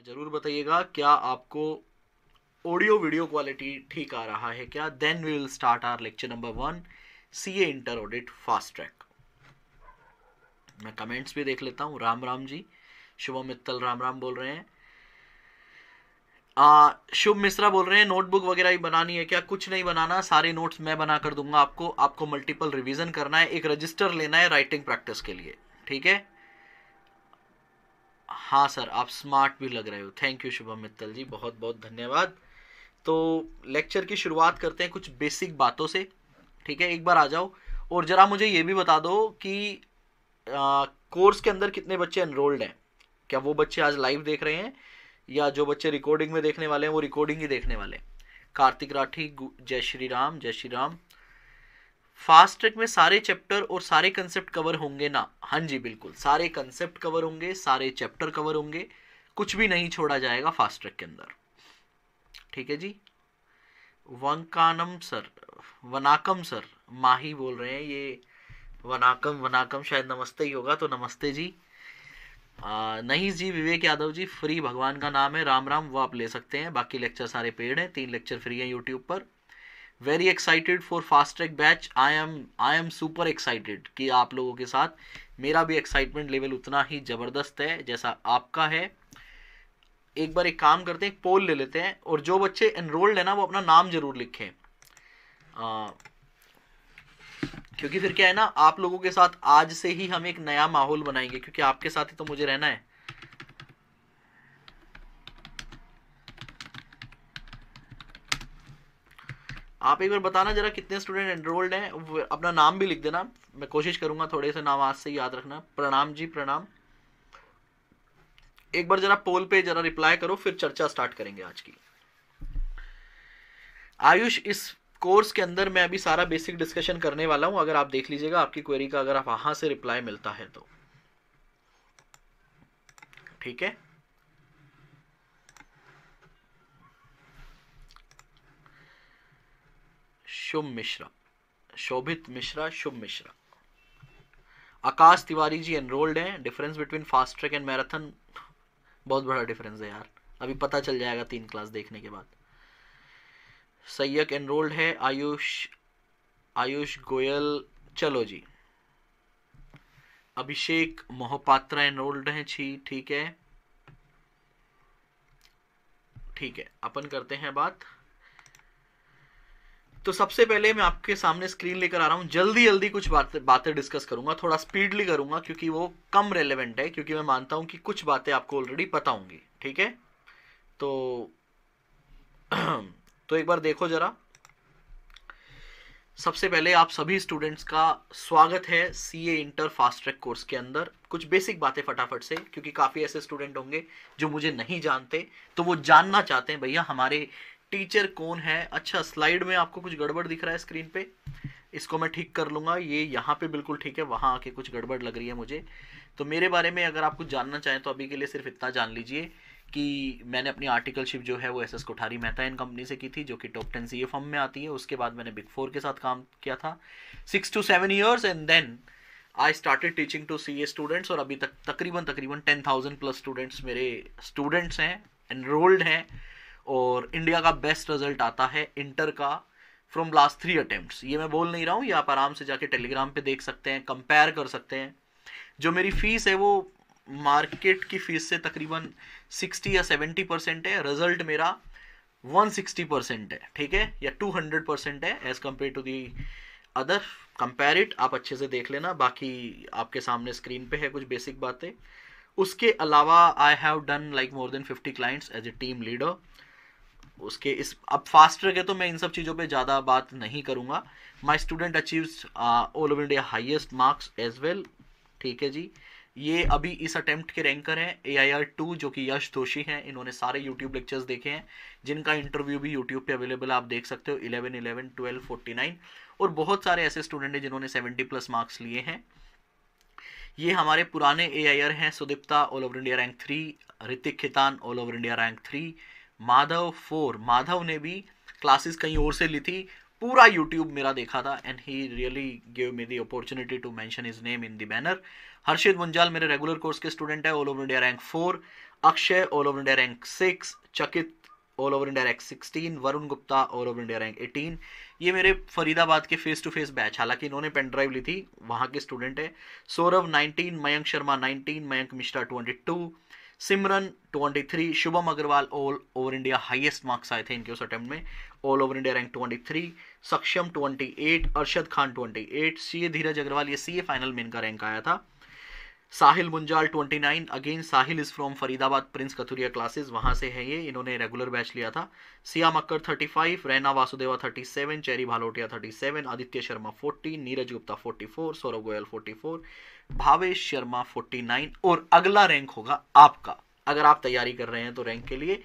और ज़रूर बताइएगा क्या आपको ऑडियो वीडियो क्वालिटी ठीक आ रहा है क्या then we will start our lecture number one C A inter audit fast track मैं कमेंट्स भी देख लेता हूँ राम राम जी शुभम मित्तल राम राम बोल रहे हैं शुभ मिश्रा बोल रहे हैं नोटबुक वगैरह ही बनानी है क्या कुछ नहीं बनाना सारे नोट्स मैं बना कर दूंगा आपको आपको मल्टीपल रिवीजन करना है एक रजिस्टर लेना है राइटिंग प्रैक्टिस के लिए ठीक है हाँ सर आप स्मार्ट भी लग रहे हो थैंक यू शुभम मित्तल जी बहुत बहुत धन्यवाद तो लेक्चर की शुरुआत करते हैं कुछ बेसिक बातों से ठीक है एक बार आ जाओ और ज़रा मुझे ये भी बता दो कि आ, कोर्स के अंदर कितने बच्चे एनरोल्ड हैं क्या वो बच्चे आज लाइव देख रहे हैं या जो बच्चे रिकॉर्डिंग में देखने वाले हैं वो रिकॉर्डिंग ही देखने वाले हैं कार्तिक राठी जय श्री राम जय श्री राम फास्ट ट्रैक में सारे चैप्टर और सारे कंसेप्ट कवर होंगे ना हाँ जी बिल्कुल सारे कंसेप्ट कवर होंगे सारे चैप्टर कवर होंगे कुछ भी नहीं छोड़ा जाएगा फास्ट ट्रैक के अंदर ठीक है जी वंकानम सर वनाकम सर माही बोल रहे हैं ये वनाकम वनाकम शायद नमस्ते ही होगा तो नमस्ते जी आ, नहीं जी विवेक यादव जी फ्री भगवान का नाम है राम राम वो आप ले सकते हैं बाकी लेक्चर सारे पेड हैं तीन लेक्चर फ्री हैं यूट्यूब पर very excited for fast track batch I am I am super excited कि आप लोगों के साथ मेरा भी एक्साइटमेंट लेवल उतना ही ज़बरदस्त है जैसा आपका है एक बार एक काम करते हैं पोल ले लेते हैं और जो बच्चे एनरोल्ड है ना वो अपना नाम ज़रूर लिखें क्योंकि फिर क्या है ना आप लोगों के साथ आज से ही हम एक नया माहौल बनाएंगे क्योंकि आपके साथ ही तो मुझे रहना है आप एक बार बताना जरा कितने स्टूडेंट एनरोल्ड हैं अपना नाम भी लिख देना मैं कोशिश करूंगा थोड़े से नाम आज से याद रखना प्रणाम जी प्रणाम एक बार जरा पोल पे जरा रिप्लाई करो फिर चर्चा स्टार्ट करेंगे आज की आयुष इस कोर्स के अंदर मैं अभी सारा बेसिक डिस्कशन करने वाला हूं अगर आप देख लीजिएगा आपकी क्वेरी का अगर आप वहां से रिप्लाई मिलता है तो ठीक है शुभ मिश्रा शोभित मिश्रा शुभ मिश्रा आकाश तिवारी जी एनरोल्ड हैं difference between fast track and marathon बहुत बड़ा डिफरेंस है यार अभी पता चल जाएगा तीन क्लास देखने के बाद सैयक एनरोल्ड है आयुष आयुष गोयल चलो जी अभिषेक मोहपात्रा एनरोल्ड हैं छी ठीक है ठीक है अपन करते हैं बात तो सबसे पहले मैं आपके सामने स्क्रीन लेकर आ रहा हूँ जल्दी जल्दी कुछ बात बातें डिस्कस करूंगा थोड़ा स्पीडली करूंगा क्योंकि वो कम रेलेवेंट है क्योंकि मैं मानता हूँ कि कुछ बातें आपको ऑलरेडी पता होंगी ठीक है तो तो एक बार देखो जरा सबसे पहले आप सभी स्टूडेंट्स का स्वागत है C A inter fast track course के अंदर कुछ बेसिक बातें फटाफट से क्योंकि काफ़ी ऐसे स्टूडेंट होंगे जो मुझे नहीं जानते तो वो जानना चाहते हैं भैया हमारे टीचर कौन है अच्छा स्लाइड में आपको कुछ गड़बड़ दिख रहा है स्क्रीन पे इसको मैं ठीक कर लूंगा ये यहाँ पे बिल्कुल ठीक है वहाँ आके कुछ गड़बड़ लग रही है मुझे तो मेरे बारे में अगर आप कुछ जानना चाहें तो अभी के लिए सिर्फ इतना जान लीजिए कि मैंने अपनी आर्टिकलशिप जो है वो एस एस कोठारी मेहता इन कंपनी से की थी जो कि top ten C A firm में आती है उसके बाद मैंने बिग फोर के साथ काम किया था six two seven years and then I started teaching to C A students और अभी तक तकरीबन तकरीबन टेन थाउजेंड प्लस स्टूडेंट्स मेरे स्टूडेंट्स हैं एनरोल्ड हैं और इंडिया का बेस्ट रिजल्ट आता है इंटर का फ्रॉम लास्ट थ्री अटेम्प्ट ये मैं बोल नहीं रहा हूँ ये आप आराम से जाके टेलीग्राम पे देख सकते हैं कंपेयर कर सकते हैं जो मेरी फ़ीस है वो मार्केट की फ़ीस से तकरीबन सिक्सटी या सेवेंटी परसेंट है रिजल्ट मेरा वन सिक्सटी परसेंट है ठीक है या टू हंड्रेड परसेंट है as compare to the other compare it आप अच्छे से देख लेना बाकी आपके सामने स्क्रीन पे है कुछ बेसिक बातें उसके अलावा I have done like more than fifty clients as a team leader उसके इस अब फास्ट के तो मैं इन सब चीज़ों पे ज़्यादा बात नहीं करूँगा my student achieves all over India highest marks as well ठीक है जी ये अभी इस अटेम्प्ट के रैंकर हैं ए आई आर टू जो कि यश दोषी हैं इन्होंने सारे यूट्यूब लेक्चर्स देखे हैं जिनका इंटरव्यू भी यूट्यूब पे अवेलेबल आप देख सकते हो eleven eleven twelve forty nine और बहुत सारे ऐसे स्टूडेंट हैं जिन्होंने सेवेंटी प्लस मार्क्स लिए हैं ये हमारे पुराने ए आई आर हैं Sudipta all over India rank three Hrithik Khaitan all over India rank three Madhav four Madhav ने भी क्लासेस कहीं और से ली थी पूरा यूट्यूब मेरा देखा था and he really give me the opportunity to mention his name in the banner Harshit Munjal मेरे रेगुलर कोर्स के स्टूडेंट है all over India rank four Akshay all over India rank six Chakit all over India rank sixteen Varun Gupta all over India rank eighteen ये मेरे फरीदाबाद के face to face batch हालांकि इन्होंने pen drive ली थी वहाँ के स्टूडेंट है Saurabh nineteen Mayank Sharma nineteen Mayank Mishra twenty two Simran 23 Shubham Agarwal all over India highest marks आए थे इनके उस अटेम्प्ट में all over India rank 23 Saksham 28 Arshad Khan 28 CA Dheeraj Agarwal ये सीए फाइनल में इनका रैंक आया था Sahil Munjal 29 again Sahil is from Faridabad Prince Kathuria classes वहां से है ये इन्होंने रेगुलर बैच लिया था सिया मक्कर 35 रैना वासुदेवा 37 चेरी भालोटिया 37 आदित्य शर्मा 40 नीरज गुप्ता 44 सौरभ गोयल 44 भावेश शर्मा 49 और अगला रैंक होगा आपका अगर आप तैयारी कर रहे हैं तो रैंक के लिए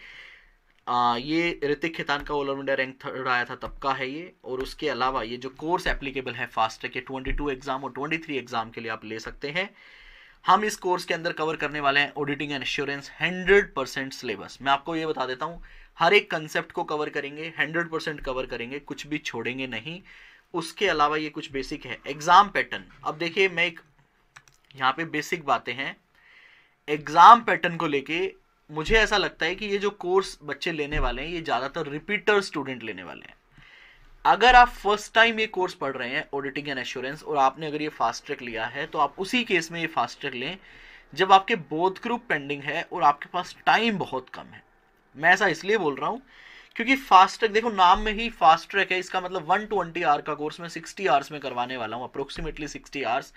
आ, ये ऋतिक खेतान का ऑल इंडिया रैंक थर्ड आया था तब का है ये और उसके अलावा ये जो कोर्स एप्लीकेबल है फास्ट के 22 एग्ज़ाम और 23 एग्ज़ाम के लिए आप ले सकते हैं हम इस कोर्स के अंदर कवर करने वाले हैं auditing and assurance hundred percent syllabus मैं आपको ये बता देता हूँ हर एक कंसेप्ट को कवर करेंगे हंड्रेड परसेंट कवर करेंगे कुछ भी छोड़ेंगे नहीं उसके अलावा ये कुछ बेसिक है एग्ज़ाम पैटर्न अब देखिए मैं एक यहाँ पे बेसिक बातें हैं एग्ज़ाम पैटर्न को लेके मुझे ऐसा लगता है कि ये जो कोर्स बच्चे लेने वाले हैं ये ज़्यादातर रिपीटर स्टूडेंट लेने वाले हैं अगर आप फर्स्ट टाइम ये कोर्स पढ़ रहे हैं ऑडिटिंग एंड एश्योरेंस और आपने अगर ये फास्ट ट्रैक लिया है तो आप उसी केस में ये फास्ट ट्रैक लें जब आपके बोध ग्रुप पेंडिंग है और आपके पास टाइम बहुत कम है मैं ऐसा इसलिए बोल रहा हूँ क्योंकि फास्ट ट्रैक देखो नाम में ही फास्ट ट्रैक है इसका मतलब वन ट्वेंटी आर का कोर्स मैं सिक्सटी आवर्स में करवाने वाला हूँ अप्रोक्सीमेटली सिक्सटी आवर्स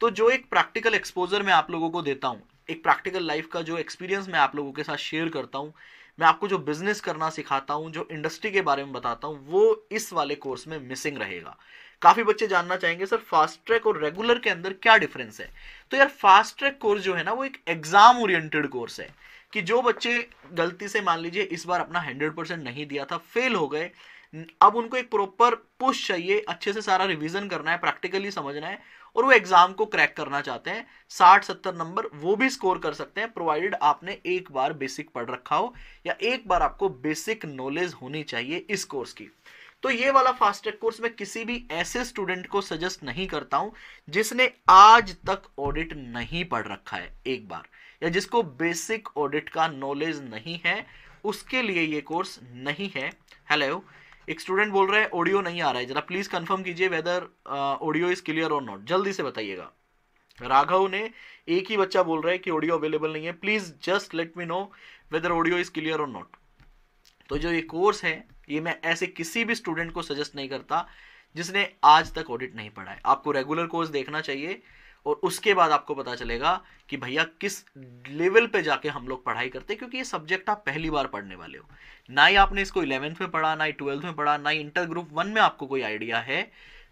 तो जो एक प्रैक्टिकल एक्सपोजर मैं आप लोगों को देता हूँ एक प्रैक्टिकल लाइफ का जो एक्सपीरियंस मैं आप लोगों के साथ शेयर करता हूँ मैं आपको जो बिजनेस करना सिखाता हूँ जो इंडस्ट्री के बारे में बताता हूँ वो इस वाले कोर्स में मिसिंग रहेगा काफी बच्चे जानना चाहेंगे सर फास्ट ट्रैक और रेगुलर के अंदर क्या डिफरेंस है तो यार फास्ट ट्रैक कोर्स जो है ना वो एक एग्जाम ओरिएंटेड कोर्स है कि जो बच्चे गलती से मान लीजिए इस बार अपना हंड्रेड परसेंट नहीं दिया था फेल हो गए अब उनको एक प्रॉपर पुश चाहिए अच्छे से सारा रिवीजन करना है प्रैक्टिकली समझना है और वो एग्जाम को क्रैक करना चाहते हैं साठ सत्तर नंबर वो भी स्कोर कर सकते हैं प्रोवाइडेड आपने एक बार बेसिक पढ़ रखा हो या एक बार आपको बेसिक नॉलेज होनी चाहिए इस कोर्स की तो ये वाला फास्ट ट्रैक कोर्स मैं किसी भी ऐसे स्टूडेंट को सजेस्ट नहीं करता हूं जिसने आज तक ऑडिट नहीं पढ़ रखा है एक बार या जिसको बेसिक ऑडिट का नॉलेज नहीं है उसके लिए ये कोर्स नहीं है हेलो एक स्टूडेंट बोल रहा है ऑडियो नहीं आ रहा है जरा प्लीज कंफर्म कीजिए वेदर ऑडियो इज क्लियर और नॉट जल्दी से बताइएगा राघव ने एक ही बच्चा बोल रहा है कि ऑडियो अवेलेबल नहीं है please just let me know whether audio is clear और नॉट तो जो ये कोर्स है ये मैं ऐसे किसी भी स्टूडेंट को सजेस्ट नहीं करता जिसने आज तक ऑडिट नहीं पढ़ा है आपको रेगुलर कोर्स देखना चाहिए और उसके बाद आपको पता चलेगा कि भैया किस लेवल पे जाके हम लोग पढ़ाई करते हैं क्योंकि ये सब्जेक्ट आप पहली बार पढ़ने वाले हो ना ही आपने इसको इलेवेंथ में पढ़ा ना ही ट्वेल्थ में पढ़ा ना ही इंटर ग्रुप वन में आपको कोई आइडिया है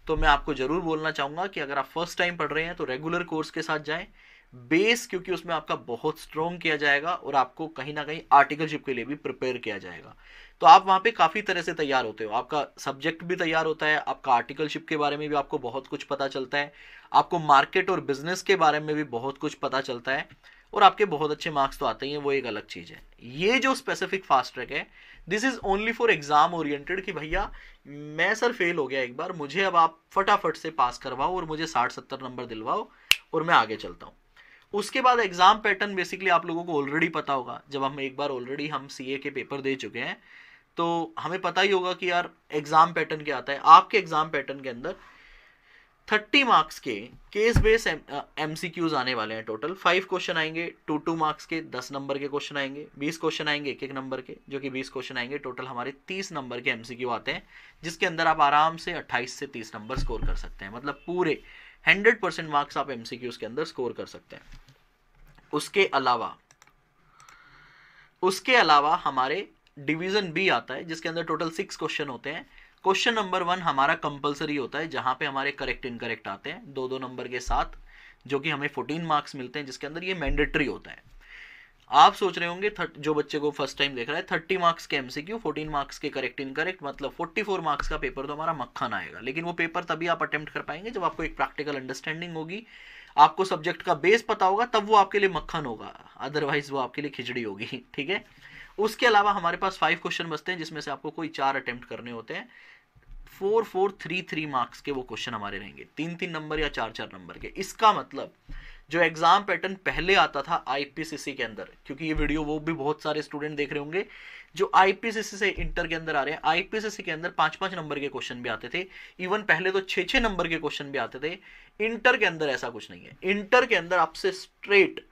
तो मैं आपको ज़रूर बोलना चाहूंगा कि अगर आप फर्स्ट टाइम पढ़ रहे हैं तो रेगुलर कोर्स के साथ जाए बेस क्योंकि उसमें आपका बहुत स्ट्रॉन्ग किया जाएगा और आपको कहीं ना कहीं आर्टिकलशिप के लिए भी प्रिपेयर किया जाएगा तो आप वहां पे काफ़ी तरह से तैयार होते हो आपका सब्जेक्ट भी तैयार होता है आपका आर्टिकलशिप के बारे में भी आपको बहुत कुछ पता चलता है आपको मार्केट और बिजनेस के बारे में भी बहुत कुछ पता चलता है और आपके बहुत अच्छे मार्क्स तो आते ही हैं वो एक अलग चीज़ है ये जो स्पेसिफिक फास्ट ट्रैक है this is only for exam oriented कि भैया मैं सर फेल हो गया एक बार मुझे अब आप फटाफट से पास करवाओ और मुझे साठ सत्तर नंबर दिलवाओ और मैं आगे चलता हूँ उसके बाद एग्ज़ाम पैटर्न बेसिकली आप लोगों को ऑलरेडी पता होगा जब हम एक बार ऑलरेडी हम सी के पेपर दे चुके हैं तो हमें पता ही होगा कि यार एग्ज़ाम पैटर्न क्या आता है आपके एग्ज़ाम पैटर्न के अंदर थर्टी मार्क्स के case base M C Qs आने वाले हैं टोटल फाइव क्वेश्चन आएंगे टू टू मार्क्स के दस नंबर के क्वेश्चन आएंगे बीस क्वेश्चन आएंगे एक एक नंबर के जो कि बीस क्वेश्चन आएंगे टोटल हमारे तीस नंबर के एम सी क्यू आते हैं जिसके अंदर आप आराम से अट्ठाईस से तीस नंबर स्कोर कर सकते हैं मतलब पूरे हंड्रेड परसेंट मार्क्स आप एम सी क्यूज के अंदर स्कोर कर सकते हैं उसके अलावा उसके अलावा हमारे डिवीजन बी आता है जिसके अंदर टोटल सिक्स क्वेश्चन होते हैं क्वेश्चन नंबर वन हमारा कंपलसरी होता है जहां पे हमारे करेक्ट इनकरेक्ट आते हैं दो दो नंबर के साथ जो कि हमें फोर्टीन मार्क्स मिलते हैं जिसके अंदर ये मैंडेटरी होता है आप सोच रहे होंगे जो बच्चे को फर्स्ट टाइम देख रहा है थर्टी मार्क्स के एमसीक्यू फोर्टीन मार्क्स के करेक्ट इनकरेक्ट मतलब फोर्टी फोर मार्क्स का पेपर तो हमारा मक्खन आएगा लेकिन वो पेपर तभी आप अटेम्प्ट कर पाएंगे जब आपको एक प्रैक्टिकल अंडरस्टैंडिंग होगी आपको सब्जेक्ट का बेस पता होगा तब वो आपके लिए मक्खन होगा अदरवाइज वो आपके लिए खिचड़ी होगी ठीक है उसके अलावा हमारे पास फाइव क्वेश्चन बचते हैं जिसमें से आपको कोई चार अटेम्प्ट करने होते हैं four four three three marks के वो क्वेश्चन हमारे रहेंगे तीन तीन नंबर या चार चार नंबर के इसका मतलब जो एग्जाम पैटर्न पहले आता था आईपीसीसी के अंदर क्योंकि ये वीडियो वो भी बहुत सारे स्टूडेंट देख रहे होंगे जो आईपीसीसी से इंटर के अंदर आ रहे हैं आईपीसीसी के अंदर पांच पांच नंबर के क्वेश्चन भी आते थे इवन पहले तो छे छः नंबर के क्वेश्चन भी आते थे इंटर के अंदर ऐसा कुछ नहीं है इंटर के अंदर आपसे स्ट्रेट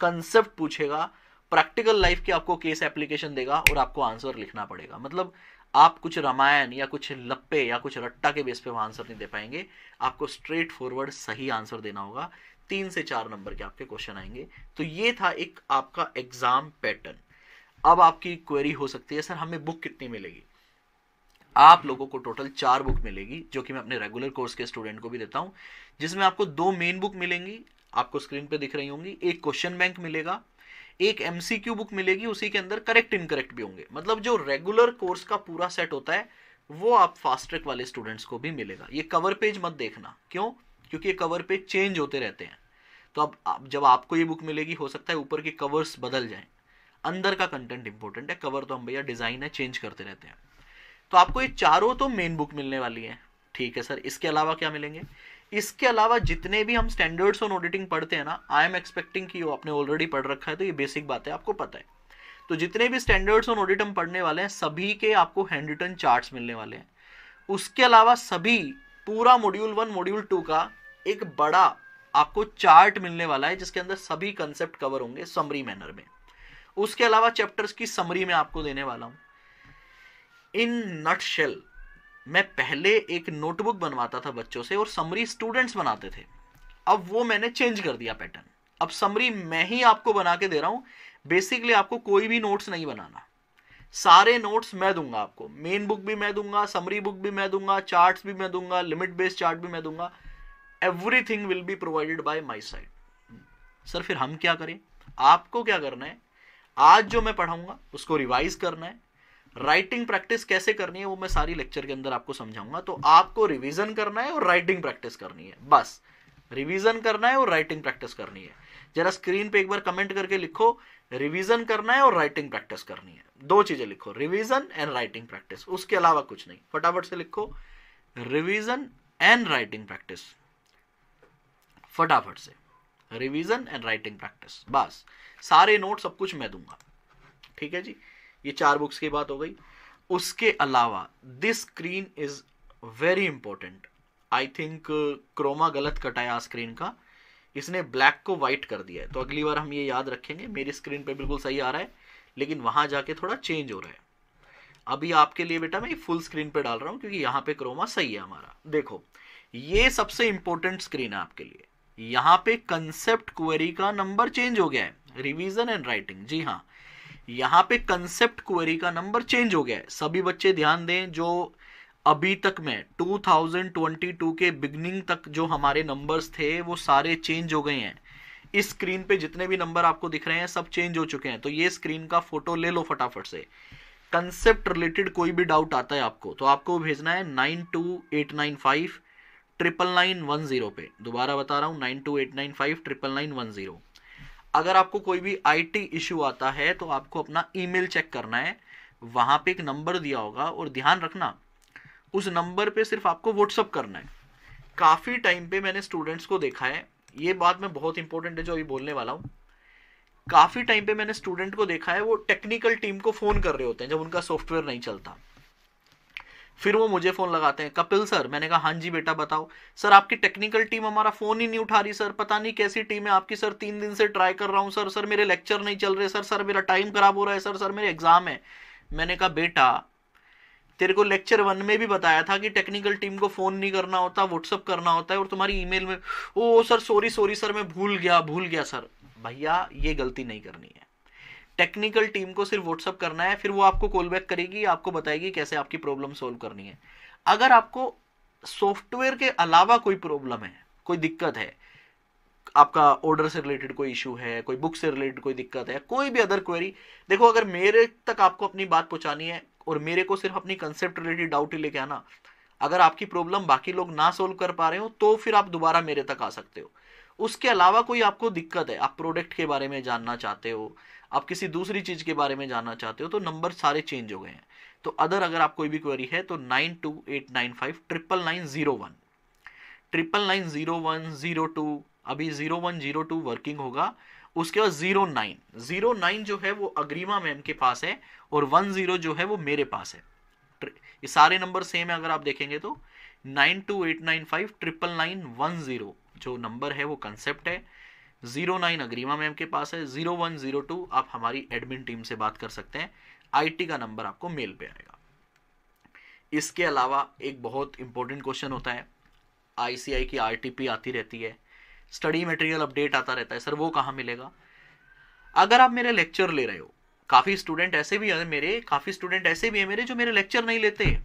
कंसेप्ट पूछेगा प्रैक्टिकल लाइफ के आपको केस एप्लीकेशन देगा और आपको आंसर लिखना पड़ेगा मतलब आप कुछ रामायण या कुछ लप्पे या कुछ रट्टा के बेस पे वो आंसर नहीं दे पाएंगे आपको स्ट्रेट फॉरवर्ड सही आंसर देना होगा तीन से चार नंबर के आपके क्वेश्चन आएंगे तो ये था एक आपका एग्जाम पैटर्न अब आपकी क्वेरी हो सकती है सर हमें बुक कितनी मिलेगी आप लोगों को टोटल चार बुक मिलेगी जो कि मैं अपने रेगुलर कोर्स के स्टूडेंट को भी देता हूं जिसमें आपको दो मेन बुक मिलेंगी आपको स्क्रीन पे दिख रही होंगी एक क्वेश्चन बैंक मिलेगा एक एमसीक्यू बुक मिलेगी उसी के अंदर करेक्ट इनकरेक्ट भी होंगे मतलब जो रेगुलर कोर्स का पूरा सेट होता है वो आप फास्ट ट्रैक वाले स्टूडेंट्स को भी मिलेगा ये कवर पेज मत देखना क्यों क्योंकि ये कवर पेज चेंज होते रहते हैं तो अब आप, जब आपको ये बुक मिलेगी हो सकता है ऊपर के कवर्स बदल जाएं अंदर का कंटेंट इंपॉर्टेंट है कवर तो हम भैया डिज़ाइन है चेंज करते रहते हैं तो आपको ये चारों तो मेन बुक मिलने वाली है ठीक है सर इसके अलावा क्या मिलेंगे इसके अलावा जितने भी हम स्टैंडर्ड्स ऑन ऑडिटिंग पढ़ते हैं ना आई एम एक्सपेक्टिंग कि आपने ऑलरेडी पढ़ रखा है तो ये बेसिक बात है आपको पता है तो जितने भी स्टैंडर्ड्स ऑन ऑडिट हम पढ़ने वाले हैं सभी के आपको हैंड रिटर्न चार्ट्स मिलने वाले हैं उसके अलावा सभी पूरा मॉड्यूल वन मॉड्यूल टू का एक बड़ा आपको चार्ट मिलने वाला है जिसके अंदर सभी कंसेप्ट कवर होंगे समरी मैनर में उसके अलावा चैप्टर्स की समरी में आपको देने वाला हूं इन नटशेल मैं पहले एक नोटबुक बनवाता था बच्चों से और समरी स्टूडेंट्स बनाते थे अब वो मैंने चेंज कर दिया पैटर्न अब समरी मैं ही आपको बना के दे रहा हूँ बेसिकली आपको कोई भी नोट्स नहीं बनाना सारे नोट्स मैं दूंगा आपको मेन बुक भी मैं दूंगा समरी बुक भी मैं दूंगा चार्ट्स भी मैं दूंगा लिमिट बेस्ड चार्ट भी मैं दूंगा everything will be provided by my side sir फिर हम क्या करें आपको क्या करना है आज जो मैं पढ़ाऊंगा उसको रिवाइज करना है राइटिंग प्रैक्टिस कैसे करनी है वो मैं सारी लेक्चर के अंदर आपको समझाऊंगा तो आपको रिविजन करना है और राइटिंग प्रैक्टिस करनी है बस रिविजन करना है और राइटिंग प्रैक्टिस करनी है जरा स्क्रीन पे एक बार कमेंट करके लिखो रिविजन करना है और राइटिंग प्रैक्टिस करनी है दो चीजें लिखो रिविजन एंड राइटिंग प्रैक्टिस उसके अलावा कुछ नहीं फटाफट से लिखो रिविजन एंड राइटिंग प्रैक्टिस फटाफट से रिविजन एंड राइटिंग प्रैक्टिस बस सारे नोट सब कुछ मैं दूंगा ठीक है जी ये चार बुक्स की बात हो गई उसके अलावा this screen is very important I think chroma गलत कटाया स्क्रीन का इसने ब्लैक को वाइट कर दिया है तो अगली बार हम ये याद रखेंगे मेरी स्क्रीन पे बिल्कुल सही आ रहा है लेकिन वहां जाके थोड़ा चेंज हो रहा है अभी आपके लिए बेटा मैं फुल स्क्रीन पे डाल रहा हूँ क्योंकि यहाँ पे क्रोमा सही है हमारा देखो ये सबसे इंपॉर्टेंट स्क्रीन है आपके लिए यहाँ पे कंसेप्ट क्वेरी का नंबर चेंज हो गया है रिविजन एंड राइटिंग जी हाँ यहाँ पे कंसेप्ट क्वेरी का नंबर चेंज हो गया है सभी बच्चे ध्यान दें जो अभी तक में 2022 के बिगनिंग तक जो हमारे नंबर्स थे वो सारे चेंज हो गए हैं इस स्क्रीन पे जितने भी नंबर आपको दिख रहे हैं सब चेंज हो चुके हैं तो ये स्क्रीन का फोटो ले लो फटाफट से कंसेप्ट रिलेटेड कोई भी डाउट आता है आपको तो आपको भेजना है nine two eight nine five triple nine one zero पे दोबारा बता रहा हूँ nine two eight nine five triple nine one zero अगर आपको कोई भी आईटी इश्यू आता है तो आपको अपना ईमेल चेक करना है वहां पे एक नंबर दिया होगा और ध्यान रखना उस नंबर पे सिर्फ आपको व्हाट्सअप करना है काफ़ी टाइम पे मैंने स्टूडेंट्स को देखा है ये बात मैं बहुत इंपॉर्टेंट है जो अभी बोलने वाला हूँ काफ़ी टाइम पे मैंने स्टूडेंट को देखा है वो टेक्निकल टीम को फ़ोन कर रहे होते हैं जब उनका सॉफ्टवेयर नहीं चलता फिर वो मुझे फ़ोन लगाते हैं कपिल सर मैंने कहा हाँ जी बेटा बताओ सर आपकी टेक्निकल टीम हमारा फ़ोन ही नहीं उठा रही सर पता नहीं कैसी टीम है आपकी सर तीन दिन से ट्राई कर रहा हूँ सर सर मेरे लेक्चर नहीं चल रहे सर सर मेरा टाइम ख़राब हो रहा है सर सर मेरे एग्ज़ाम है मैंने कहा बेटा तेरे को लेक्चर वन में भी बताया था कि टेक्निकल टीम को फ़ोन नहीं करना होता व्हाट्सअप करना होता है और तुम्हारी ईमेल में oh sir sorry sorry sir मैं भूल गया भूल गया सर भैया ये गलती नहीं करनी है टेक्निकल टीम को सिर्फ व्हाट्सअप करना है फिर वो आपको कॉल बैक करेगी आपको बताएगी कैसे आपकी प्रॉब्लम सॉल्व करनी है अगर आपको सॉफ्टवेयर के अलावा कोई प्रॉब्लम है कोई दिक्कत है आपका ऑर्डर से रिलेटेड कोई इशू है कोई बुक से रिलेटेड कोई दिक्कत है कोई भी अदर क्वेरी देखो अगर मेरे तक आपको अपनी बात पहुंचानी है और मेरे को सिर्फ अपनी कंसेप्ट रिलेटेड डाउट ही लेके आना अगर आपकी प्रॉब्लम बाकी लोग ना सोल्व कर पा रहे हो तो फिर आप दोबारा मेरे तक आ सकते हो उसके अलावा कोई आपको दिक्कत है आप प्रोडक्ट के बारे में जानना चाहते हो आप किसी दूसरी चीज़ के बारे में जानना चाहते हो तो नंबर सारे चेंज हो गए हैं तो अदर अगर आप कोई भी क्वेरी है तो nine two eight nine five triple nine zero one triple nine zero one zero two अभी zero one zero two working होगा उसके बाद ज़ीरो नाइन ज़ीरो नाइन जो है वो अग्रीमा मैम के पास है और वन ज़ीरो जो है वो मेरे पास है ये सारे नंबर सेम है अगर आप देखेंगे तो nine two eight nine five triple nine one zero जो नंबर है वो कंसेप्ट है जीरो नाइन अग्रीमा मैम के पास है जीरो वन जीरो टू आप हमारी एडमिन टीम से बात कर सकते हैं आईटी का नंबर आपको मेल पे आएगा इसके अलावा एक बहुत इंपॉर्टेंट क्वेश्चन होता है आईसीआई की आरटीपी आती रहती है स्टडी मटेरियल अपडेट आता रहता है सर वो कहाँ मिलेगा अगर आप मेरे लेक्चर ले रहे हो काफ़ी स्टूडेंट ऐसे भी हैं मेरे काफ़ी स्टूडेंट ऐसे भी हैं मेरे जो मेरे लेक्चर नहीं लेते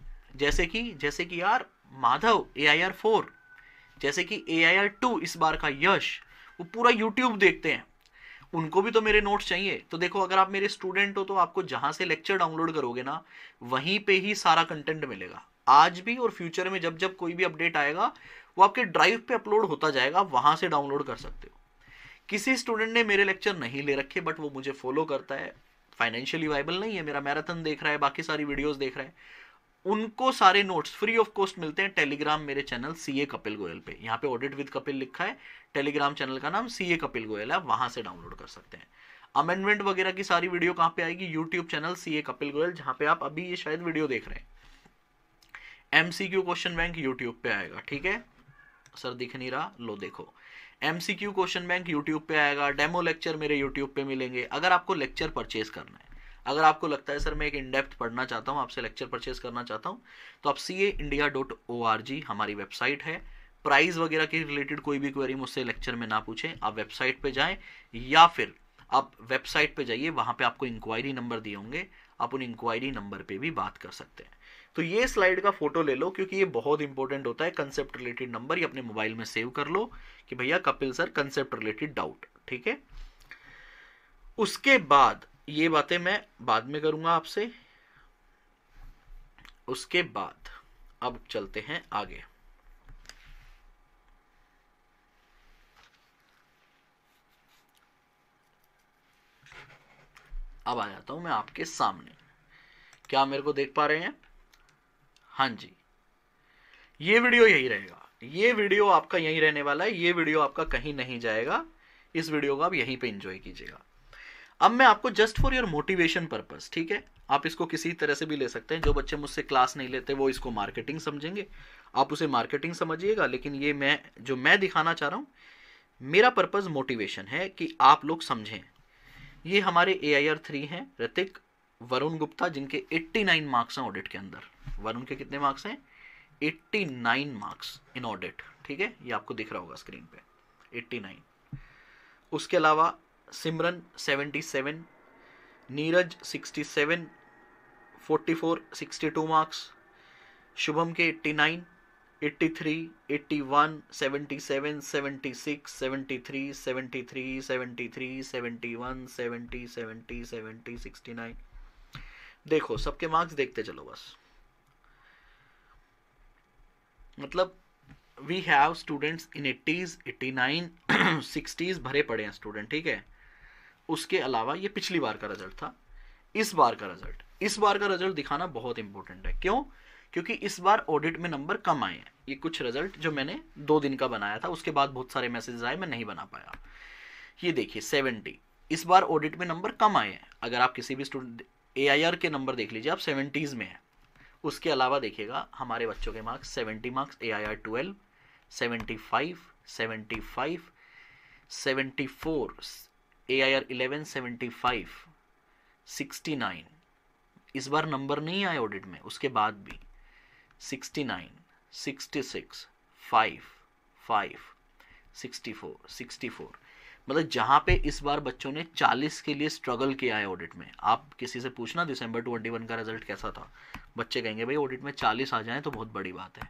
जैसे कि जैसे कि यार Madhav A I R four जैसे कि ए आई आर टू इस बार का यश वो पूरा यूट्यूब देखते हैं उनको भी तो मेरे नोट्स चाहिए तो देखो अगर आप मेरे स्टूडेंट हो तो आपको जहां से लेक्चर डाउनलोड करोगे ना वहीं पे ही सारा कंटेंट मिलेगा आज भी और फ्यूचर में जब जब कोई भी अपडेट आएगा वो आपके ड्राइव पे अपलोड होता जाएगा आप से डाउनलोड कर सकते हो किसी स्टूडेंट ने मेरे लेक्चर नहीं ले रखे बट वो मुझे फॉलो करता है फाइनेंशियली वाइबल नहीं है मेरा मैराथन देख रहा है बाकी सारी वीडियोज देख रहा है उनको सारे नोट्स फ्री ऑफ कॉस्ट मिलते हैं टेलीग्राम मेरे channel C A Kapil Goyal पे यहाँ पे ऑडिट विद कपिल लिखा है टेलीग्राम चैनल का नाम सी ए कपिल गोयल है आप से डाउनलोड कर सकते हैं अमेंडमेंट वगैरह की सारी वीडियो कहाँ पे आएगी YouTube channel C A Kapil Goyal जहां पे आप अभी ये शायद वीडियो देख रहे हैं एमसीक्यू क्वेश्चन बैंक यूट्यूब पे आएगा ठीक है सर दिख नहीं रहा लो देखो एमसीक्यू क्वेश्चन बैंक यूट्यूब पे आएगा डेमो लेक्चर मेरे यूट्यूब पे मिलेंगे अगर आपको लेक्चर परचेज करना है अगर आपको लगता है सर मैं एक इनडेप्थ पढ़ना चाहता हूँ आपसे लेक्चर परचेज करना चाहता हूँ तो आप C A India dot O R G हमारी वेबसाइट है प्राइस वगैरह के रिलेटेड कोई भी क्वेरी मुझसे लेक्चर में ना पूछें आप वेबसाइट पे जाएं या फिर आप वेबसाइट पे जाइए वहाँ पे आपको इंक्वायरी नंबर दिए होंगे आप उन इंक्वायरी नंबर पे भी बात कर सकते हैं तो ये स्लाइड का फोटो ले लो क्योंकि ये बहुत इंपॉर्टेंट होता है कंसेप्ट रिलेटेड नंबर ये अपने मोबाइल में सेव कर लो कि भैया Kapil sir concept related doubt ठीक है उसके बाद ये बातें मैं बाद में करूंगा आपसे उसके बाद अब चलते हैं आगे अब आ जाता हूं मैं आपके सामने क्या मेरे को देख पा रहे हैं हां जी ये वीडियो यही रहेगा ये वीडियो आपका यही रहने वाला है ये वीडियो आपका कहीं नहीं जाएगा इस वीडियो को आप यहीं पे एंजॉय कीजिएगा अब मैं आपको just for your motivation purpose ठीक है आप इसको किसी तरह से भी ले सकते हैं जो बच्चे मुझसे क्लास नहीं लेते वो इसको मार्केटिंग समझेंगे आप उसे मार्केटिंग समझिएगा लेकिन ये मैं जो मैं दिखाना चाह रहा हूँ मेरा पर्पज़ मोटिवेशन है कि आप लोग समझें ये हमारे ए आई आर थ्री हैं ऋतिक वरुण गुप्ता जिनके 89 मार्क्स हैं ऑडिट के अंदर वरुण के कितने मार्क्स हैं 89 मार्क्स इन ऑडिट ठीक है ये आपको दिख रहा होगा स्क्रीन पे 89 उसके अलावा सिमरन 77 नीरज 67 44 62 मार्क्स शुभम के 89 83 81 77 76 73 73 73 71 70 70 70 69 देखो सबके मार्क्स देखते चलो बस मतलब we have students in eighties eighty nine sixties भरे पड़े हैं स्टूडेंट ठीक है उसके अलावा ये पिछली बार का रिजल्ट था इस बार का रिजल्ट इस बार का रिजल्ट दिखाना बहुत इंपॉर्टेंट है क्यों क्योंकि इस बार ऑडिट में नंबर कम आए हैं ये कुछ रिजल्ट जो मैंने दो दिन का बनाया था उसके बाद बहुत सारे मैसेज आए मैं नहीं बना पाया ये देखिए सेवेंटी इस बार ऑडिट में नंबर कम आए हैं अगर आप किसी भी स्टूडेंट ए के नंबर देख लीजिए आप सेवेंटीज़ में है उसके अलावा देखिएगा हमारे बच्चों के marks seventy marks A I R twelve seventy five seventy five seventy four A I R eleven seventy five sixty nine इस बार नंबर नहीं आए ऑडिट में उसके बाद भी sixty nine sixty six five five sixty four sixty four मतलब जहां पे इस बार बच्चों ने 40 के लिए स्ट्रगल किया है ऑडिट में आप किसी से पूछना दिसंबर 21 का रिजल्ट कैसा था बच्चे कहेंगे भाई ऑडिट में 40 आ जाएं तो बहुत बड़ी बात है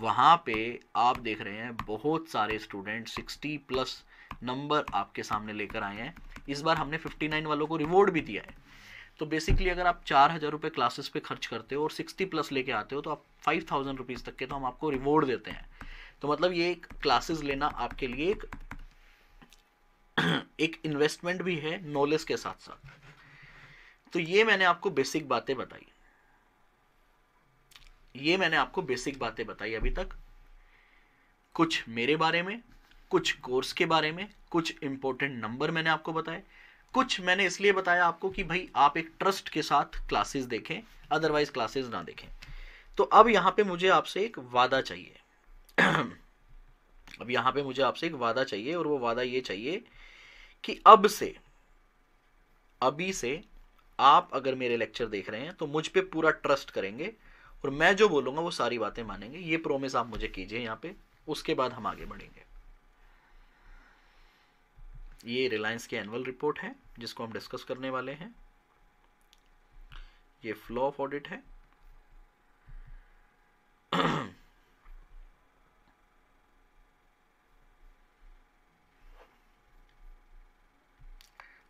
वहां पे आप देख रहे हैं बहुत सारे स्टूडेंट 60 प्लस नंबर आपके सामने लेकर आए हैं इस बार हमने 59 वालों को रिवॉर्ड भी दिया है तो बेसिकली अगर आप चार हज़ार रुपये क्लासेस पे खर्च करते हो और 60 प्लस लेके आते हो तो आप फाइव थाउजेंड रुपीज़ तक के तो हम आपको रिवॉर्ड देते हैं तो मतलब ये एक क्लासेस लेना आपके लिए एक एक इन्वेस्टमेंट भी है नॉलेज के साथ साथ तो ये मैंने आपको बेसिक बातें बताई ये मैंने आपको बेसिक बातें बताई अभी तक कुछ मेरे बारे में कुछ कोर्स के बारे में कुछ इंपॉर्टेंट नंबर मैंने आपको बताए कुछ मैंने इसलिए बताया आपको कि भाई आप एक ट्रस्ट के साथ क्लासेस देखें अदरवाइज क्लासेस ना देखें तो अब यहाँ पे मुझे आपसे एक वादा चाहिए अब यहाँ पे मुझे आपसे एक वादा चाहिए और वो वादा ये चाहिए कि अब से अभी से आप अगर मेरे लेक्चर देख रहे हैं तो मुझ पर पूरा ट्रस्ट करेंगे और मैं जो बोलूँगा वो सारी बातें मानेंगे ये प्रोमिस आप मुझे कीजिए यहाँ पे उसके बाद हम आगे बढ़ेंगे ये रिलायंस की एनुअल रिपोर्ट है जिसको हम डिस्कस करने वाले हैं ये फ्लो ऑफ ऑडिट है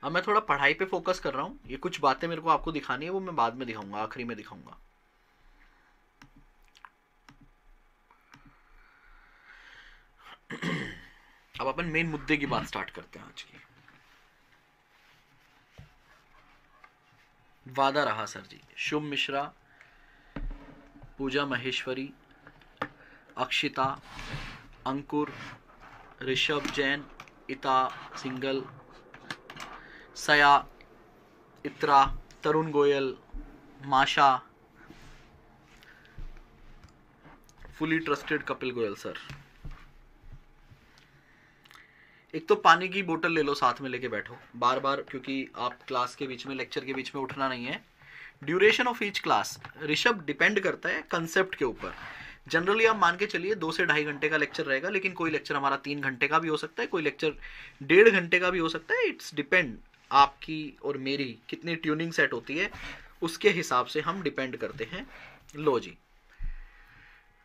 अब मैं थोड़ा पढ़ाई पे फोकस कर रहा हूं ये कुछ बातें मेरे को आपको दिखानी है वो मैं बाद में दिखाऊंगा आखिरी में दिखाऊंगा अब अपन मेन मुद्दे की बात स्टार्ट करते हैं आज की वादा रहा सर जी शुभ मिश्रा पूजा महेश्वरी अक्षिता अंकुर ऋषभ जैन इता सिंगल सया इत्रा तरुण गोयल माशा fully trusted Kapil Goyal sir एक तो पानी की बोतल ले लो साथ में लेके बैठो बार बार क्योंकि आप क्लास के बीच में लेक्चर के बीच में उठना नहीं है duration of each class Rishabh depend करता है कंसेप्ट के ऊपर जनरली आप मान के चलिए दो से ढाई घंटे का लेक्चर रहेगा लेकिन कोई लेक्चर हमारा तीन घंटे का भी हो सकता है कोई लेक्चर डेढ़ घंटे का भी हो सकता है इट्स डिपेंड आपकी और मेरी कितनी ट्यूनिंग सेट होती है उसके हिसाब से हम डिपेंड करते हैं लो जी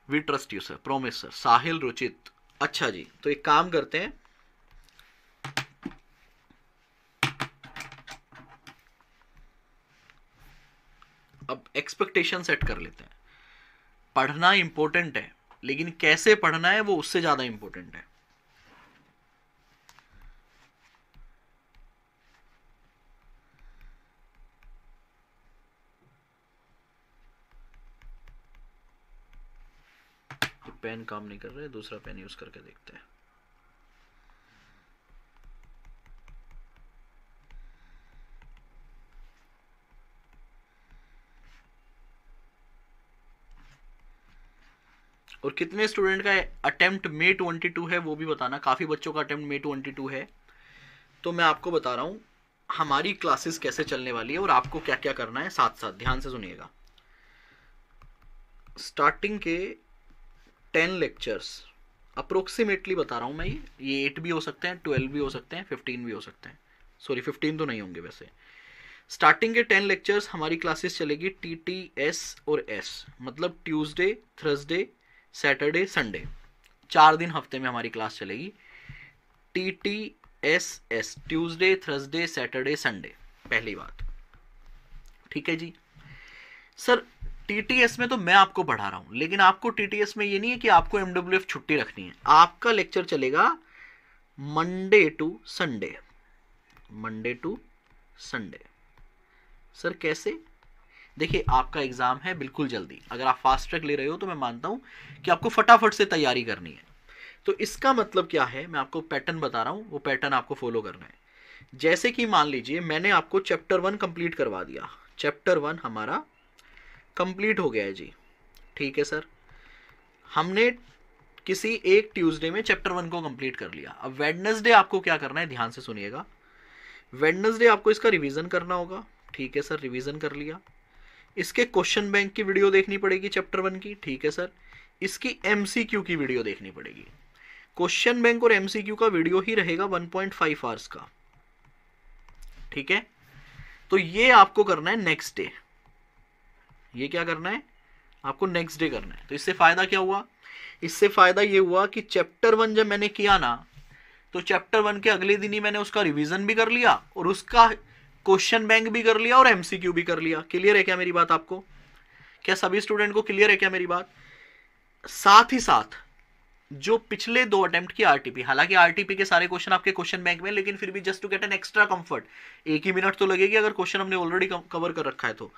we trust you sir promise sir Sahil Ruchit अच्छा जी तो एक काम करते हैं अब एक्सपेक्टेशन सेट कर लेते हैं पढ़ना इंपॉर्टेंट है लेकिन कैसे पढ़ना है वो उससे ज़्यादा इंपॉर्टेंट है पेन काम नहीं कर रहे दूसरा पेन यूज़ करके देखते हैं और कितने स्टूडेंट का अटैम्प्ट मे ट्वेंटी टू है वो भी बताना काफ़ी बच्चों का अटैम्प्ट मे ट्वेंटी टू है तो मैं आपको बता रहा हूँ हमारी क्लासेस कैसे चलने वाली है और आपको क्या क्या करना है साथ साथ ध्यान से सुनिएगा स्टार्टिंग के टेन लेक्चर्स अप्रोक्सीमेटली बता रहा हूँ मैं ये ये एट भी हो सकते हैं ट्वेल्व भी हो सकते हैं फिफ्टीन भी हो सकते हैं सॉरी फिफ्टीन तो नहीं होंगे वैसे स्टार्टिंग के टेन लेक्चर्स हमारी क्लासेस चलेगी टी टी एस और एस मतलब ट्यूसडे थर्सडे सैटरडे संडे चार दिन हफ्ते में हमारी क्लास चलेगी T T S S Tuesday Thursday Saturday Sunday पहली बात ठीक है जी सर टीटीएस में तो मैं आपको पढ़ा रहा हूं लेकिन आपको टीटीएस में ये नहीं है कि आपको एमडब्ल्यूएफ छुट्टी रखनी है आपका लेक्चर चलेगा Monday to Sunday Monday to Sunday sir कैसे देखिए आपका एग्ज़ाम है बिल्कुल जल्दी अगर आप फास्ट ट्रैक ले रहे हो तो मैं मानता हूं कि आपको फटाफट से तैयारी करनी है तो इसका मतलब क्या है मैं आपको पैटर्न बता रहा हूं वो पैटर्न आपको फॉलो करना है जैसे कि मान लीजिए मैंने आपको चैप्टर वन कंप्लीट करवा दिया चैप्टर वन हमारा कंप्लीट हो गया है जी ठीक है सर हमने किसी एक ट्यूसडे में चैप्टर वन को कंप्लीट कर लिया अब वेडनेसडे आपको क्या करना है ध्यान से सुनिएगा वेडनेसडे आपको इसका रिवीजन करना होगा ठीक है सर रिवीजन कर लिया इसके क्वेश्चन बैंक की वीडियो देखनी पड़ेगी चैप्टर वन की ठीक है सर इसकी एम की वीडियो देखनी पड़ेगी क्वेश्चन बैंक और एमसीक्यू का वीडियो ही रहेगा 1.5 पॉइंट आवर्स का ठीक है तो ये आपको करना है नेक्स्ट डे ये क्या करना है आपको नेक्स्ट डे करना है तो इससे फायदा क्या हुआ इससे फायदा ये हुआ कि चैप्टर वन जब मैंने किया ना तो चैप्टर वन के अगले दिन ही मैंने उसका रिवीजन भी कर लिया और उसका क्वेश्चन बैंक भी कर लिया और एमसीक्यू भी कर लिया क्लियर है क्या मेरी बात आपको क्या सभी स्टूडेंट को क्लियर है क्या मेरी बात साथ ही साथ जो पिछले दो अटेम्प्ट की आरटीपी हालांकि आरटीपी के सारे क्वेश्चन आपके क्वेश्चन बैंक में लेकिन फिर भी just to get an extra comfort एक ही मिनट तो लगेगी अगर क्वेश्चन हमने ऑलरेडी कवर कर रखा है तो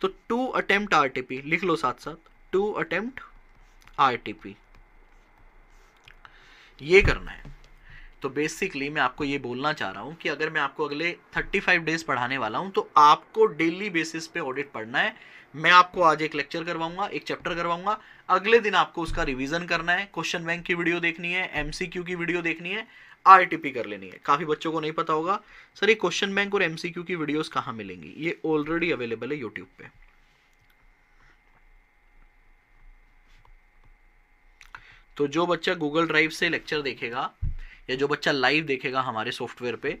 तो टू अटेम्प्ट आरटीपी लिख लो साथ साथ टू अटेम्प्ट आरटीपी ये करना है तो बेसिकली मैं आपको ये बोलना चाह रहा हूँ कि अगर मैं आपको अगले 35 डेज पढ़ाने वाला हूँ तो आपको डेली बेसिस पे ऑडिट पढ़ना है मैं आपको आज एक लेक्चर करवाऊंगा एक चैप्टर करवाऊंगा अगले दिन आपको उसका रिविजन करना है क्वेश्चन बैंक की वीडियो देखनी है एम की वीडियो देखनी है आर कर लेनी है काफ़ी बच्चों को नहीं पता होगा सर ये क्वेश्चन बैंक और एमसीक्यू की वीडियोस कहाँ मिलेंगी ये ऑलरेडी अवेलेबल है यूट्यूब पे तो जो बच्चा गूगल ड्राइव से लेक्चर देखेगा या जो बच्चा लाइव देखेगा हमारे सॉफ्टवेयर पे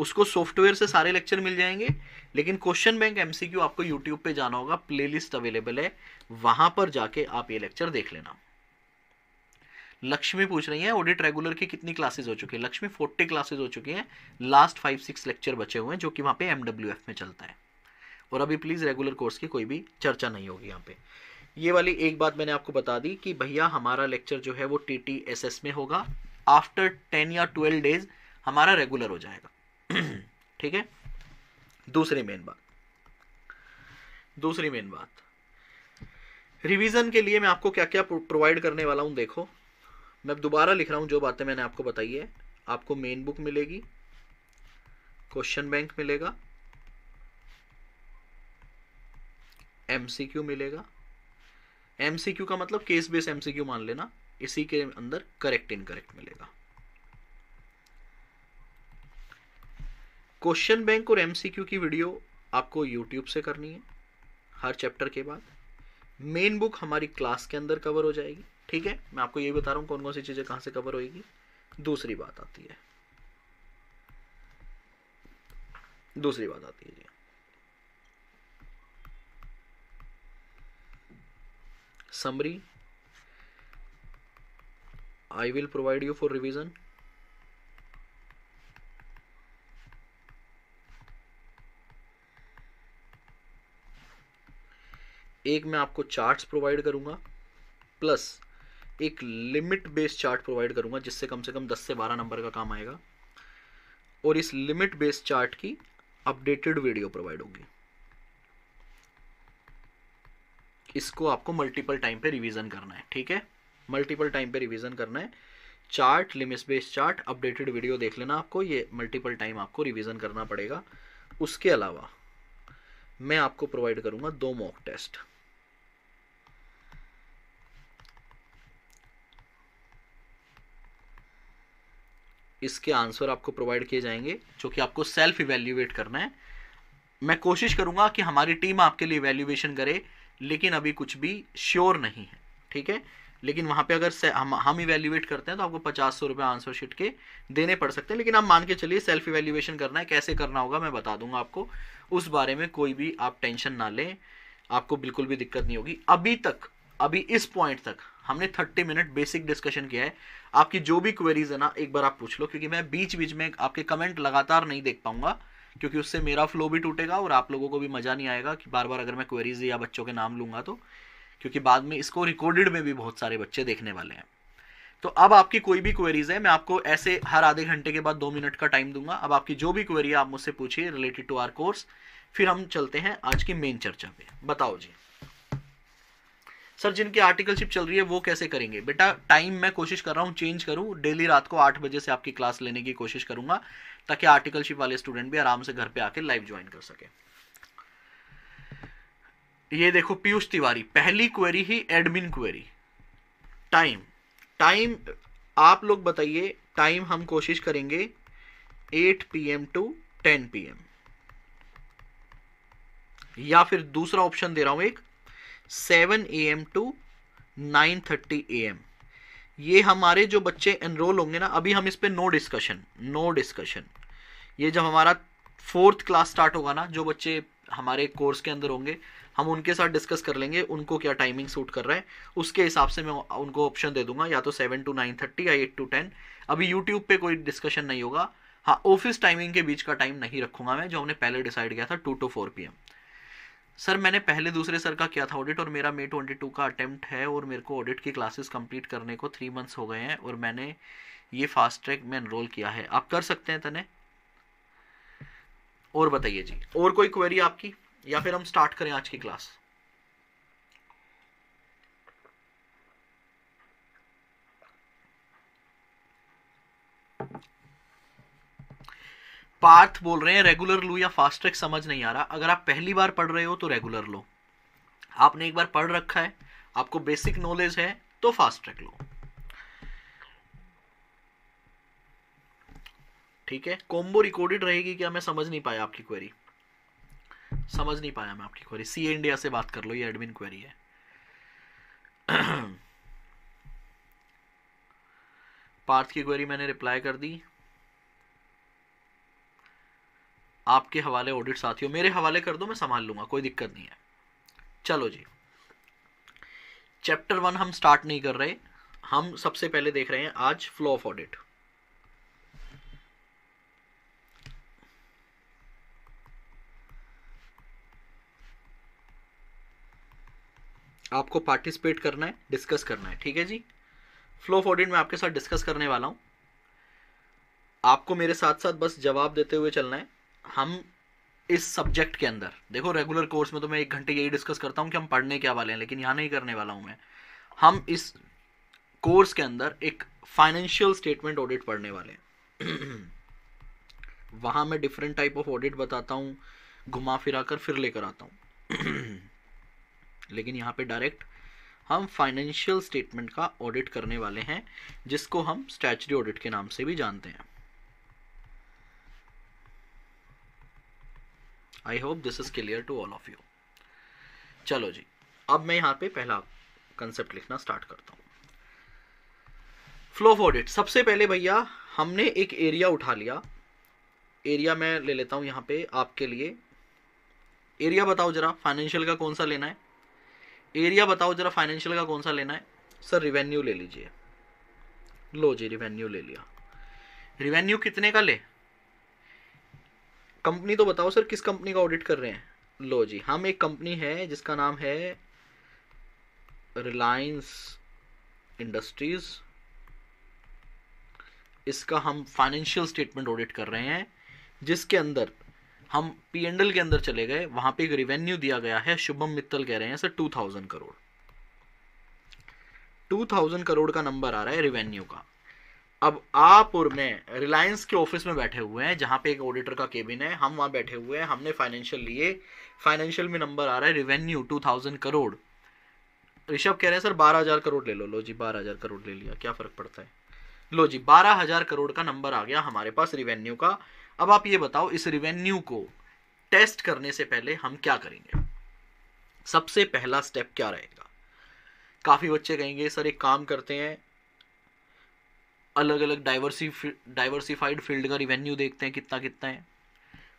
उसको सॉफ्टवेयर से सारे लेक्चर मिल जाएंगे लेकिन क्वेश्चन बैंक एमसीक्यू आपको यूट्यूब पे जाना होगा प्लेलिस्ट अवेलेबल है वहां पर जाके आप ये लेक्चर देख लेना लक्ष्मी पूछ रही है ऑडिट रेगुलर की कितनी क्लासेस हो चुकी है लक्ष्मी फोर्टी क्लासेस हो चुकी हैं लास्ट फाइव सिक्स लेक्चर बचे हुए हैं जो कि वहाँ पे एम में चलता है और अभी प्लीज़ रेगुलर कोर्स की कोई भी चर्चा नहीं होगी यहाँ पे ये वाली एक बात मैंने आपको बता दी कि भैया हमारा लेक्चर जो है वो टी में होगा आफ्टर टेन या ट्वेल्व डेज हमारा रेगुलर हो जाएगा ठीक है दूसरी मेन बात दूसरी मेन बात रिवीजन के लिए मैं आपको क्या क्या प्रोवाइड करने वाला हूं देखो मैं दोबारा लिख रहा हूं जो बातें मैंने आपको बताई है आपको मेन बुक मिलेगी क्वेश्चन बैंक मिलेगा एमसीक्यू मिलेगा एमसीक्यू का मतलब केस बेस एमसीक्यू मान लेना इसी के अंदर करेक्ट इनकरेक्ट मिलेगा क्वेश्चन बैंक और एमसीक्यू की वीडियो आपको यूट्यूब से करनी है हर चैप्टर के बाद मेन बुक हमारी क्लास के अंदर कवर हो जाएगी ठीक है मैं आपको ये बता रहा हूँ कौन कौन सी चीज़ें कहाँ से कवर होगी दूसरी बात आती है दूसरी बात आती है जी summary I will provide you for revision एक मैं आपको चार्ट्स प्रोवाइड करूंगा प्लस एक लिमिट बेस्ड चार्ट प्रोवाइड करूंगा जिससे कम से कम 10 से 12 नंबर का काम आएगा और इस लिमिट बेस्ड चार्ट की अपडेटेड वीडियो प्रोवाइड होगी इसको आपको मल्टीपल टाइम पे रिवीजन करना है ठीक है मल्टीपल टाइम पे रिवीजन करना है chart limit base chart updated video देख लेना आपको ये मल्टीपल टाइम आपको रिवीजन करना पड़ेगा उसके अलावा मैं आपको प्रोवाइड करूंगा दो मॉक टेस्ट इसके आंसर आपको प्रोवाइड किए जाएंगे जो कि आपको सेल्फ इवेल्यूएट करना है मैं कोशिश करूंगा कि हमारी टीम आपके लिए इवेल्यूएशन करे लेकिन अभी कुछ भी श्योर नहीं है ठीक है लेकिन वहां पे अगर हम हम इवेल्यूएट करते हैं तो आपको पचास सौ रुपये आंसर शीट के देने पड़ सकते हैं लेकिन आप मान के चलिए सेल्फ इवेल्यूएशन करना है कैसे करना होगा मैं बता दूंगा आपको उस बारे में कोई भी आप टेंशन ना लें आपको बिल्कुल भी दिक्कत नहीं होगी अभी तक अभी इस पॉइंट तक हमने थर्टी मिनट बेसिक डिस्कशन किया है आपकी जो भी क्वेरीज है ना एक बार आप पूछ लो क्योंकि मैं बीच बीच में आपके कमेंट लगातार नहीं देख पाऊंगा क्योंकि उससे मेरा फ्लो भी टूटेगा और आप लोगों को भी मज़ा नहीं आएगा कि बार बार अगर मैं क्वेरीज या बच्चों के नाम लूंगा तो क्योंकि बाद में इसको रिकॉर्डेड में भी बहुत सारे बच्चे देखने वाले हैं तो अब आपकी कोई भी क्वेरीज है मैं आपको ऐसे हर आधे घंटे के बाद दो मिनट का टाइम दूंगा अब आपकी जो भी क्वेरी है आप मुझसे पूछिए रिलेटेड टू आर कोर्स फिर हम चलते हैं आज की मेन चर्चा पे बताओ जी सर जिनकी आर्टिकलशिप चल रही है वो कैसे करेंगे बेटा टाइम मैं कोशिश कर रहा हूँ चेंज करूँ डेली रात को आठ बजे से आपकी क्लास लेने की कोशिश करूंगा ताकि आर्टिकलशिप वाले स्टूडेंट भी आराम से घर पे आके लाइव ज्वाइन कर सके ये देखो पीयूष तिवारी पहली क्वेरी ही एडमिन क्वेरी टाइम टाइम आप लोग बताइए टाइम हम कोशिश करेंगे 8 पीएम टू 10 पीएम या फिर दूसरा ऑप्शन दे रहा हूं एक 7 एम टू 9:30 एम ये हमारे जो बच्चे एनरोल होंगे ना अभी हम इस पर नो डिस्कशन नो डिस्कशन ये जब हमारा फोर्थ क्लास स्टार्ट होगा ना जो बच्चे हमारे कोर्स के अंदर होंगे हम उनके साथ डिस्कस कर लेंगे उनको क्या टाइमिंग सूट कर रहा है उसके हिसाब से मैं उनको ऑप्शन दे दूंगा या तो सेवन टू नाइन थर्टी या एट टू टेन अभी यूट्यूब पे कोई डिस्कशन नहीं होगा हाँ ऑफिस टाइमिंग के बीच का टाइम नहीं रखूंगा मैं जो हमने पहले डिसाइड किया था two to four P sir मैंने पहले दूसरे सर का किया था ऑडिट और मेरा मे ट्वेंटी टू का अटैम्प्ट है और मेरे को ऑडिट की क्लासेस कंप्लीट करने को थ्री मंथ्स हो गए हैं और मैंने ये फास्ट ट्रैक में एनरोल किया है आप कर सकते हैं तने और बताइए जी और कोई क्वेरी आपकी या फिर हम स्टार्ट करें आज की क्लास पार्थ बोल रहे हैं रेगुलर लो या फास्ट ट्रैक समझ नहीं आ रहा अगर आप पहली बार पढ़ रहे हो तो रेगुलर लो आपने एक बार पढ़ रखा है आपको बेसिक नॉलेज है तो फास्ट ट्रैक लो ठीक है कॉम्बो रिकॉर्डेड रहेगी क्या मैं समझ नहीं पाया आपकी क्वेरी समझ नहीं पाया मैं आपकी क्वेरी सी इंडिया से बात कर लो ये एडमिन क्वेरी है पार्थ की क्वेरी मैंने रिप्लाई कर दी आपके हवाले ऑडिट साथियों मेरे हवाले कर दो मैं संभाल लूंगा कोई दिक्कत नहीं है चलो जी चैप्टर वन हम स्टार्ट नहीं कर रहे हम सबसे पहले देख रहे हैं आज फ्लो ऑफ ऑडिट आपको पार्टिसिपेट करना है डिस्कस करना है ठीक है जी फ्लो फॉर्डिट में आपके साथ डिस्कस करने वाला हूँ आपको मेरे साथ साथ बस जवाब देते हुए चलना है हम इस सब्जेक्ट के अंदर देखो रेगुलर कोर्स में तो मैं एक घंटे यही डिस्कस करता हूँ कि हम पढ़ने क्या वाले हैं लेकिन यहाँ नहीं करने वाला हूँ मैं हम इस कोर्स के अंदर एक फाइनेंशियल स्टेटमेंट ऑडिट पढ़ने वाले हैं वहां मैं डिफरेंट टाइप ऑफ ऑडिट बताता हूँ घुमा फिरा कर फिर लेकर आता हूँ लेकिन यहाँ पे डायरेक्ट हम फाइनेंशियल स्टेटमेंट का ऑडिट करने वाले हैं जिसको हम स्टैचरी ऑडिट के नाम से भी जानते हैं I hope this is clear to all of you चलो जी अब मैं यहाँ पे पहला कंसेप्ट लिखना स्टार्ट करता हूँ फ्लो ऑफ ऑडिट सबसे पहले भैया हमने एक एरिया उठा लिया एरिया मैं ले लेता हूँ यहाँ पे आपके लिए एरिया बताओ जरा फाइनेंशियल का कौन सा लेना है एरिया बताओ जरा फाइनेंशियल का कौन सा लेना है सर रिवेन्यू ले लीजिए लो जी रिवेन्यू ले लिया रिवेन्यू कितने का ले कंपनी तो बताओ सर किस कंपनी का ऑडिट कर रहे हैं लो जी हम एक कंपनी है जिसका नाम है रिलायंस इंडस्ट्रीज इसका हम फाइनेंशियल स्टेटमेंट ऑडिट कर रहे हैं जिसके अंदर हम पी एंडल के अंदर चले गए वहां पे एक रिवेन्यू दिया गया है शुभम मित्तल कह रहे हैं sir two thousand crore two thousand crore का नंबर आ रहा है रिवेन्यू का अब आप और मैं रिलायंस के ऑफिस में बैठे हुए हैं जहां पे एक ऑडिटर का केबिन है हम वहां बैठे हुए हैं हमने फाइनेंशियल लिए फाइनेंशियल में नंबर आ रहा है revenue two thousand crore Rishabh कह रहे हैं सर बारह हज़ार करोड़ ले लो लो जी बारह हज़ार करोड़ ले लिया क्या फ़र्क पड़ता है लो जी बारह हज़ार करोड़ का नंबर आ गया हमारे पास रिवेन्यू का अब आप ये बताओ इस रिवेन्यू को टेस्ट करने से पहले हम क्या करेंगे सबसे पहला स्टेप क्या रहेगा काफ़ी बच्चे कहेंगे सर एक काम करते हैं अलग अलग डाइवर्सिफाइड डाइवर्सिफाइड फील्ड का रिवेन्यू देखते हैं कितना कितना है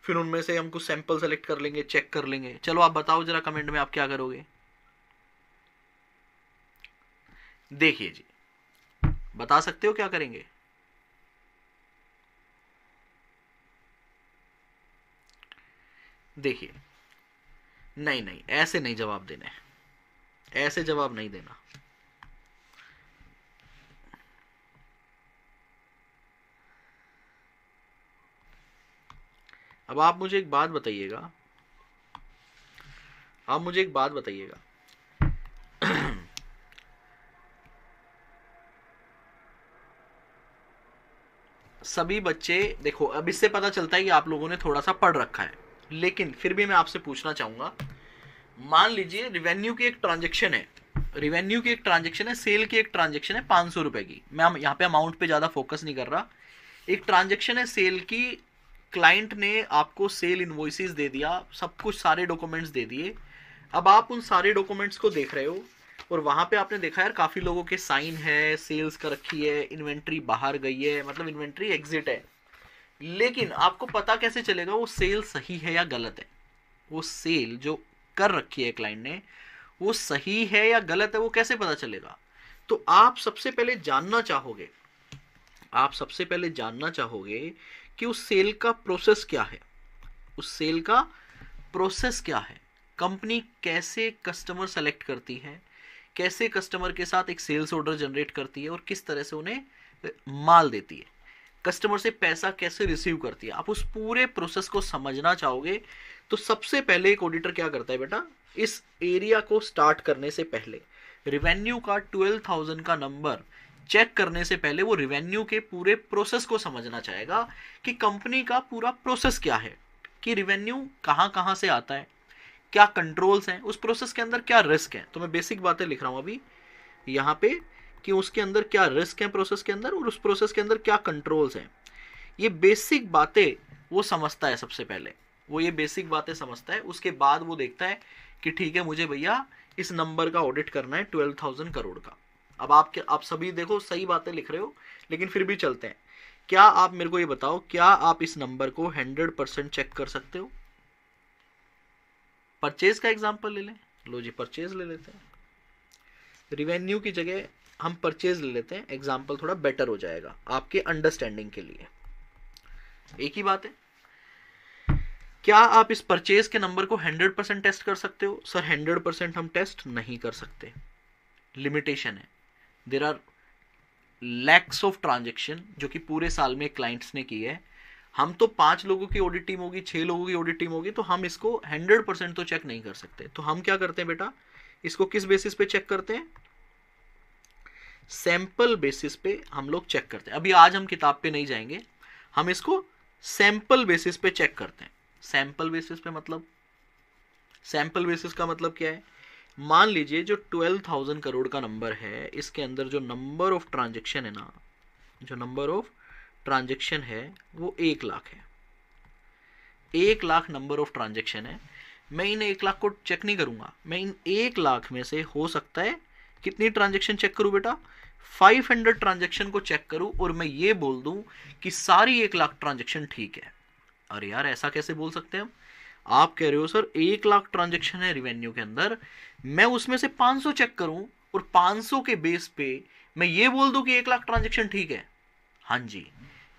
फिर उनमें से हम कुछ सैंपल सेलेक्ट कर लेंगे चेक कर लेंगे चलो आप बताओ जरा कमेंट में आप क्या करोगे देखिए जी बता सकते हो क्या करेंगे देखिए नहीं नहीं ऐसे नहीं जवाब देने ऐसे जवाब नहीं देना अब आप मुझे एक बात बताइएगा आप मुझे एक बात बताइएगा सभी बच्चे देखो अब इससे पता चलता है कि आप लोगों ने थोड़ा सा पढ़ रखा है लेकिन फिर भी मैं आपसे पूछना चाहूंगा मान लीजिए रिवेन्यू की एक ट्रांजेक्शन है रिवेन्यू की एक ट्रांजेक्शन है सेल की एक ट्रांजेक्शन है पाँच सौ रुपये की मैं यहाँ पे अमाउंट पे ज़्यादा फोकस नहीं कर रहा एक ट्रांजेक्शन है सेल की क्लाइंट ने आपको सेल इन्वॉइसिस दे दिया सब कुछ सारे डॉक्यूमेंट्स दे दिए अब आप उन सारे डॉक्यूमेंट्स को देख रहे हो और वहाँ पे आपने देखा यार काफ़ी लोगों के साइन है सेल्स कर रखी है इन्वेंट्री बाहर गई है मतलब इन्वेंट्री एग्जिट है लेकिन आपको पता कैसे चलेगा वो सेल सही है या गलत है वो सेल जो कर रखी है क्लाइंट ने वो सही है या गलत है वो कैसे पता चलेगा तो आप सबसे पहले जानना चाहोगे आप सबसे पहले जानना चाहोगे कि उस सेल का प्रोसेस क्या है उस सेल का प्रोसेस क्या है कंपनी कैसे कस्टमर सेलेक्ट करती है कैसे कस्टमर के साथ एक सेल्स ऑर्डर जनरेट करती है और किस तरह से उन्हें माल देती है कस्टमर से पैसा कैसे रिसीव करती है आप उस पूरे प्रोसेस को समझना चाहोगे तो सबसे पहले एक ऑडिटर क्या करता है बेटा इस एरिया को स्टार्ट करने से पहले रिवेन्यू का ट्वेल्व थाउजेंड का नंबर चेक करने से पहले वो रिवेन्यू के पूरे प्रोसेस को समझना चाहेगा कि कंपनी का पूरा प्रोसेस क्या है कि रिवेन्यू कहाँ कहाँ से आता है क्या कंट्रोल्स हैं उस प्रोसेस के अंदर क्या रिस्क है तो मैं बेसिक बातें लिख रहा हूँ अभी यहाँ पे कि उसके अंदर क्या रिस्क है प्रोसेस के अंदर और उस प्रोसेस के अंदर क्या कंट्रोल्स हैं ये बेसिक बातें वो समझता है सबसे पहले वो ये बेसिक बातें समझता है उसके बाद वो देखता है कि ठीक है मुझे भैया इस नंबर का ऑडिट करना है ट्वेल्व थाउजेंड करोड़ का अब आप आप सभी देखो सही बातें लिख रहे हो लेकिन फिर भी चलते हैं क्या आप मेरे को ये बताओ क्या आप इस नंबर को हंड्रेड परसेंट चेक कर सकते हो परचेज का एग्जाम्पल ले लें लो जी परचेज ले लेते हैं रिवेन्यू की जगह हम परचेज ले लेते हैं एग्जाम्पल थोड़ा बेटर हो जाएगा आपके अंडरस्टैंडिंग के लिए एक ही बात है क्या आप इस परचेज के नंबर को 100 परसेंट टेस्ट कर सकते हो सर 100 परसेंट हम टेस्ट नहीं कर सकते लिमिटेशन है there are lakhs of transaction जो कि पूरे साल में क्लाइंट्स ने की है हम तो पांच लोगों की ऑडिट टीम होगी छह लोगों की ऑडिट टीम होगी तो हम इसको हंड्रेड परसेंट तो चेक नहीं कर सकते तो हम क्या करते हैं बेटा इसको किस बेसिस पे चेक करते हैं सैंपल बेसिस पे हम लोग चेक करते हैं अभी आज हम किताब पे नहीं जाएंगे हम इसको सैंपल बेसिस पे चेक करते हैं सैंपल बेसिस पे मतलब सैंपल बेसिस का मतलब क्या है मान लीजिए जो ट्वेल्व थाउजेंड करोड़ का नंबर है इसके अंदर जो नंबर ऑफ ट्रांजेक्शन है ना जो नंबर ऑफ ट्रांजेक्शन है वो एक लाख है एक लाख नंबर ऑफ ट्रांजेक्शन है मैं इन एक लाख को चेक नहीं करूंगा मैं इन एक लाख में से हो सकता है कितनी ट्रांजेक्शन चेक करूँ बेटा 500 हंड्रेड ट्रांजेक्शन को चेक करूँ और मैं ये बोल दूँ कि सारी एक लाख ट्रांजेक्शन ठीक है अरे यार ऐसा कैसे बोल सकते हैं हम आप कह रहे हो सर एक लाख ट्रांजेक्शन है रिवेन्यू के अंदर मैं उसमें से 500 चेक करूं और 500 के बेस पे मैं ये बोल दूं कि एक लाख ट्रांजेक्शन ठीक है हाँ जी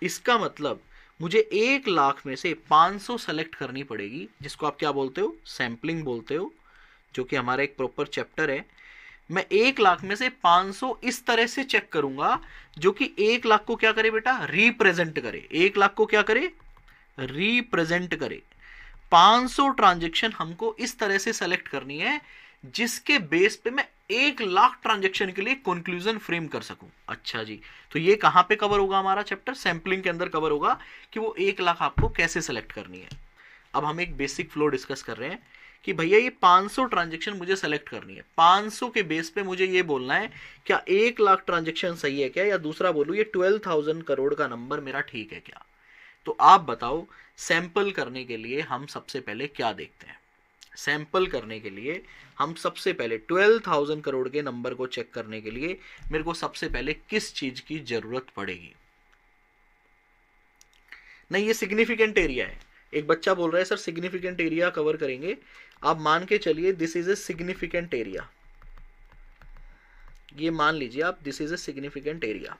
इसका मतलब मुझे एक लाख में से 500 सेलेक्ट करनी पड़ेगी जिसको आप क्या बोलते हो सैम्पलिंग बोलते हो जो कि हमारा एक प्रॉपर चैप्टर है मैं एक लाख में से 500 इस तरह से चेक करूंगा जो कि एक लाख को क्या करे बेटा रिप्रेजेंट करे एक लाख को क्या करे रिप्रेजेंट करे 500 ट्रांजेक्शन हमको इस तरह से सेलेक्ट करनी है जिसके बेस पे मैं एक लाख ट्रांजेक्शन के लिए कंक्लूजन फ्रेम कर सकूं अच्छा जी तो ये कहां पे कवर होगा हमारा चैप्टर सैंपलिंग के अंदर कवर होगा कि वो एक लाख आपको कैसे सेलेक्ट करनी है अब हम एक बेसिक फ्लो डिस्कस कर रहे हैं कि भैया ये 500 ट्रांजेक्शन मुझे सेलेक्ट करनी है 500 के बेस पे मुझे ये बोलना है क्या एक लाख ट्रांजेक्शन सही है क्या या दूसरा बोलू ये ट्वेल्व थाउजेंड करोड़ का नंबर मेरा ठीक है क्या तो आप बताओ सैंपल करने के लिए हम सबसे पहले क्या देखते हैं सैंपल करने के लिए हम सबसे पहले ट्वेल्व थाउजेंड करोड़ के नंबर को चेक करने के लिए मेरे को सबसे पहले किस चीज़ की ज़रूरत पड़ेगी नहीं ये सिग्निफिकेंट एरिया है एक बच्चा बोल रहा है सर सिग्निफिकेंट एरिया कवर करेंगे आप मान के चलिए this is a significant area ये मान लीजिए आप this is a significant area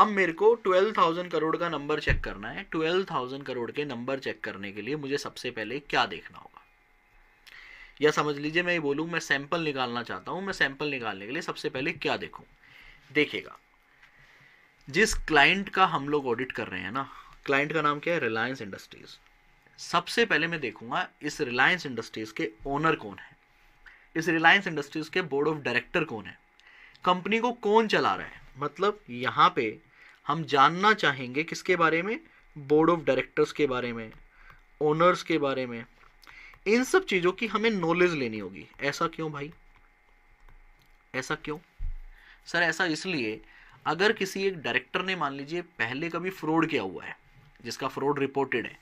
अब मेरे को ट्वेल्व थाउजेंड करोड़ का नंबर चेक करना है ट्वेल्व थाउजेंड करोड़ के नंबर चेक करने के लिए मुझे सबसे पहले क्या देखना होगा या समझ लीजिए मैं ये बोलूँ मैं सैंपल निकालना चाहता हूँ मैं सैंपल निकालने के लिए सबसे पहले क्या देखूँ देखेगा जिस क्लाइंट का हम लोग ऑडिट कर रहे हैं ना क्लाइंट का नाम क्या है रिलायंस इंडस्ट्रीज़ सबसे पहले मैं देखूंगा इस रिलायंस इंडस्ट्रीज़ के ओनर कौन है इस रिलायंस इंडस्ट्रीज़ के बोर्ड ऑफ डायरेक्टर कौन है कंपनी को कौन चला रहा है मतलब यहाँ पे हम जानना चाहेंगे किसके बारे में बोर्ड ऑफ डायरेक्टर्स के बारे में ओनर्स के बारे में इन सब चीज़ों की हमें नॉलेज लेनी होगी ऐसा क्यों भाई ऐसा क्यों सर ऐसा इसलिए अगर किसी एक डायरेक्टर ने मान लीजिए पहले कभी फ्रॉड किया हुआ है जिसका फ्रॉड रिपोर्टेड है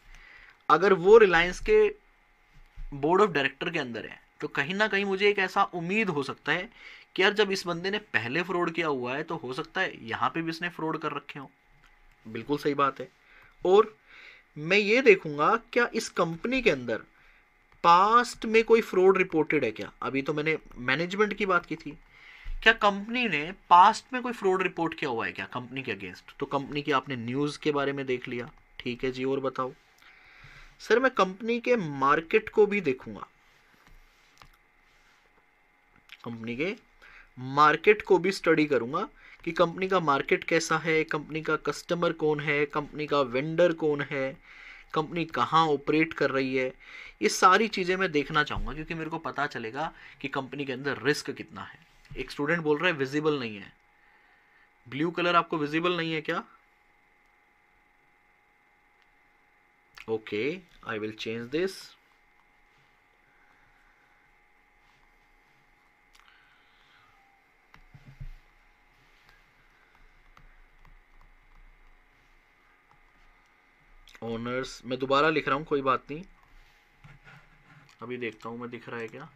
अगर वो रिलायंस के बोर्ड ऑफ डायरेक्टर के अंदर है तो कहीं ना कहीं मुझे एक ऐसा उम्मीद हो सकता है कि यार जब इस बंदे ने पहले फ्रॉड किया हुआ है तो हो सकता है यहाँ पे भी इसने फ्रॉड कर रखे हों बिल्कुल सही बात है और मैं ये देखूंगा क्या इस कंपनी के अंदर पास्ट में कोई फ्रॉड रिपोर्टेड है क्या अभी तो मैंने मैनेजमेंट की बात की थी क्या कंपनी ने पास्ट में कोई फ्रॉड रिपोर्ट किया हुआ है क्या कंपनी के अगेंस्ट तो कंपनी की आपने न्यूज़ के बारे में देख लिया ठीक है जी और बताओ सर मैं कंपनी के मार्केट को भी देखूंगा कंपनी के मार्केट को भी स्टडी करूंगा कि कंपनी का मार्केट कैसा है कंपनी का कस्टमर कौन है कंपनी का वेंडर कौन है कंपनी कहाँ ऑपरेट कर रही है ये सारी चीज़ें मैं देखना चाहूँगा क्योंकि मेरे को पता चलेगा कि कंपनी के अंदर रिस्क कितना है एक स्टूडेंट बोल रहा है विजिबल नहीं है ब्लू कलर आपको विजिबल नहीं है क्या okay I will change this owners मैं दोबारा लिख रहा हूँ कोई बात नहीं अभी देखता हूँ मैं दिख रहा है क्या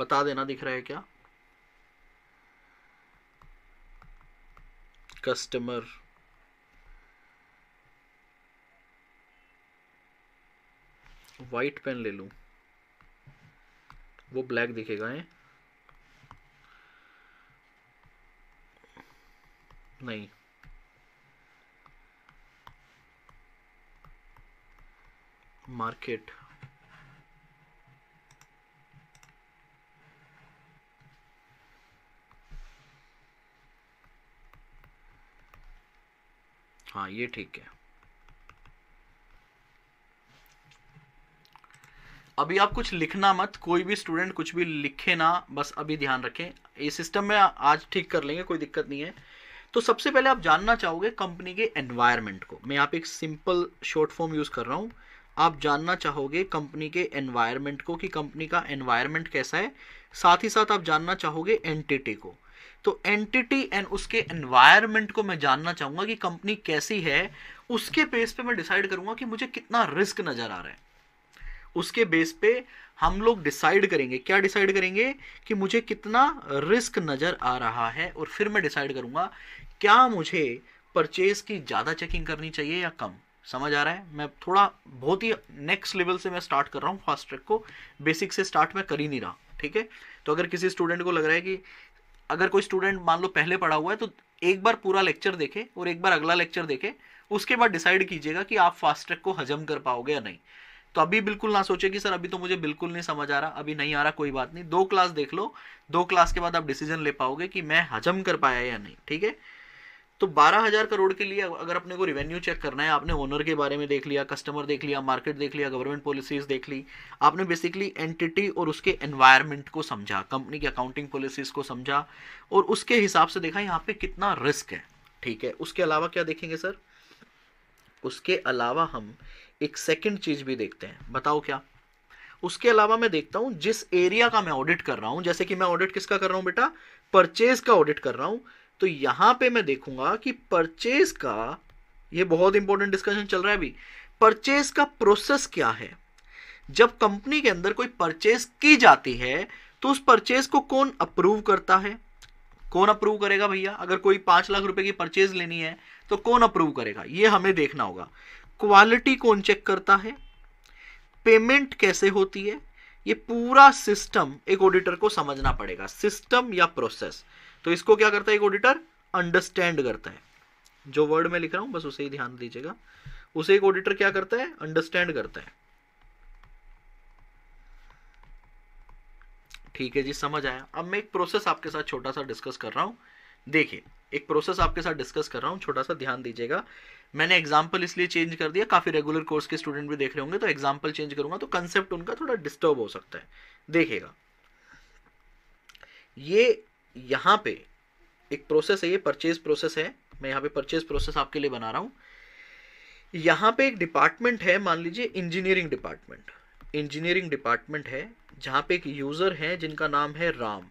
बता देना दिख रहा है क्या customer वाइट पेन ले लूं वो ब्लैक दिखेगा है नहीं मार्केट हाँ ये ठीक है अभी आप कुछ लिखना मत कोई भी स्टूडेंट कुछ भी लिखे ना बस अभी ध्यान रखें ये सिस्टम में आज ठीक कर लेंगे कोई दिक्कत नहीं है तो सबसे पहले आप जानना चाहोगे कंपनी के एनवायरनमेंट को मैं यहाँ पे एक सिंपल शॉर्ट फॉर्म यूज़ कर रहा हूँ आप जानना चाहोगे कंपनी के एनवायरनमेंट को कि कंपनी का एनवायरनमेंट कैसा है साथ ही साथ आप जानना चाहोगे एंटिटी को तो एंटिटी एंड उसके एनवायरमेंट को मैं जानना चाहूंगा कि कंपनी कैसी है उसके बेस पे मैं डिसाइड करूंगा कि मुझे कितना रिस्क नज़र आ रहा है उसके बेस पे हम लोग डिसाइड करेंगे क्या डिसाइड करेंगे कि मुझे कितना रिस्क नज़र आ रहा है और फिर मैं डिसाइड करूंगा क्या मुझे परचेज़ की ज़्यादा चेकिंग करनी चाहिए या कम समझ आ रहा है मैं थोड़ा बहुत ही नेक्स्ट लेवल से मैं स्टार्ट कर रहा हूँ फास्ट ट्रैक को बेसिक से स्टार्ट मैं कर ही नहीं रहा ठीक है तो अगर किसी स्टूडेंट को लग रहा है कि अगर कोई स्टूडेंट मान लो पहले पढ़ा हुआ है तो एक बार पूरा लेक्चर देखे और एक बार अगला लेक्चर देखे उसके बाद डिसाइड कीजिएगा कि आप फास्ट ट्रैक को हजम कर पाओगे या नहीं तो अभी बिल्कुल ना सोचे कि सर अभी तो मुझे बिल्कुल नहीं समझ आ रहा अभी नहीं आ रहा कोई बात नहीं दो क्लास देख लो दो क्लास के बाद आप डिसीजन ले पाओगे कि मैं हजम कर पाया या नहीं ठीक है तो बारह हजार करोड़ के लिए अगर अपने को रेवेन्यू चेक करना है आपने ओनर के बारे में देख लिया कस्टमर देख लिया मार्केट देख लिया गवर्नमेंट पॉलिसीज देख ली आपने बेसिकली एंटिटी और उसके एनवायरमेंट को समझा कंपनी की अकाउंटिंग पॉलिसीज को समझा और उसके हिसाब से देखा यहाँ पे कितना रिस्क है ठीक है उसके अलावा क्या देखेंगे सर उसके अलावा हम एक सेकेंड चीज भी देखते हैं बताओ क्या उसके अलावा मैं देखता हूँ जिस एरिया का मैं ऑडिट कर रहा हूँ जैसे कि मैं ऑडिट किसका कर रहा हूँ बेटा परचेज का ऑडिट कर रहा हूँ तो यहां पे मैं देखूंगा कि परचेज का ये बहुत इंपॉर्टेंट डिस्कशन चल रहा है अभी परचेज का प्रोसेस क्या है जब कंपनी के अंदर कोई परचेज की जाती है तो उस परचेज को कौन अप्रूव करता है कौन अप्रूव करेगा भैया अगर कोई पांच लाख रुपए की परचेज लेनी है तो कौन अप्रूव करेगा ये हमें देखना होगा क्वालिटी कौन चेक करता है पेमेंट कैसे होती है ये पूरा सिस्टम एक ऑडिटर को समझना पड़ेगा सिस्टम या प्रोसेस तो इसको क्या करता है एक ऑडिटर अंडरस्टैंड करता है जो वर्ड में लिख रहा हूं बस उसे ही ध्यान दीजिएगा उसे एक ऑडिटर क्या करता है अंडरस्टैंड करता है ठीक है जी समझ आया अब मैं एक प्रोसेस आपके साथ छोटा सा डिस्कस कर रहा हूं देखिए एक प्रोसेस आपके साथ डिस्कस कर रहा हूं छोटा सा ध्यान दीजिएगा मैंने एग्जांपल इसलिए चेंज कर दिया काफ़ी रेगुलर कोर्स के स्टूडेंट भी देख रहे होंगे तो एग्जांपल चेंज करूंगा तो कंसेप्ट उनका थोड़ा डिस्टर्ब हो सकता है देखिएगा ये यहाँ पे एक प्रोसेस है ये परचेज प्रोसेस है मैं यहाँ पे परचेज प्रोसेस आपके लिए बना रहा हूँ यहाँ पे एक डिपार्टमेंट है मान लीजिए इंजीनियरिंग डिपार्टमेंट इंजीनियरिंग डिपार्टमेंट है जहाँ पे एक यूज़र है जिनका नाम है राम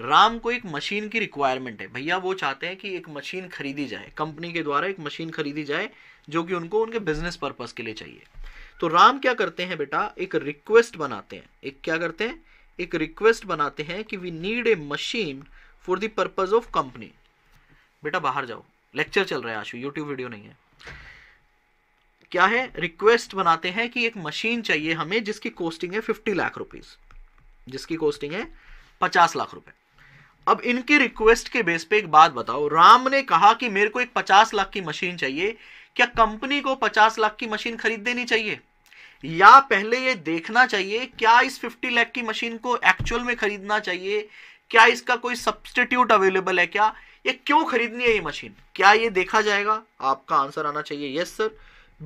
राम को एक मशीन की रिक्वायरमेंट है भैया वो चाहते हैं कि एक मशीन खरीदी जाए कंपनी के द्वारा एक मशीन खरीदी जाए जो कि उनको उनके बिजनेस पर्पज़ के लिए चाहिए तो राम क्या करते हैं बेटा एक रिक्वेस्ट बनाते हैं एक क्या करते हैं एक रिक्वेस्ट बनाते हैं कि we need a machine for the purpose of company बेटा बाहर जाओ लेक्चर चल रहा है आशु यूट्यूब वीडियो नहीं है क्या है रिक्वेस्ट बनाते हैं कि एक मशीन चाहिए हमें जिसकी कॉस्टिंग है फिफ्टी लाख रुपीज जिसकी कॉस्टिंग है पचास लाख रुपए अब इनकी रिक्वेस्ट के बेस पे एक बात बताओ राम ने कहा कि मेरे को एक पचास लाख की मशीन चाहिए क्या कंपनी को पचास लाख की मशीन खरीद देनी चाहिए या पहले ये देखना चाहिए क्या इस 50 लाख की मशीन को एक्चुअल में खरीदना चाहिए क्या इसका कोई सब्सटीट्यूट अवेलेबल है क्या ये क्यों खरीदनी है ये मशीन क्या ये देखा जाएगा आपका आंसर आना चाहिए यस सर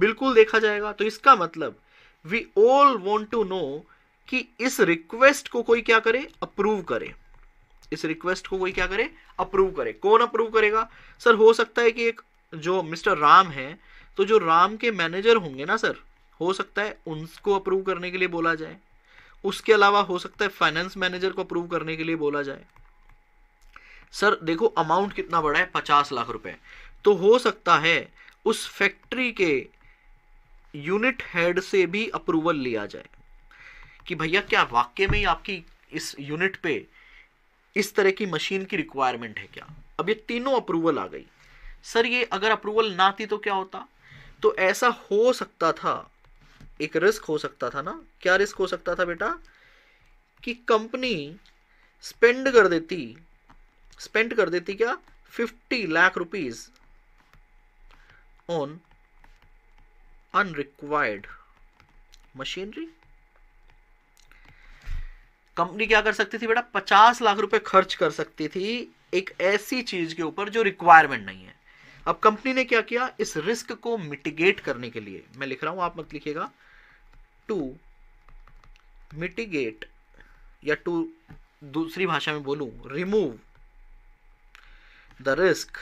बिल्कुल देखा जाएगा तो इसका मतलब we all want to know कि इस रिक्वेस्ट को कोई क्या करे अप्रूव करे इस रिक्वेस्ट को कोई क्या करे अप्रूव करे कौन अप्रूव करेगा सर हो सकता है कि एक जो मिस्टर राम है तो जो राम के मैनेजर होंगे ना सर हो सकता है उनको अप्रूव करने के लिए बोला जाए उसके अलावा हो सकता है फाइनेंस मैनेजर को अप्रूव करने के लिए बोला जाए सर देखो अमाउंट कितना बड़ा है पचास लाख रुपए तो हो सकता है उस फैक्ट्री के यूनिट हेड से भी अप्रूवल लिया जाए कि भैया क्या वाक्य में ही आपकी इस यूनिट पे इस तरह की मशीन की रिक्वायरमेंट है क्या अब ये तीनों अप्रूवल आ गई सर ये अगर अप्रूवल ना थी तो क्या होता तो ऐसा हो सकता था एक रिस्क हो सकता था ना क्या रिस्क हो सकता था बेटा कि कंपनी स्पेंड कर देती स्पेंड कर देती क्या fifty lakh rupees on unrequired machinery company क्या कर सकती थी बेटा पचास लाख रुपए खर्च कर सकती थी एक ऐसी चीज के ऊपर जो रिक्वायरमेंट नहीं है अब कंपनी ने क्या किया इस रिस्क को मिटिगेट करने के लिए मैं लिख रहा हूं आप मत लिखिएगा टू मिटिगेट या टू दूसरी भाषा में बोलूं रिमूव द रिस्क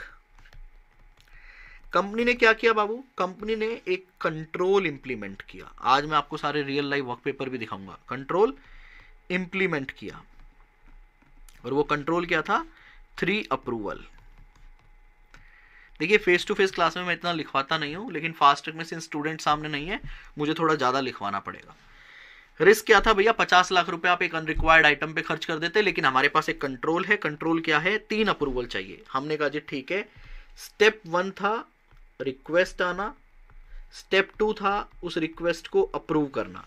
कंपनी ने क्या किया बाबू कंपनी ने एक कंट्रोल इंप्लीमेंट किया आज मैं आपको सारे रियल लाइफ वर्क पेपर भी दिखाऊंगा कंट्रोल इंप्लीमेंट किया और वो कंट्रोल क्या था थ्री अप्रूवल देखिए फेस टू फेस क्लास में मैं इतना लिखवाता नहीं हूँ लेकिन फास्ट ट्रैक में सिंस स्टूडेंट सामने नहीं है मुझे थोड़ा ज़्यादा लिखवाना पड़ेगा रिस्क क्या था भैया पचास लाख रुपए आप एक अनरिक्वायर्ड आइटम पे खर्च कर देते लेकिन हमारे पास एक कंट्रोल है कंट्रोल क्या है तीन अप्रूवल चाहिए हमने कहा जी ठीक है स्टेप वन था रिक्वेस्ट आना स्टेप टू था उस रिक्वेस्ट को अप्रूव करना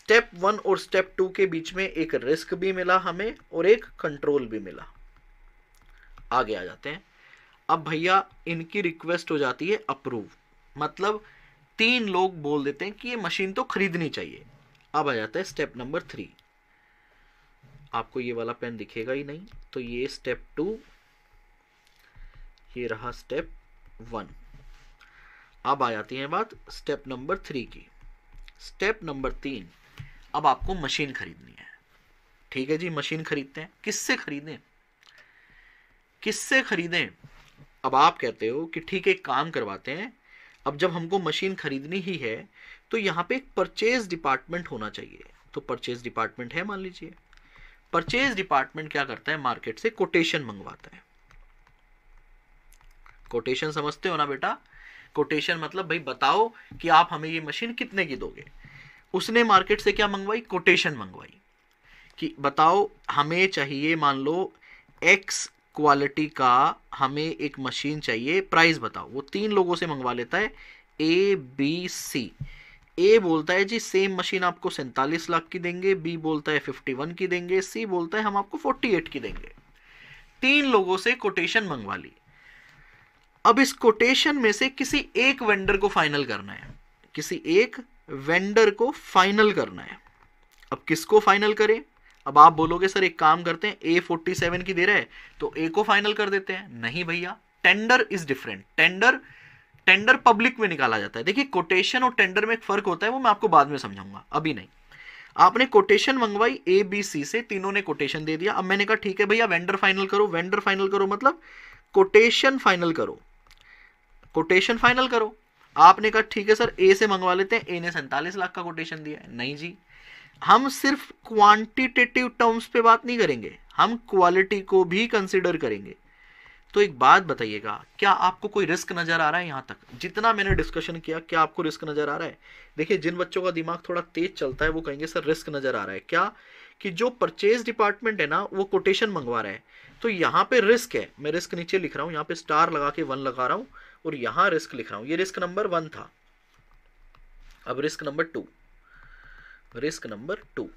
स्टेप वन और स्टेप टू के बीच में एक रिस्क भी मिला हमें और एक कंट्रोल भी मिला आगे आ जाते हैं अब भैया इनकी रिक्वेस्ट हो जाती है अप्रूव मतलब तीन लोग बोल देते हैं कि ये मशीन तो खरीदनी चाहिए अब आ जाता है स्टेप नंबर थ्री आपको ये वाला पेन दिखेगा ही नहीं तो ये स्टेप टू ये रहा स्टेप वन अब आ जाती है बात स्टेप नंबर थ्री की स्टेप नंबर तीन अब आपको मशीन खरीदनी है ठीक है जी मशीन खरीदते हैं किससे खरीदें किससे खरीदें अब आप कहते हो कि ठीक है काम करवाते हैं अब जब हमको मशीन खरीदनी ही है तो यहाँ पे एक परचेज डिपार्टमेंट होना चाहिए तो परचेज डिपार्टमेंट है मान लीजिए परचेज डिपार्टमेंट क्या करता है मार्केट से कोटेशन मंगवाता है कोटेशन समझते हो ना बेटा कोटेशन मतलब भाई बताओ कि आप हमें ये मशीन कितने की दोगे उसने मार्केट से क्या मंगवाई कोटेशन मंगवाई कि बताओ हमें चाहिए मान लो एक्स क्वालिटी का हमें एक मशीन चाहिए प्राइस बताओ वो तीन लोगों से मंगवा लेता है ए बी सी ए बोलता है जी सेम मशीन आपको सैंतालीस लाख की देंगे बी बोलता है फिफ्टी वन की देंगे सी बोलता है हम आपको फोर्टी एट की देंगे तीन लोगों से कोटेशन मंगवा ली अब इस कोटेशन में से किसी एक वेंडर को फाइनल करना है किसी एक वेंडर को फाइनल करना है अब किसको फाइनल करें अब आप बोलोगे सर एक काम करते हैं ए फोर्टी सेवन की दे रहे हैं तो ए को फाइनल कर देते हैं नहीं भैया tender is different tender tender public में निकाला जाता है देखिए कोटेशन और टेंडर में एक फर्क होता है वो मैं आपको बाद में समझाऊंगा अभी नहीं आपने कोटेशन मंगवाई ए बी सी से तीनों ने कोटेशन दे दिया अब मैंने कहा ठीक है भैया वेंडर फाइनल करो वेंडर फाइनल करो मतलब कोटेशन फाइनल करो कोटेशन फाइनल करो आपने कहा ठीक है सर ए से मंगवा लेते हैं ए ने सैंतालीस लाख का कोटेशन दिया है नहीं जी हम सिर्फ क्वांटिटेटिव टर्म्स पे बात नहीं करेंगे हम क्वालिटी को भी कंसिडर करेंगे तो एक बात बताइएगा क्या आपको कोई रिस्क नज़र आ रहा है यहां तक जितना मैंने डिस्कशन किया क्या आपको रिस्क नज़र आ रहा है देखिए जिन बच्चों का दिमाग थोड़ा तेज चलता है वो कहेंगे सर रिस्क नज़र आ रहा है क्या कि जो परचेज डिपार्टमेंट है ना वो कोटेशन मंगवा रहा है तो यहाँ पे रिस्क है मैं रिस्क नीचे लिख रहा हूं यहाँ पे स्टार लगा के वन लगा रहा हूँ और यहां रिस्क लिख रहा हूं ये रिस्क नंबर वन था अब risk number two risk number two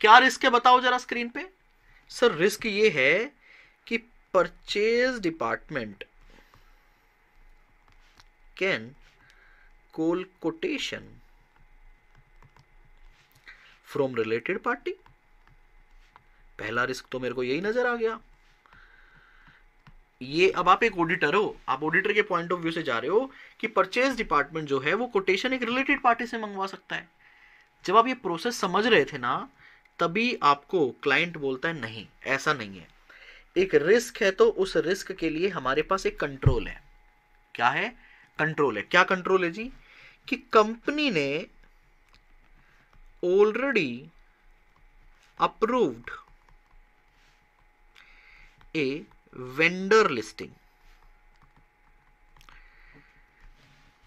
क्या रिस्क है बताओ जरा स्क्रीन पे सर रिस्क ये है कि purchase department can call quotation from related party पहला रिस्क तो मेरे को यही नजर आ गया ये अब आप एक ऑडिटर हो आप ऑडिटर के पॉइंट ऑफ व्यू से जा रहे हो कि परचेज डिपार्टमेंट जो है वो कोटेशन एक रिलेटेड पार्टी से मंगवा सकता है जब आप ये प्रोसेस समझ रहे थे ना तभी आपको क्लाइंट बोलता है नहीं ऐसा नहीं है एक रिस्क है तो उस रिस्क के लिए हमारे पास एक कंट्रोल है क्या है कंट्रोल है क्या कंट्रोल है जी कि कंपनी ने already approved a vendor listing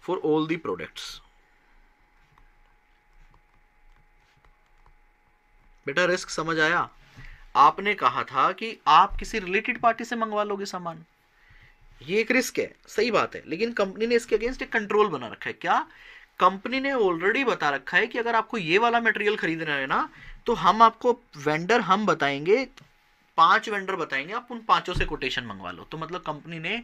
for all the products बेटा रिस्क समझ आया आपने कहा था कि आप किसी रिलेटेड पार्टी से मंगवा लोगे सामान ये एक रिस्क है सही बात है लेकिन कंपनी ने इसके अगेंस्ट एक कंट्रोल बना रखा है क्या कंपनी ने ऑलरेडी बता रखा है कि अगर आपको ये वाला मटेरियल खरीदना है ना तो हम आपको वेंडर हम बताएंगे पांच वेंडर बताएंगे आप उन पांचों से कोटेशन मंगवा लो तो मतलब कंपनी ने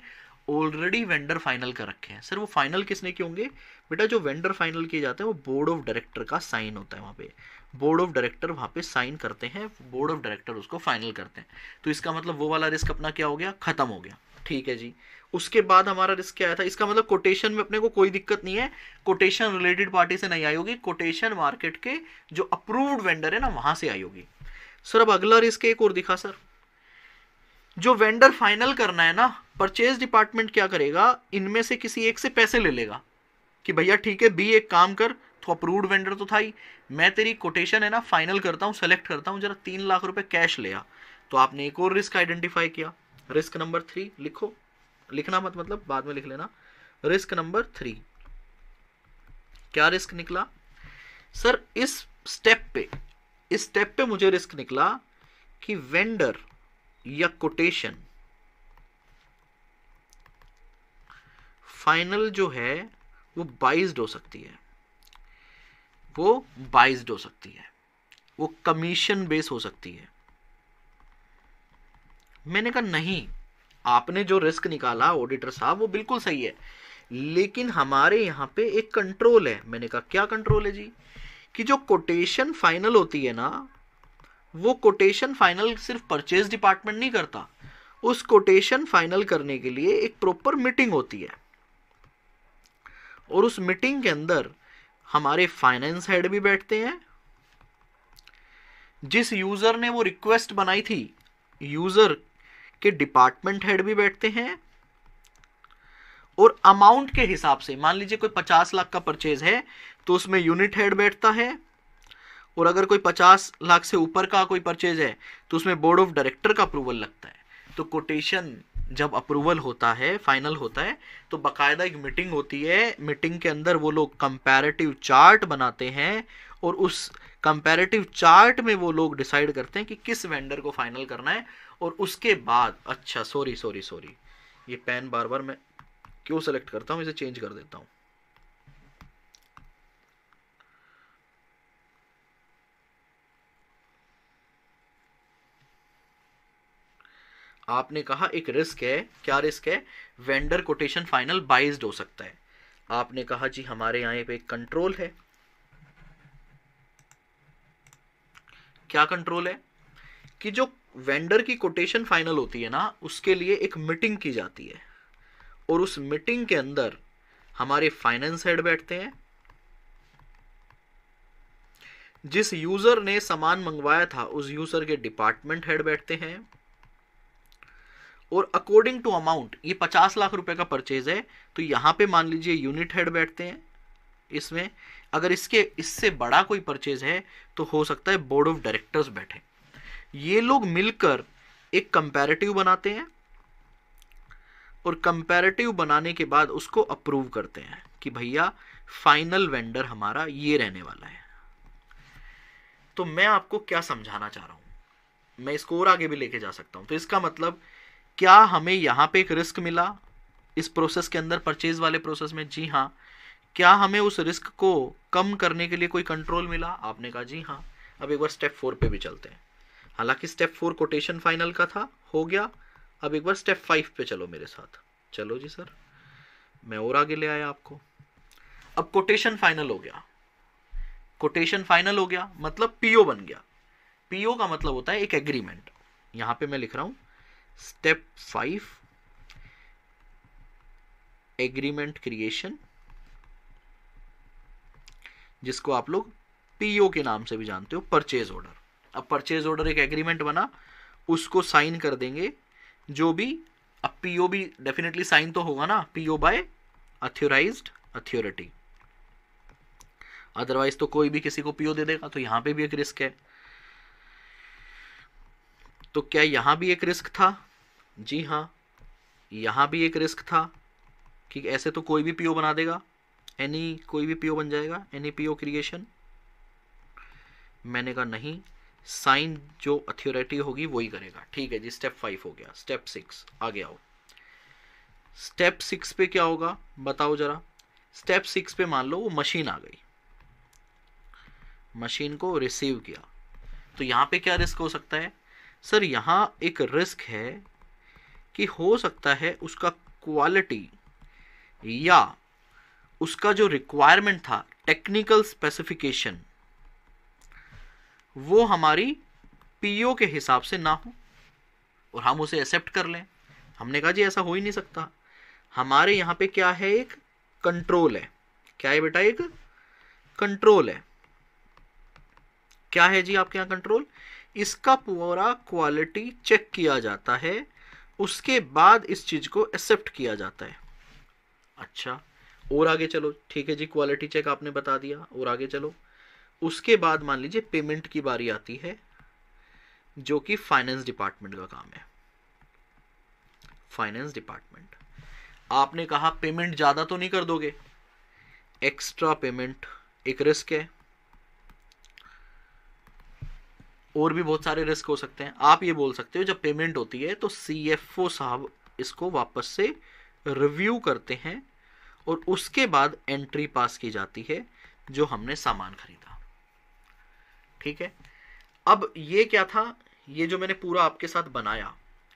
ऑलरेडी वेंडर फाइनल कर रखे हैं सर वो फाइनल किसने के होंगे बेटा जो वेंडर फाइनल किए जाते हैं वो बोर्ड ऑफ डायरेक्टर का साइन होता है वहाँ पे बोर्ड ऑफ डायरेक्टर वहाँ पे साइन करते हैं बोर्ड ऑफ डायरेक्टर उसको फाइनल करते हैं तो इसका मतलब वो वाला रिस्क अपना क्या हो गया खत्म हो गया ठीक है जी उसके बाद हमारा रिस्क क्या आया था इसका मतलब कोटेशन में अपने को कोई दिक्कत नहीं है कोटेशन रिलेटेड पार्टी से नहीं आई होगी कोटेशन मार्केट के जो अप्रूव्ड वेंडर है ना वहां से आई होगी सर अब अगला रिस्क एक और दिखा सर जो वेंडर फाइनल करना है ना परचेज डिपार्टमेंट क्या करेगा इनमें से किसी एक से पैसे ले लेगा कि भैया ठीक है बी एक काम कर तो अप्रूव्ड वेंडर तो था ही मैं तेरी कोटेशन है ना फाइनल करता हूँ सेलेक्ट करता हूँ जरा तीन लाख रुपए कैश लिया तो आपने एक और रिस्क आइडेंटिफाई किया रिस्क नंबर थ्री लिखो लिखना मत मतलब बाद में लिख लेना रिस्क नंबर थ्री क्या रिस्क निकला सर इस स्टेप पे इस स्टेप पे मुझे रिस्क निकला कि वेंडर या कोटेशन फाइनल जो है वो बाइज्ड हो सकती है वो बाइज्ड हो सकती है वो कमीशन बेस हो सकती है मैंने कहा नहीं आपने जो रिस्क निकाला ऑडिटर साहब वो बिल्कुल सही है लेकिन हमारे यहां पे एक कंट्रोल है मैंने कहा क्या कंट्रोल है जी कि जो कोटेशन फाइनल होती है ना वो कोटेशन फाइनल सिर्फ परचेज डिपार्टमेंट नहीं करता उस कोटेशन फाइनल करने के लिए एक प्रॉपर मीटिंग होती है और उस मीटिंग के अंदर हमारे फाइनेंस हेड भी बैठते हैं जिस यूज़र ने वो रिक्वेस्ट बनाई थी यूज़र के डिपार्टमेंट हेड भी बैठते हैं और अमाउंट के हिसाब से मान लीजिए कोई पचास लाख का परचेज है तो उसमें यूनिट हेड बैठता है और अगर कोई पचास लाख से ऊपर का कोई परचेज है तो उसमें बोर्ड ऑफ डायरेक्टर का अप्रूवल लगता है तो कोटेशन जब अप्रूवल होता है फाइनल होता है तो बाकायदा एक मीटिंग होती है मीटिंग के अंदर वो लोग कंपैरेटिव चार्ट बनाते हैं और उस कंपैरेटिव चार्ट में वो लोग डिसाइड करते हैं कि किस वेंडर को फाइनल करना है और उसके बाद अच्छा सॉरी सॉरी सॉरी ये पेन बार बार मैं क्यों सेलेक्ट करता हूँ इसे चेंज कर देता हूँ आपने कहा एक रिस्क है क्या रिस्क है वेंडर कोटेशन फाइनल बाइज्ड हो सकता है आपने कहा जी हमारे यहाँ पे एक कंट्रोल है क्या कंट्रोल है कि जो वेंडर की कोटेशन फाइनल होती है ना उसके लिए एक मीटिंग की जाती है और उस मीटिंग के अंदर हमारे फाइनेंस हेड बैठते हैं जिस यूजर ने सामान मंगवाया था उस यूजर के डिपार्टमेंट हेड बैठते हैं और अकॉर्डिंग टू अमाउंट ये पचास लाख रुपए का परचेज है तो यहाँ पे मान लीजिए यूनिट हेड बैठते हैं इसमें अगर इसके इससे बड़ा कोई परचेज है तो हो सकता है बोर्ड ऑफ डायरेक्टर्स बैठे ये लोग मिलकर एक कंपेरेटिव बनाते हैं और कंपेरेटिव बनाने के बाद उसको अप्रूव करते हैं कि भैया फाइनल वेंडर हमारा ये रहने वाला है तो मैं आपको क्या समझाना चाह रहा हूं मैं इसको और आगे भी लेके जा सकता हूं तो इसका मतलब क्या हमें यहाँ पे एक रिस्क मिला इस प्रोसेस के अंदर परचेज वाले प्रोसेस में जी हाँ क्या हमें उस रिस्क को कम करने के लिए कोई कंट्रोल मिला आपने कहा जी हाँ अब एक बार स्टेप फोर पे भी चलते हैं हालांकि स्टेप फोर कोटेशन फाइनल का था हो गया अब एक बार स्टेप फाइव पे चलो मेरे साथ चलो जी सर मैं और आगे ले आया आपको अब कोटेशन फाइनल हो गया कोटेशन फाइनल हो गया मतलब पीओ बन गया पीओ का मतलब होता है एक एग्रीमेंट यहाँ पे मैं लिख रहा हूँ step 5 एग्रीमेंट क्रिएशन जिसको आप लोग पीओ के नाम से भी जानते हो परचेज ऑर्डर अब परचेज ऑर्डर एक एग्रीमेंट बना उसको साइन कर देंगे जो भी अब पीओ भी डेफिनेटली साइन तो होगा ना PO by authorise authority otherwise तो कोई भी किसी को पीओ दे देगा तो यहां पे भी एक रिस्क है तो क्या यहां भी एक रिस्क था जी हां यहां भी एक रिस्क था कि ऐसे तो कोई भी पीओ बना देगा एनी कोई भी पीओ बन जाएगा एनी पीओ क्रिएशन मैंने कहा नहीं साइन जो अथियोरिटी होगी वही करेगा ठीक है जी स्टेप फाइव हो गया स्टेप सिक्स आगे आओ स्टेप सिक्स पे क्या होगा बताओ जरा स्टेप सिक्स पे मान लो वो मशीन आ गई मशीन को रिसीव किया तो यहां पे क्या रिस्क हो सकता है सर यहाँ एक रिस्क है कि हो सकता है उसका क्वालिटी या उसका जो रिक्वायरमेंट था टेक्निकल स्पेसिफिकेशन वो हमारी पीओ के हिसाब से ना हो और हम उसे एक्सेप्ट कर लें हमने कहा जी ऐसा हो ही नहीं सकता हमारे यहाँ पे क्या है एक कंट्रोल है क्या है बेटा एक कंट्रोल है क्या है जी आपके यहाँ कंट्रोल इसका पूरा क्वालिटी चेक किया जाता है उसके बाद इस चीज़ को एक्सेप्ट किया जाता है अच्छा और आगे चलो ठीक है जी क्वालिटी चेक आपने बता दिया और आगे चलो उसके बाद मान लीजिए पेमेंट की बारी आती है जो कि फाइनेंस डिपार्टमेंट का काम है फाइनेंस डिपार्टमेंट आपने कहा पेमेंट ज़्यादा तो नहीं कर दोगे एक्स्ट्रा पेमेंट एक रिस्क है और भी बहुत सारे रिस्क हो सकते हैं आप ये बोल सकते हो जब पेमेंट होती है तो सी साहब इसको वापस से रिव्यू करते हैं और उसके बाद एंट्री पास की जाती है जो हमने सामान खरीदा ठीक है अब ये क्या था ये जो मैंने पूरा आपके साथ बनाया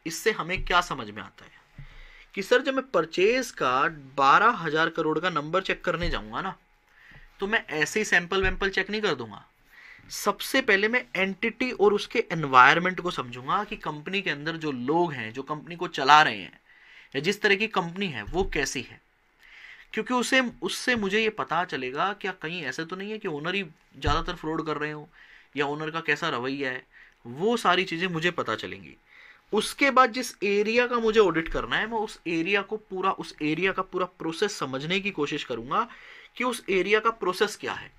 इससे हमें क्या समझ में आता है कि सर जब मैं परचेज का बारह हजार करोड़ का नंबर चेक करने जाऊंगा ना तो मैं ऐसे ही सैंपल वैम्पल चेक नहीं कर दूंगा सबसे पहले मैं एंटिटी और उसके एनवायरमेंट को समझूंगा कि कंपनी के अंदर जो लोग हैं जो कंपनी को चला रहे हैं या जिस तरह की कंपनी है वो कैसी है क्योंकि उसे उससे मुझे ये पता चलेगा क्या कहीं ऐसे तो नहीं है कि ओनर ही ज़्यादातर फ्रॉड कर रहे हो या ओनर का कैसा रवैया है वो सारी चीज़ें मुझे पता चलेंगी उसके बाद जिस एरिया का मुझे ऑडिट करना है मैं उस एरिया को पूरा उस एरिया का पूरा प्रोसेस समझने की कोशिश करूँगा कि उस एरिया का प्रोसेस क्या है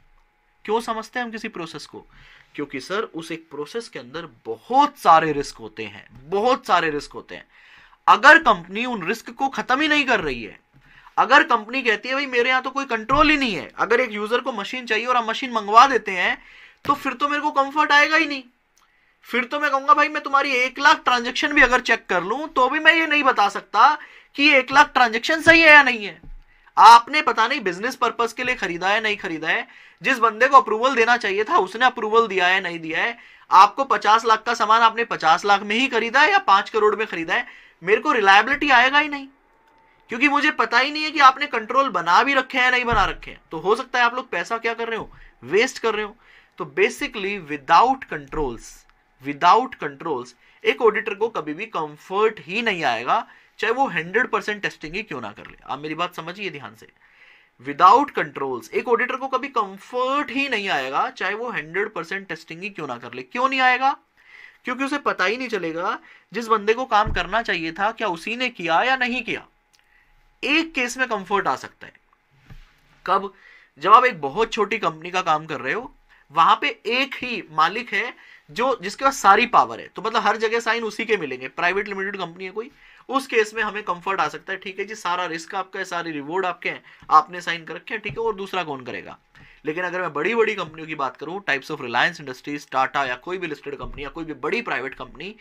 क्यों समझते हैं हम किसी प्रोसेस को क्योंकि सर उस एक प्रोसेस के अंदर बहुत सारे रिस्क होते हैं बहुत सारे रिस्क होते हैं अगर कंपनी उन रिस्क को खत्म ही नहीं कर रही है अगर कंपनी कहती है भाई मेरे यहां तो कोई कंट्रोल ही नहीं है अगर एक यूजर को मशीन चाहिए और हम मशीन मंगवा देते हैं तो फिर तो मेरे को कंफर्ट आएगा ही नहीं फिर तो मैं कहूंगा भाई मैं तुम्हारी एक लाख ट्रांजेक्शन भी अगर चेक कर लूं तो भी मैं ये नहीं बता सकता कि एक लाख ट्रांजेक्शन सही है या नहीं है आपने पता नहीं बिजनेस पर्पज के लिए खरीदा है नहीं खरीदा है जिस बंदे को अप्रूवल देना चाहिए था उसने अप्रूवल दिया है नहीं दिया है आपको पचास लाख का सामान आपने पचास लाख में ही खरीदा है या पांच करोड़ में खरीदा है मेरे को रिलायबिलिटी आएगा ही नहीं क्योंकि मुझे पता ही नहीं है कि आपने कंट्रोल बना भी रखे हैं नहीं बना रखे हैं तो हो सकता है आप लोग पैसा क्या कर रहे हो वेस्ट कर रहे हो तो basically without controls without controls एक ऑडिटर को कभी भी कंफर्ट ही नहीं आएगा चाहे वो हंड्रेड परसेंट टेस्टिंग ही क्यों ना कर ले आप मेरी बात समझिए ध्यान से विदाउट कंट्रोल्स एक ऑडिटर को कभी कंफर्ट ही नहीं आएगा चाहे वो हंड्रेड परसेंट टेस्टिंग ही क्यों ना कर ले क्यों नहीं आएगा क्योंकि उसे पता ही नहीं चलेगा जिस बंदे को काम करना चाहिए था क्या उसी ने किया या नहीं किया एक केस में कंफर्ट आ सकता है कब जब आप एक बहुत छोटी कंपनी का काम कर रहे हो वहां पे एक ही मालिक है जो जिसके पास सारी पावर है तो मतलब हर जगह साइन उसी के मिलेंगे प्राइवेट लिमिटेड कंपनी है कोई उस केस में हमें कंफर्ट आ सकता है ठीक है जी सारा रिस्क आपका है सारी रिवॉर्ड आपके हैं आपने साइन कर रखे हैं ठीक है और दूसरा कौन करेगा लेकिन अगर मैं बड़ी बड़ी कंपनियों की बात करूं टाइप्स ऑफ रिलायंस इंडस्ट्रीज टाटा या कोई भी लिस्टेड कंपनी या कोई भी बड़ी प्राइवेट कंपनी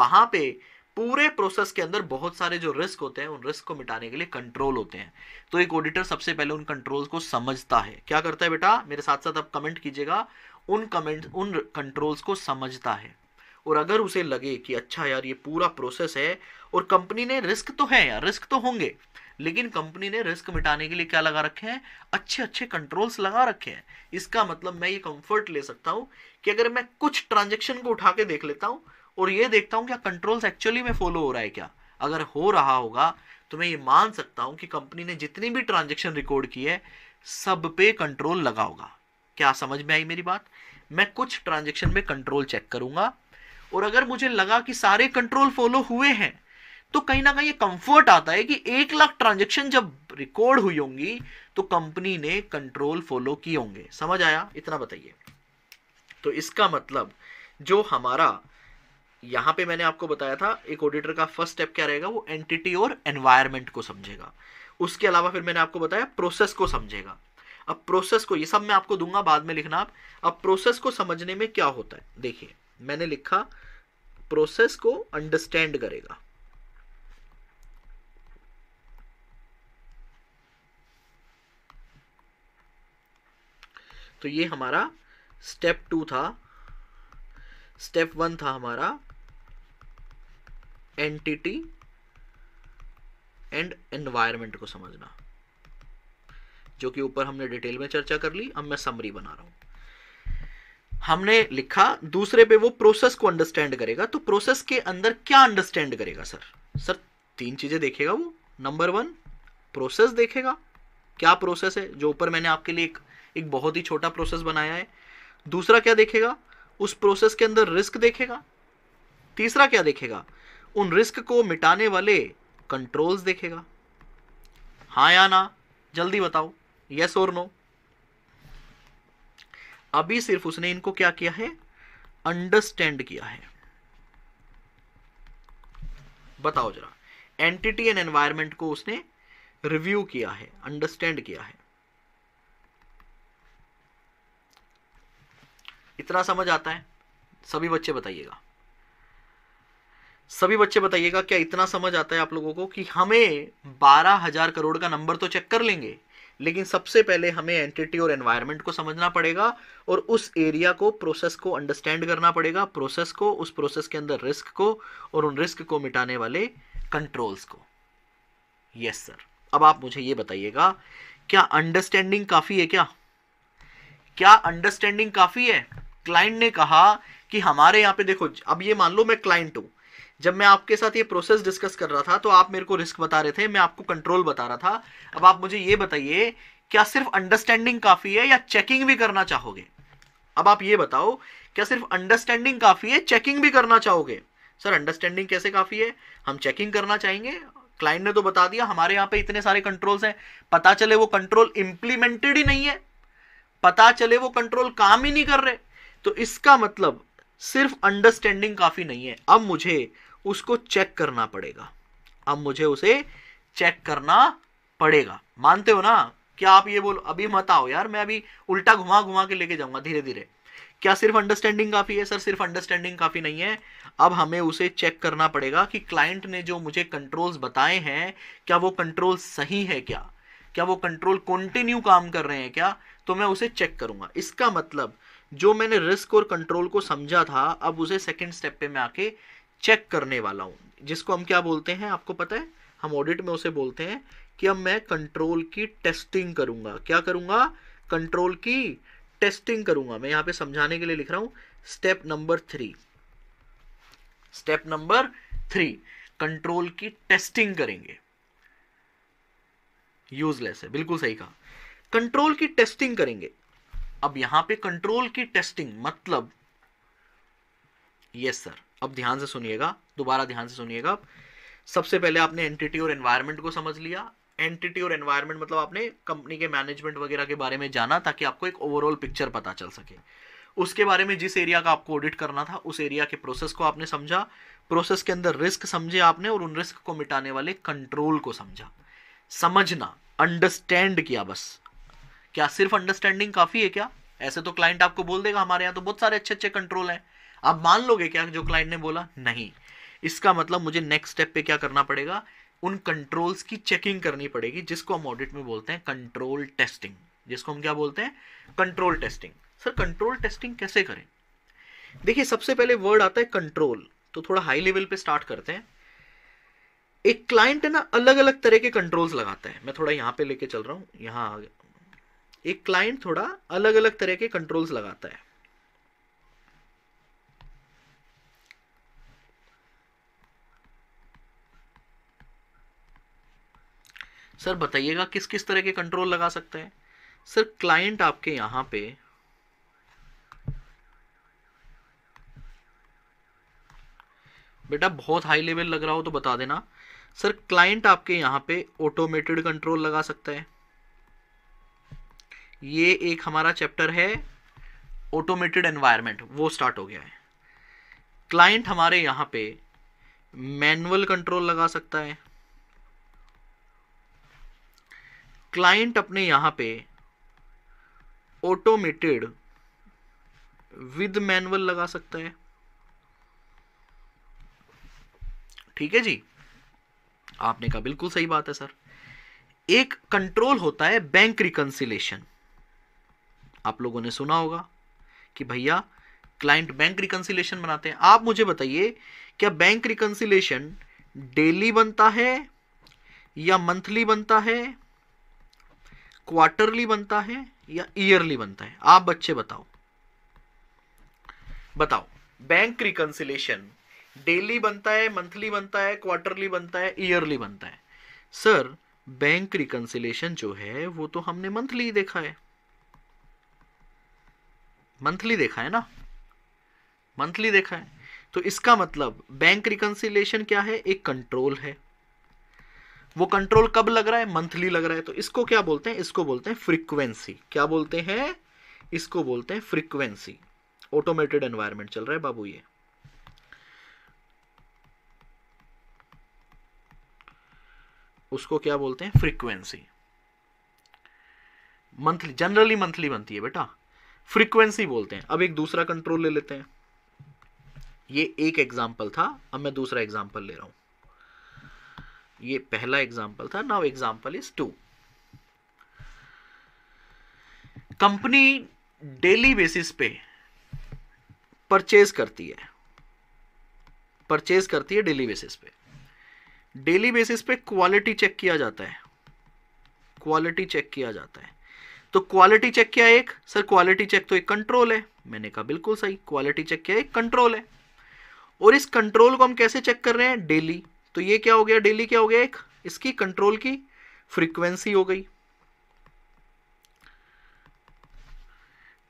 वहां पे पूरे प्रोसेस के अंदर बहुत सारे जो रिस्क होते हैं उन रिस्क को मिटाने के लिए कंट्रोल होते हैं तो एक ऑडिटर सबसे पहले उन कंट्रोल को समझता है क्या करता है बेटा मेरे साथ साथ आप कमेंट कीजिएगा उन कमेंट उन कंट्रोल्स को समझता है और अगर उसे लगे कि अच्छा यार ये पूरा प्रोसेस है और कंपनी ने रिस्क तो है यार रिस्क तो होंगे लेकिन कंपनी ने रिस्क मिटाने के लिए क्या लगा रखे हैं अच्छे अच्छे कंट्रोल्स लगा रखे हैं इसका मतलब मैं ये कंफर्ट ले सकता हूँ कि अगर मैं कुछ ट्रांजेक्शन को उठा के देख लेता हूँ और ये देखता हूँ क्या कंट्रोल्स एक्चुअली में फॉलो हो रहा है क्या अगर हो रहा होगा तो मैं ये मान सकता हूँ कि कंपनी ने जितनी भी ट्रांजेक्शन रिकॉर्ड की है सब पे कंट्रोल लगा होगा क्या समझ में आई मेरी बात मैं कुछ ट्रांजेक्शन में कंट्रोल चेक करूंगा और अगर मुझे लगा कि सारे कंट्रोल फॉलो हुए हैं तो कहीं ना कहीं ये कंफर्ट आता है कि एक लाख ट्रांजेक्शन जब रिकॉर्ड हुई होंगी तो कंपनी ने कंट्रोल फॉलो किए होंगे समझ आया इतना बताइए तो इसका मतलब जो हमारा यहां पे मैंने आपको बताया था एक ऑडिटर का फर्स्ट स्टेप क्या रहेगा वो एंटिटी और एनवायरमेंट को समझेगा उसके अलावा फिर मैंने आपको बताया प्रोसेस को समझेगा अब प्रोसेस को ये सब मैं आपको दूंगा बाद में लिखना आप अब प्रोसेस को समझने में क्या होता है देखिए मैंने लिखा प्रोसेस को अंडरस्टैंड करेगा तो ये हमारा स्टेप टू था स्टेप वन था हमारा एंटिटी एंड एनवायरमेंट को समझना जो कि ऊपर हमने डिटेल में चर्चा कर ली अब मैं समरी बना रहा हूं हमने लिखा दूसरे पे वो प्रोसेस को अंडरस्टैंड करेगा तो प्रोसेस के अंदर क्या अंडरस्टैंड करेगा सर सर तीन चीजें देखेगा वो नंबर वन प्रोसेस देखेगा क्या प्रोसेस है जो ऊपर मैंने आपके लिए एक एक बहुत ही छोटा प्रोसेस बनाया है दूसरा क्या देखेगा उस प्रोसेस के अंदर रिस्क देखेगा तीसरा क्या देखेगा उन रिस्क को मिटाने वाले कंट्रोल्स देखेगा हाँ या ना जल्दी बताओ यस और नो अभी सिर्फ उसने इनको क्या किया है अंडरस्टैंड किया है बताओ जरा एंटिटी एंड एनवायरमेंट को उसने रिव्यू किया है अंडरस्टैंड किया है इतना समझ आता है सभी बच्चे बताइएगा सभी बच्चे बताइएगा क्या इतना समझ आता है आप लोगों को कि हमें बारह हजार करोड़ का नंबर तो चेक कर लेंगे लेकिन सबसे पहले हमें एंटिटी और एनवायरनमेंट को समझना पड़ेगा और उस एरिया को प्रोसेस को अंडरस्टैंड करना पड़ेगा प्रोसेस को उस प्रोसेस के अंदर रिस्क को और उन रिस्क को मिटाने वाले कंट्रोल्स को यस yes, सर अब आप मुझे ये बताइएगा क्या अंडरस्टैंडिंग काफ़ी है क्या क्या अंडरस्टैंडिंग काफ़ी है क्लाइंट ने कहा कि हमारे यहां पे देखो अब ये मान लो मैं क्लाइंट हूं जब मैं आपके साथ ये प्रोसेस डिस्कस कर रहा था तो आप मेरे को रिस्क बता रहे थे मैं आपको कंट्रोल बता रहा था अब आप मुझे ये बताइए क्या सिर्फ अंडरस्टैंडिंग काफ़ी है या चेकिंग भी करना चाहोगे अब आप ये बताओ क्या सिर्फ अंडरस्टैंडिंग काफ़ी है चेकिंग भी करना चाहोगे सर अंडरस्टैंडिंग कैसे काफ़ी है हम चेकिंग करना चाहेंगे क्लाइंट ने तो बता दिया हमारे यहाँ पे इतने सारे कंट्रोल्स हैं पता चले वो कंट्रोल इम्प्लीमेंटेड ही नहीं है पता चले वो कंट्रोल काम ही नहीं कर रहे तो इसका मतलब सिर्फ अंडरस्टैंडिंग काफ़ी नहीं है अब मुझे उसको चेक करना पड़ेगा अब मुझे उसे चेक करना पड़ेगा मानते हो ना क्या आप ये बोलो अभी मत आओ यार मैं अभी उल्टा घुमा घुमा के लेके जाऊंगा धीरे धीरे क्या सिर्फ अंडरस्टैंडिंग काफ़ी है सर सिर्फ अंडरस्टैंडिंग काफ़ी नहीं है अब हमें उसे चेक करना पड़ेगा कि क्लाइंट ने जो मुझे कंट्रोल्स बताए हैं क्या वो कंट्रोल सही है क्या क्या वो कंट्रोल कंटिन्यू काम कर रहे हैं क्या तो मैं उसे चेक करूंगा इसका मतलब जो मैंने रिस्क और कंट्रोल को समझा था अब उसे सेकेंड स्टेप पे मैं आके चेक करने वाला हूँ जिसको हम क्या बोलते हैं आपको पता है हम ऑडिट में उसे बोलते हैं कि अब मैं कंट्रोल की टेस्टिंग करूंगा क्या करूंगा कंट्रोल की टेस्टिंग करूंगा मैं यहां पे समझाने के लिए लिख रहा हूं step number three step number three control की टेस्टिंग करेंगे यूजलेस है बिल्कुल सही कहा कंट्रोल की टेस्टिंग करेंगे अब यहां पे कंट्रोल की टेस्टिंग मतलब यस सर अब ध्यान से सुनिएगा दोबारा ध्यान से सुनिएगा सबसे पहले आपने एंटिटी और एनवायरनमेंट को समझ लिया एंटिटी और एनवायरनमेंट मतलब आपने कंपनी के मैनेजमेंट वगैरह के बारे में जाना ताकि आपको एक ओवरऑल पिक्चर पता चल सके उसके बारे में जिस एरिया का आपको ऑडिट करना था उस एरिया के प्रोसेस को आपने समझा प्रोसेस के अंदर रिस्क समझे आपने और उन रिस्क को मिटाने वाले कंट्रोल को समझा समझना अंडरस्टैंड किया बस क्या सिर्फ अंडरस्टैंडिंग काफ़ी है क्या ऐसे तो क्लाइंट आपको बोल देगा हमारे यहाँ तो बहुत सारे अच्छे अच्छे कंट्रोल हैं आप मान लोगे क्या जो क्लाइंट ने बोला नहीं इसका मतलब मुझे नेक्स्ट स्टेप पे क्या करना पड़ेगा उन कंट्रोल्स की चेकिंग करनी पड़ेगी जिसको हम ऑडिट में बोलते हैं कंट्रोल टेस्टिंग जिसको हम क्या बोलते हैं control testing sir control testing कैसे करें देखिए सबसे पहले वर्ड आता है कंट्रोल तो थोड़ा हाई लेवल पे स्टार्ट करते हैं एक क्लाइंट है ना अलग अलग तरह के कंट्रोल्स लगाता है मैं थोड़ा यहां पे लेके चल रहा हूं यहां एक क्लाइंट थोड़ा अलग अलग तरह के कंट्रोल्स लगाता है सर बताइएगा किस किस तरह के कंट्रोल लगा सकते हैं सर क्लाइंट आपके यहाँ पे बेटा बहुत हाई लेवल लग रहा हो तो बता देना सर क्लाइंट आपके यहाँ पे ऑटोमेटेड कंट्रोल लगा सकता है ये एक हमारा चैप्टर है ऑटोमेटेड एनवायरनमेंट वो स्टार्ट हो गया है क्लाइंट हमारे यहां पे मैनुअल कंट्रोल लगा सकता है क्लाइंट अपने यहां पे ऑटोमेटेड विद मैनुअल लगा सकता है ठीक है जी आपने कहा बिल्कुल सही बात है सर एक कंट्रोल होता है बैंक रिकंसिलेशन आप लोगों ने सुना होगा कि भैया क्लाइंट बैंक रिकंसिलेशन बनाते हैं आप मुझे बताइए क्या बैंक रिकंसिलेशन डेली बनता है या मंथली बनता है क्वार्टरली बनता है या ईयरली बनता है आप बच्चे बताओ बताओ बैंक रिकंसिलेशन डेली बनता है मंथली बनता है क्वार्टरली बनता है ईयरली बनता है सर बैंक रिकंसिलेशन जो है वो तो हमने मंथली देखा है मंथली देखा है ना मंथली देखा है तो इसका मतलब बैंक रिकंसिलेशन क्या है एक कंट्रोल है वो कंट्रोल कब लग रहा है मंथली लग रहा है तो इसको क्या बोलते हैं इसको बोलते हैं फ्रीक्वेंसी क्या बोलते हैं इसको बोलते हैं फ्रीक्वेंसी ऑटोमेटेड एनवायरमेंट चल रहा है बाबू ये उसको क्या बोलते हैं फ्रीक्वेंसी मंथली जनरली मंथली बनती है बेटा फ्रीक्वेंसी बोलते हैं अब एक दूसरा कंट्रोल ले लेते हैं ये एक एग्जाम्पल था अब मैं दूसरा एग्जाम्पल ले रहा हूं ये पहला एग्जाम्पल था now example is two company daily basis पे परचेज करती है परचेज करती है डेली बेसिस पे डेली बेसिस पे क्वालिटी चेक किया जाता है क्वालिटी चेक किया जाता है तो क्वालिटी चेक क्या एक सर क्वालिटी चेक तो एक कंट्रोल है मैंने कहा बिल्कुल सही क्वालिटी चेक क्या एक कंट्रोल है और इस कंट्रोल को हम कैसे चेक कर रहे हैं डेली तो ये क्या हो गया डेली क्या हो गया एक इसकी कंट्रोल की फ्रीक्वेंसी हो गई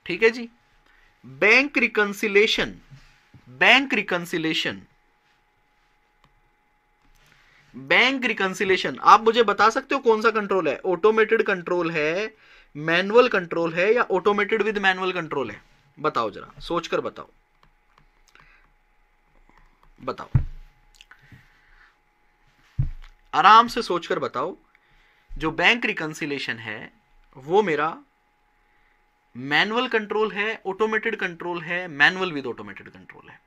ठीक है जी bank reconciliation bank reconciliation bank reconciliation आप मुझे बता सकते हो कौन सा कंट्रोल है ऑटोमेटेड कंट्रोल है मैनुअल कंट्रोल है या ऑटोमेटेड विद मैनुअल कंट्रोल है बताओ जरा सोचकर बताओ बताओ आराम से सोचकर बताओ जो बैंक रिकन्सिलेशन है वो मेरा मैनुअल कंट्रोल है ऑटोमेटेड कंट्रोल है मैनुअल विद ऑटोमेटेड कंट्रोल है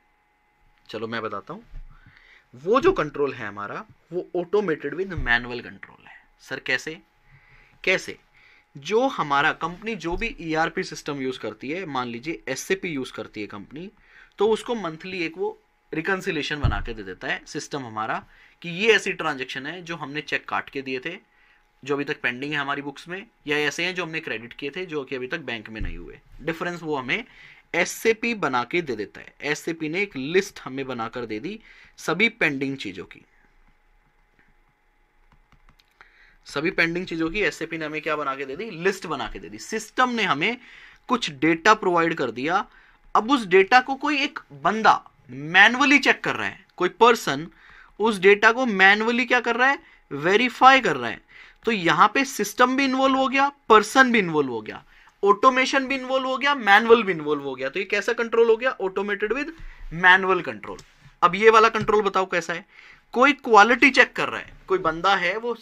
चलो मैं बताता हूं वो जो कंट्रोल है हमारा वो ऑटोमेटेड विद मैनुअल कंट्रोल है सर कैसे कैसे जो हमारा कंपनी जो भी ईआरपी सिस्टम यूज़ करती है मान लीजिए एस यूज़ करती है कंपनी तो उसको मंथली एक वो रिकन्सिलेशन बना के दे देता है सिस्टम हमारा कि ये ऐसी ट्रांजेक्शन है जो हमने चेक काट के दिए थे जो अभी तक पेंडिंग है हमारी बुक्स में या ऐसे हैं जो हमने क्रेडिट किए थे जो कि अभी तक बैंक में नहीं हुए डिफरेंस वो हमें एस बना के दे देता है एस ने एक लिस्ट हमें बनाकर दे दी सभी पेंडिंग चीज़ों की सभी पेंडिंग चीज़ों की एस ने हमें क्या बना के दे दी लिस्ट बना के दे दी सिस्टम ने हमें कुछ डेटा प्रोवाइड कर दिया अब उस डेटा को कोई एक बंदा मैनुअली चेक कर रहा है कोई पर्सन उस डेटा को मैनुअली क्या कर रहा है वेरीफाई कर रहा है तो यहां पे सिस्टम भी इन्वॉल्व हो गया पर्सन भी इन्वॉल्व हो गया ऑटोमेशन भी इन्वॉल्व हो गया मैनुअल भी इन्वॉल्व हो गया तो ये कैसा कंट्रोल हो गया ऑटोमेटेड विद मैनुअल कंट्रोल अब ये वाला कंट्रोल बताओ कैसा है कोई क्वालिटी चेक कर रहा है कोई बंदा है वो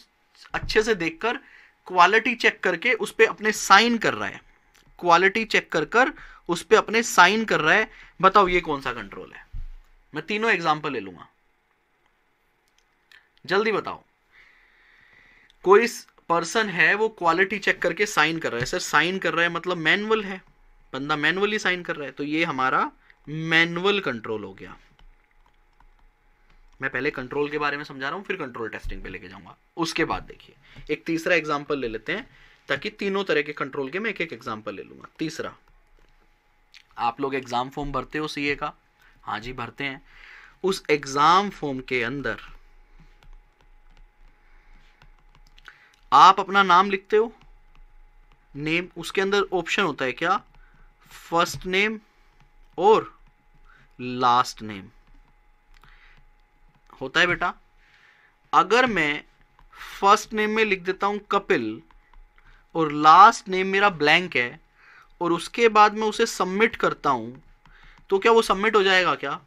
अच्छे से देखकर क्वालिटी चेक करके उस पर अपने साइन कर रहा है क्वालिटी चेक कर कर उस पर अपने साइन कर रहा है बताओ ये कौन सा कंट्रोल है मैं तीनों एग्जाम्पल ले लूंगा जल्दी बताओ कोई पर्सन है वो क्वालिटी चेक करके साइन कर रहा है सर साइन कर रहा है मतलब मैनुअल है बंदा मैनुअली साइन कर रहा है तो ये हमारा मैनुअल कंट्रोल हो गया मैं पहले कंट्रोल के बारे में समझा रहा हूं फिर कंट्रोल टेस्टिंग पे लेके जाऊंगा उसके बाद देखिए एक तीसरा एग्जाम्पल ले लेते हैं ताकि तीनों तरह के कंट्रोल के मैं एक एक एग्जाम्पल ले लूंगा तीसरा आप लोग एग्ज़ाम फॉर्म भरते हो सी का हाँ जी भरते हैं उस एग्ज़ाम फॉर्म के अंदर आप अपना नाम लिखते हो नेम उसके अंदर ऑप्शन होता है क्या फर्स्ट नेम और लास्ट नेम होता है बेटा अगर मैं फर्स्ट नेम में लिख देता हूँ कपिल और लास्ट नेम मेरा ब्लैंक है और उसके बाद मैं उसे सबमिट करता हूँ तो क्या वो सबमिट हो जाएगा क्या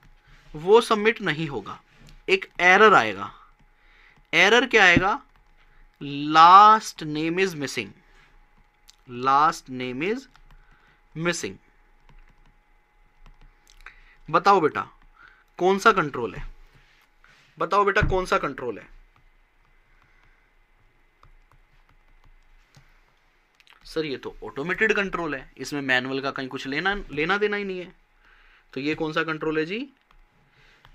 वो सबमिट नहीं होगा एक एरर आएगा एरर क्या आएगा last name is missing last name is missing बताओ बेटा कौन सा कंट्रोल है बताओ बेटा कौन सा कंट्रोल है सर ये तो ऑटोमेटेड कंट्रोल है इसमें मैनुअल का कहीं कुछ लेना लेना देना ही नहीं है तो ये कौन सा कंट्रोल है जी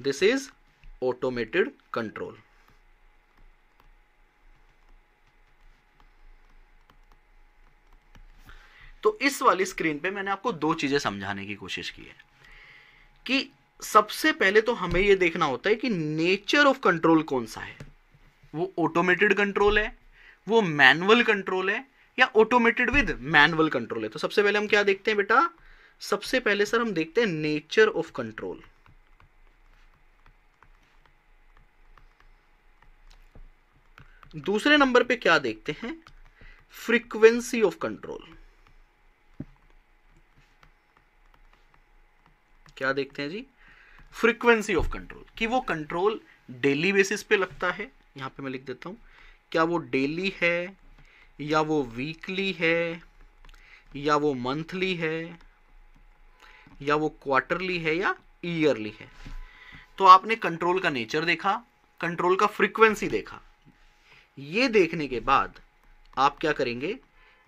दिस इज ऑटोमेटेड कंट्रोल तो इस वाली स्क्रीन पे मैंने आपको दो चीज़ें समझाने की कोशिश की है कि सबसे पहले तो हमें यह देखना होता है कि नेचर ऑफ कंट्रोल कौन सा है वो ऑटोमेटेड कंट्रोल है वो मैनुअल कंट्रोल है या ऑटोमेटेड विद मैनुअल कंट्रोल है तो सबसे पहले हम क्या देखते हैं बेटा सबसे पहले सर हम देखते हैं नेचर ऑफ कंट्रोल दूसरे नंबर पे क्या देखते हैं फ्रीक्वेंसी ऑफ कंट्रोल क्या देखते हैं जी फ्रीक्वेंसी ऑफ कंट्रोल कि वो कंट्रोल डेली बेसिस पे लगता है यहां पे मैं लिख देता हूं क्या वो डेली है या वो वीकली है या वो मंथली है या वो क्वार्टरली है या ईयरली है तो आपने कंट्रोल का नेचर देखा कंट्रोल का फ्रीक्वेंसी देखा ये देखने के बाद आप क्या करेंगे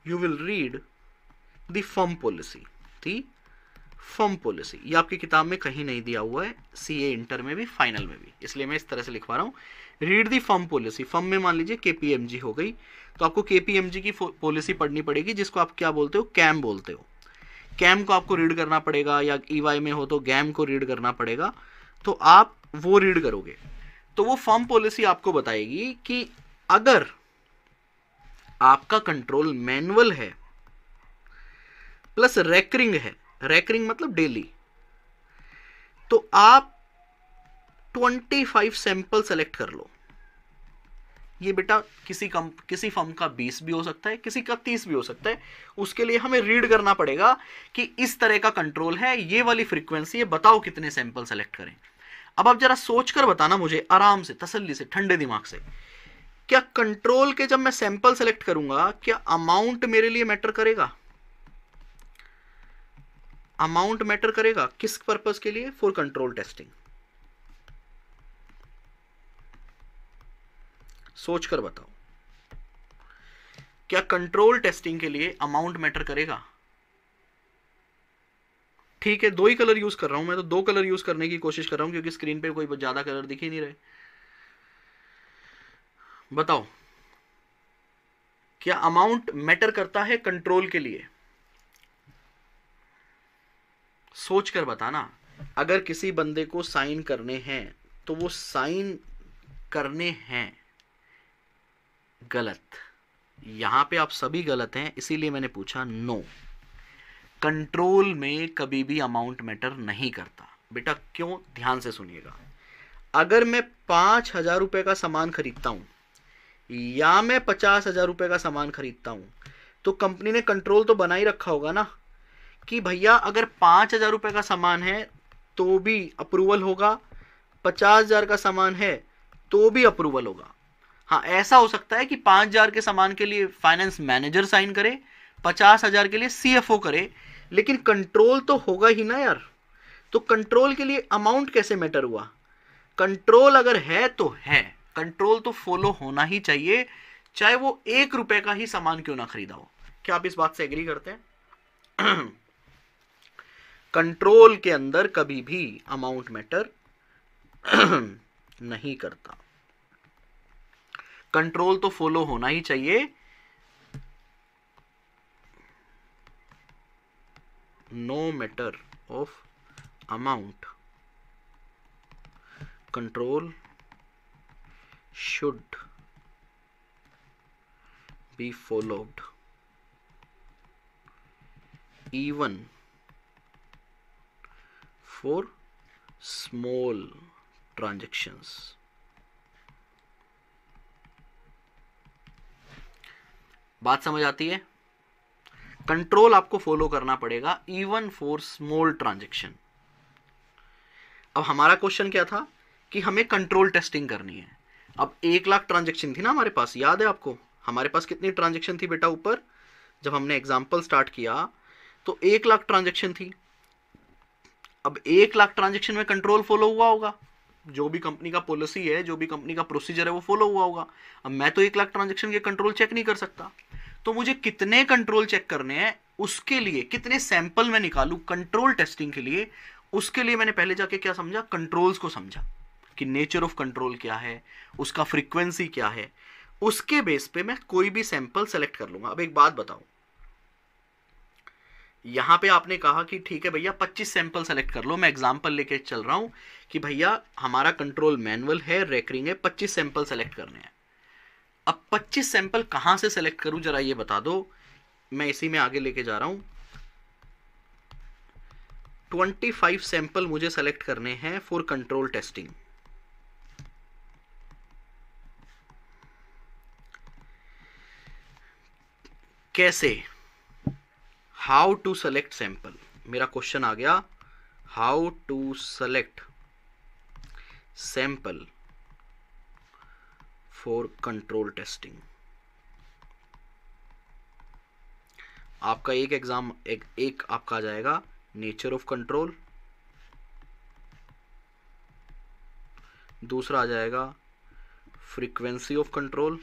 you will read the form policy ठीक फर्म पॉलिसी ये आपकी किताब में कहीं नहीं दिया हुआ है सी ए इंटर में भी फाइनल में भी इसलिए मैं इस तरह से लिखवा रहा हूँ read the firm policy firm में मान लीजिए के हो गई तो आपको के की पॉलिसी पढ़नी पड़ेगी जिसको आप क्या बोलते हो कैम बोलते हो कैम को आपको रीड करना पड़ेगा या ई e में हो तो गैम को रीड करना पड़ेगा तो आप वो रीड करोगे तो वो फर्म पॉलिसी आपको बताएगी कि अगर आपका कंट्रोल मैनुअल है प्लस रेकरिंग है रेकरिंग मतलब डेली तो आप 25 सैंपल सेलेक्ट कर लो ये बेटा किसी कम किसी फर्म का 20 भी हो सकता है किसी का 30 भी हो सकता है उसके लिए हमें रीड करना पड़ेगा कि इस तरह का कंट्रोल है ये वाली फ्रीक्वेंसी है बताओ कितने सैंपल सेलेक्ट करें अब आप जरा सोचकर बताना मुझे आराम से तसल्ली से ठंडे दिमाग से क्या कंट्रोल के जब मैं सैंपल सेलेक्ट करूंगा क्या अमाउंट मेरे लिए मैटर करेगा अमाउंट मैटर करेगा किस पर्पज के लिए फॉर कंट्रोल टेस्टिंग सोच कर बताओ क्या कंट्रोल टेस्टिंग के लिए अमाउंट मैटर करेगा ठीक है दो ही कलर यूज कर रहा हूं मैं तो दो कलर यूज करने की कोशिश कर रहा हूं क्योंकि स्क्रीन पे कोई ज्यादा कलर दिख ही नहीं रहे बताओ क्या अमाउंट मैटर करता है कंट्रोल के लिए सोच कर बताना अगर किसी बंदे को साइन करने हैं तो वो साइन करने हैं गलत यहां पे आप सभी गलत हैं इसीलिए मैंने पूछा नो कंट्रोल में कभी भी अमाउंट मैटर नहीं करता बेटा क्यों ध्यान से सुनिएगा अगर मैं पांच हज़ार रुपए का सामान खरीदता हूं या मैं पचास हज़ार रुपए का सामान खरीदता हूं तो कंपनी ने कंट्रोल तो बना ही रखा होगा ना कि भैया अगर पाँच हज़ार रुपये का सामान है तो भी अप्रूवल होगा पचास हज़ार का सामान है तो भी अप्रूवल होगा हाँ ऐसा हो सकता है कि पाँच हज़ार के सामान के लिए फाइनेंस मैनेजर साइन करे पचास हज़ार के लिए सीएफओ करे लेकिन कंट्रोल तो होगा ही ना यार तो कंट्रोल के लिए अमाउंट कैसे मैटर हुआ कंट्रोल अगर है तो है कंट्रोल तो फॉलो होना ही चाहिए चाहे वो एक रुपए का ही सामान क्यों ना खरीदा हो क्या आप इस बात से एग्री करते हैं कंट्रोल के अंदर कभी भी अमाउंट मैटर नहीं करता कंट्रोल तो फॉलो होना ही चाहिए no matter of amount control should be followed even for small transactions. बात समझ आती है कंट्रोल आपको फॉलो करना पड़ेगा इवन फॉर स्मॉल ट्रांजेक्शन अब हमारा क्वेश्चन क्या था कि हमें कंट्रोल टेस्टिंग करनी है अब एक लाख ट्रांजेक्शन थी ना हमारे पास याद है आपको हमारे पास कितनी ट्रांजेक्शन थी बेटा ऊपर जब हमने एग्जाम्पल स्टार्ट किया तो एक लाख ट्रांजेक्शन थी अब एक लाख ट्रांजेक्शन में कंट्रोल फॉलो हुआ होगा जो भी कंपनी का पॉलिसी है जो भी कंपनी का प्रोसीजर है वो फॉलो हुआ होगा अब मैं तो एक लाख ट्रांजेक्शन के कंट्रोल चेक नहीं कर सकता तो मुझे कितने कंट्रोल चेक करने हैं उसके लिए कितने सैंपल मैं निकालू कंट्रोल टेस्टिंग के लिए उसके लिए मैंने पहले जाके क्या समझा कंट्रोल्स को समझा कि नेचर ऑफ कंट्रोल क्या है उसका फ्रीक्वेंसी क्या है उसके बेस पे मैं कोई भी सैंपल सेलेक्ट कर लूंगा अब एक बात बताऊं यहाँ पे आपने कहा कि ठीक है भैया 25 सैंपल सेलेक्ट कर लो मैं एग्जांपल लेके चल रहा हूँ कि भैया हमारा कंट्रोल मैनुअल है रेकरिंग है 25 सैंपल सेलेक्ट करने हैं अब 25 सैंपल कहाँ से सेलेक्ट करूँ जरा ये बता दो मैं इसी में आगे लेके जा रहा हूँ 25 सैंपल मुझे सेलेक्ट करने हैं फॉर कंट्रोल टेस्टिंग कैसे हाउ टू सेलेक्ट सैंपल मेरा क्वेश्चन आ गया how to select sample for control testing आपका एक एग्जाम एक, एक आपका आ जाएगा नेचर ऑफ कंट्रोल दूसरा आ जाएगा फ्रीक्वेंसी ऑफ कंट्रोल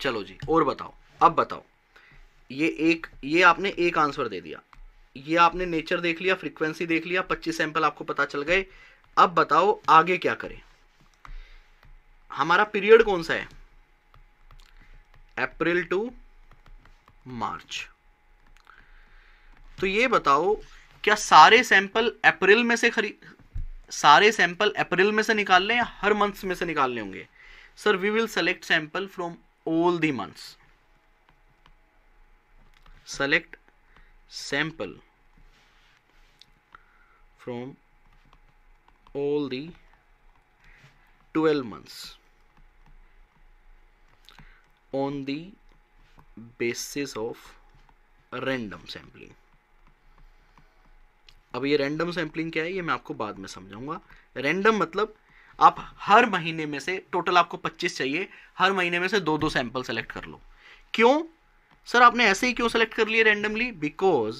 चलो जी और बताओ अब बताओ ये एक ये आपने एक आंसर दे दिया ये आपने नेचर देख लिया फ्रीक्वेंसी देख लिया 25 सैंपल आपको पता चल गए अब बताओ आगे क्या करें हमारा पीरियड कौन सा है अप्रैल टू मार्च तो ये बताओ क्या सारे सैंपल अप्रैल में से खरीद सारे सैंपल अप्रैल में से निकाल लें या हर मंथ में से निकालने होंगे sir we will select sample from all the months select sample from all the 12 months on the basis of random sampling अब ये रैंडम सैम्पलिंग क्या है ये मैं आपको बाद में समझाऊंगा रैंडम मतलब आप हर महीने में से टोटल आपको 25 चाहिए हर महीने में से दो दो सैंपल सेलेक्ट कर लो क्यों सर आपने ऐसे ही क्यों सेलेक्ट कर लिए randomly because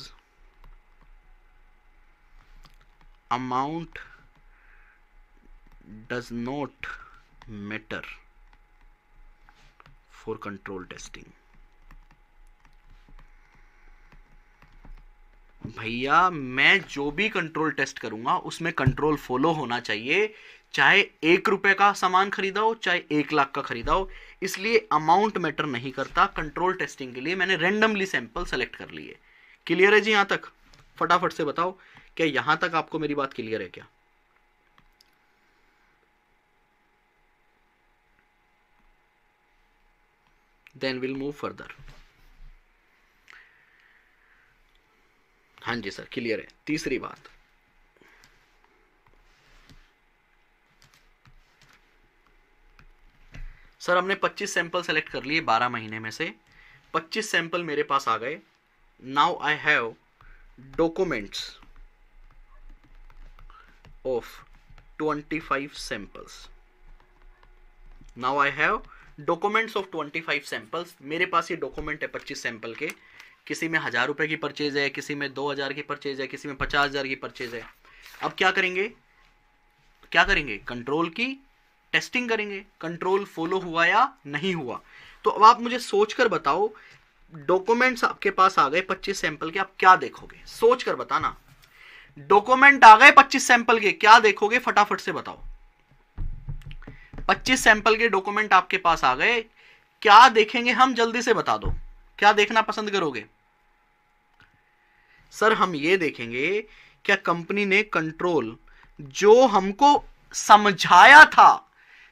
amount does not matter for control testing भैया मैं जो भी कंट्रोल टेस्ट करूंगा उसमें कंट्रोल फॉलो होना चाहिए चाहे एक रुपए का सामान खरीदा हो चाहे एक लाख का खरीदा हो इसलिए अमाउंट मैटर नहीं करता कंट्रोल टेस्टिंग के लिए मैंने रेंडमली सैंपल सेलेक्ट कर लिए क्लियर है जी यहां तक फटाफट से बताओ क्या यहां तक आपको मेरी बात क्लियर है क्या देन विल मूव फर्दर हां जी सर क्लियर है तीसरी बात सर हमने 25 सैंपल सेलेक्ट कर लिए 12 महीने में से 25 सैंपल मेरे पास आ गए now I have documents of 25 samples now I have documents of 25 samples मेरे पास ये डॉक्यूमेंट है 25 सैंपल के किसी में हज़ार रुपए की परचेज़ है किसी में दो हज़ार की परचेज़ है किसी में पचास हज़ार की परचेज़ है अब क्या करेंगे क्या करेंगे कंट्रोल की टेस्टिंग करेंगे कंट्रोल फॉलो हुआ या नहीं हुआ तो अब आप मुझे सोच कर बताओ डॉक्यूमेंट्स आपके पास आ गए 25 सैंपल के आप क्या देखोगे सोच कर बताना डॉक्यूमेंट आ गए 25 सैंपल के क्या देखोगे फटाफट से बताओ 25 सैंपल के डॉक्यूमेंट आपके पास आ गए क्या देखेंगे हम जल्दी से बता दो क्या देखना पसंद करोगे सर हम ये देखेंगे क्या कंपनी ने कंट्रोल जो हमको समझाया था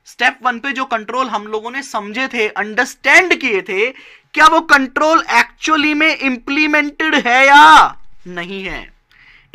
स्टेप वन पे जो कंट्रोल हम लोगों ने समझे थे अंडरस्टैंड किए थे क्या वो कंट्रोल एक्चुअली में इंप्लीमेंटेड है या नहीं है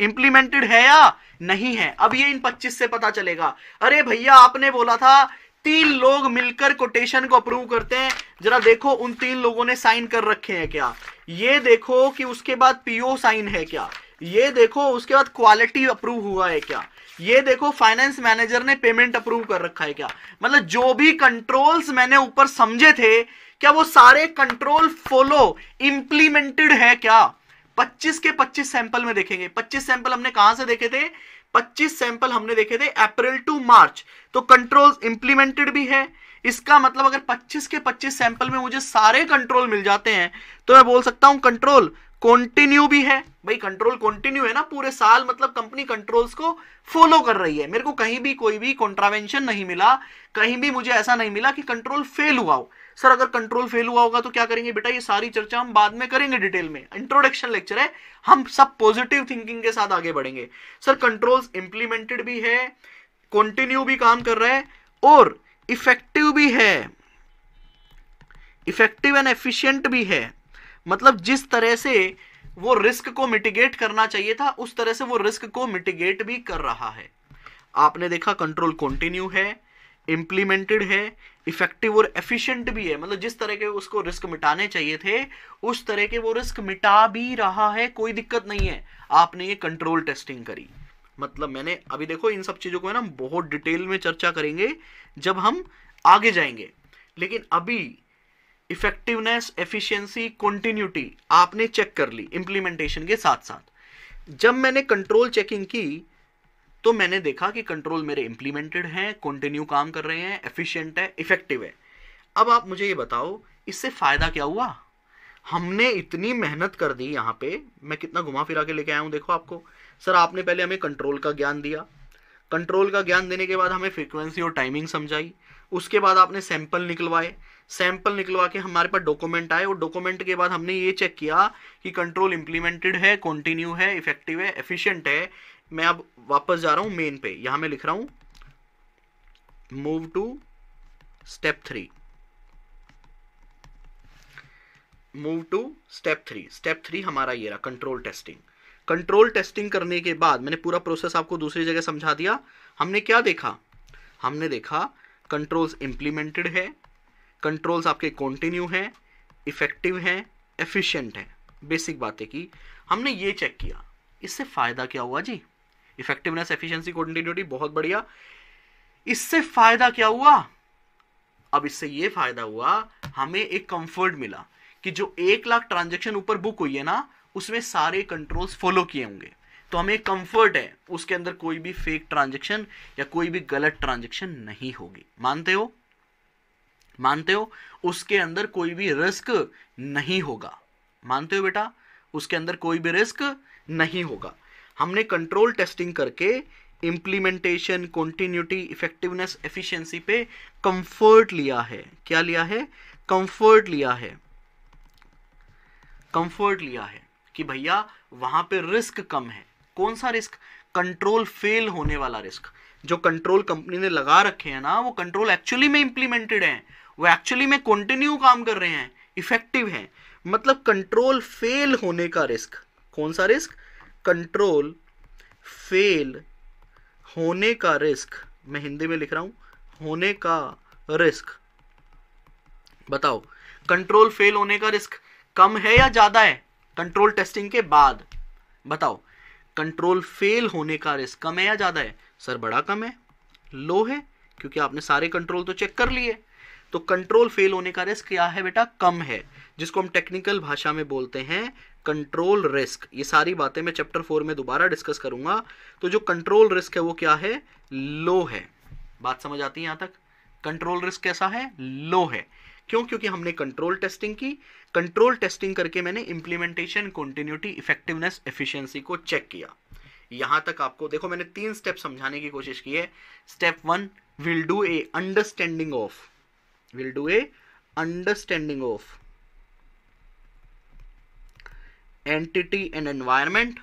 इंप्लीमेंटेड है या नहीं है अब ये इन 25 से पता चलेगा अरे भैया आपने बोला था तीन लोग मिलकर कोटेशन को अप्रूव करते हैं जरा देखो उन तीन लोगों ने साइन कर रखे हैं क्या ये देखो कि उसके बाद पीओ साइन है क्या ये देखो उसके बाद क्वालिटी अप्रूव हुआ है क्या ये देखो फाइनेंस मैनेजर ने पेमेंट अप्रूव कर रखा है क्या मतलब जो भी कंट्रोल्स मैंने ऊपर समझे थे क्या वो सारे कंट्रोल फॉलो इंप्लीमेंटेड है क्या 25 के 25 सैंपल में देखेंगे 25 सैंपल हमने कहां से देखे थे 25 सैंपल हमने देखे थे अप्रैल टू मार्च तो कंट्रोल इंप्लीमेंटेड भी है इसका मतलब अगर 25 के 25 सैंपल में मुझे सारे कंट्रोल मिल जाते हैं तो मैं बोल सकता हूं कंट्रोल कंटिन्यू भी है भाई कंट्रोल कंटिन्यू है ना पूरे साल मतलब कंपनी कंट्रोल्स को फॉलो कर रही है मेरे को कहीं भी कोई भी कॉन्ट्रावेंशन नहीं मिला कहीं भी मुझे ऐसा नहीं मिला कि कंट्रोल फेल हुआ हो सर अगर कंट्रोल फेल हुआ होगा तो क्या करेंगे बेटा ये सारी चर्चा हम बाद में करेंगे डिटेल में इंट्रोडक्शन लेक्चर है हम सब पॉजिटिव थिंकिंग के साथ आगे बढ़ेंगे सर कंट्रोल्स इंप्लीमेंटेड भी है कंटिन्यू भी काम कर रहा है और इफेक्टिव भी है इफेक्टिव एंड एफिशिएंट भी है मतलब जिस तरह से वो रिस्क को मिटिगेट करना चाहिए था उस तरह से वो रिस्क को मिटिगेट भी कर रहा है आपने देखा कंट्रोल कंटिन्यू है इम्प्लीमेंटेड है इफेक्टिव और एफिशिएंट भी है मतलब जिस तरह के उसको रिस्क मिटाने चाहिए थे उस तरह के वो रिस्क मिटा भी रहा है कोई दिक्कत नहीं है आपने ये कंट्रोल टेस्टिंग करी मतलब मैंने अभी देखो इन सब चीज़ों को है ना बहुत डिटेल में चर्चा करेंगे जब हम आगे जाएंगे लेकिन अभी इफेक्टिवनेस एफिशिएंसी कंटिन्यूटी आपने चेक कर ली इंप्लीमेंटेशन के साथ साथ जब मैंने कंट्रोल चेकिंग की तो मैंने देखा कि कंट्रोल मेरे इंप्लीमेंटेड हैं कंटिन्यू काम कर रहे हैं एफिशिएंट है इफेक्टिव है अब आप मुझे ये बताओ इससे फ़ायदा क्या हुआ हमने इतनी मेहनत कर दी यहाँ पे मैं कितना घुमा फिरा के लेके आया हूँ देखो आपको सर आपने पहले हमें कंट्रोल का ज्ञान दिया कंट्रोल का ज्ञान देने के बाद हमें फ्रिक्वेंसी और टाइमिंग समझाई उसके बाद आपने सैंपल निकलवाए सैंपल निकलवा के हमारे पास डॉक्यूमेंट आए और डॉक्यूमेंट के बाद हमने ये चेक किया कि कंट्रोल इंप्लीमेंटेड है कंटिन्यू है इफेक्टिव है एफिशिएंट है मैं अब वापस जा रहा हूँ मेन पे यहाँ मैं लिख रहा हूँ move to step three move to step three step three हमारा ये रहा कंट्रोल टेस्टिंग कंट्रोल टेस्टिंग करने के बाद मैंने पूरा प्रोसेस आपको दूसरी जगह समझा दिया हमने क्या देखा हमने देखा कंट्रोल्स इंप्लीमेंटेड है कंट्रोल्स आपके कॉन्टिन्यू हैं इफ़ेक्टिव हैं एफिशिएंट हैं बेसिक बातें की हमने ये चेक किया इससे फ़ायदा क्या हुआ जी इफेक्टिवनेस एफिशिएंसी कॉन्टिन्यूटी बहुत बढ़िया इससे फ़ायदा क्या हुआ अब इससे ये फ़ायदा हुआ हमें एक कंफर्ट मिला कि जो एक लाख ट्रांजेक्शन ऊपर बुक हुई है ना उसमें सारे कंट्रोल्स फॉलो किए होंगे तो हमें एक कंफर्ट है उसके अंदर कोई भी फेक ट्रांजेक्शन या कोई भी गलत ट्रांजेक्शन नहीं होगी मानते हो मानते हो उसके अंदर कोई भी रिस्क नहीं होगा मानते हो बेटा उसके अंदर कोई भी रिस्क नहीं होगा हमने कंट्रोल टेस्टिंग करके इम्प्लीमेंटेशन कॉन्टीन्यूटी इफेक्टिवनेस एफिशिएंसी पे कंफर्ट लिया है क्या लिया है कंफर्ट लिया है कंफर्ट लिया है कि भैया वहां पे रिस्क कम है कौन सा रिस्क कंट्रोल फेल होने वाला रिस्क जो कंट्रोल कंपनी ने लगा रखे हैं ना वो कंट्रोल एक्चुअली में इंप्लीमेंटेड है वो एक्चुअली में कंटिन्यू काम कर रहे हैं इफेक्टिव है मतलब कंट्रोल फेल होने का रिस्क कौन सा रिस्क कंट्रोल फेल होने का रिस्क मैं हिंदी में लिख रहा हूं होने का रिस्क बताओ कंट्रोल फेल होने का रिस्क कम है या ज्यादा है कंट्रोल टेस्टिंग के बाद बताओ कंट्रोल फेल होने का रिस्क कम है या ज्यादा है सर बड़ा कम है लो है क्योंकि आपने सारे कंट्रोल तो चेक कर लिए तो कंट्रोल फेल होने का रिस्क क्या है बेटा कम है जिसको हम टेक्निकल भाषा में बोलते हैं कंट्रोल रिस्क ये सारी बातें मैं चैप्टर फोर में दोबारा डिस्कस करूंगा तो जो कंट्रोल रिस्क है वो क्या है लो है बात समझ आती है यहां तक कंट्रोल रिस्क कैसा है लो है क्यों क्योंकि हमने कंट्रोल टेस्टिंग की कंट्रोल टेस्टिंग करके मैंने इंप्लीमेंटेशन कंटिन्यूटी इफेक्टिवनेस एफिशिएंसी को चेक किया यहां तक आपको देखो मैंने तीन स्टेप समझाने की कोशिश की है step one will do a understanding of we'll do a understanding of entity and environment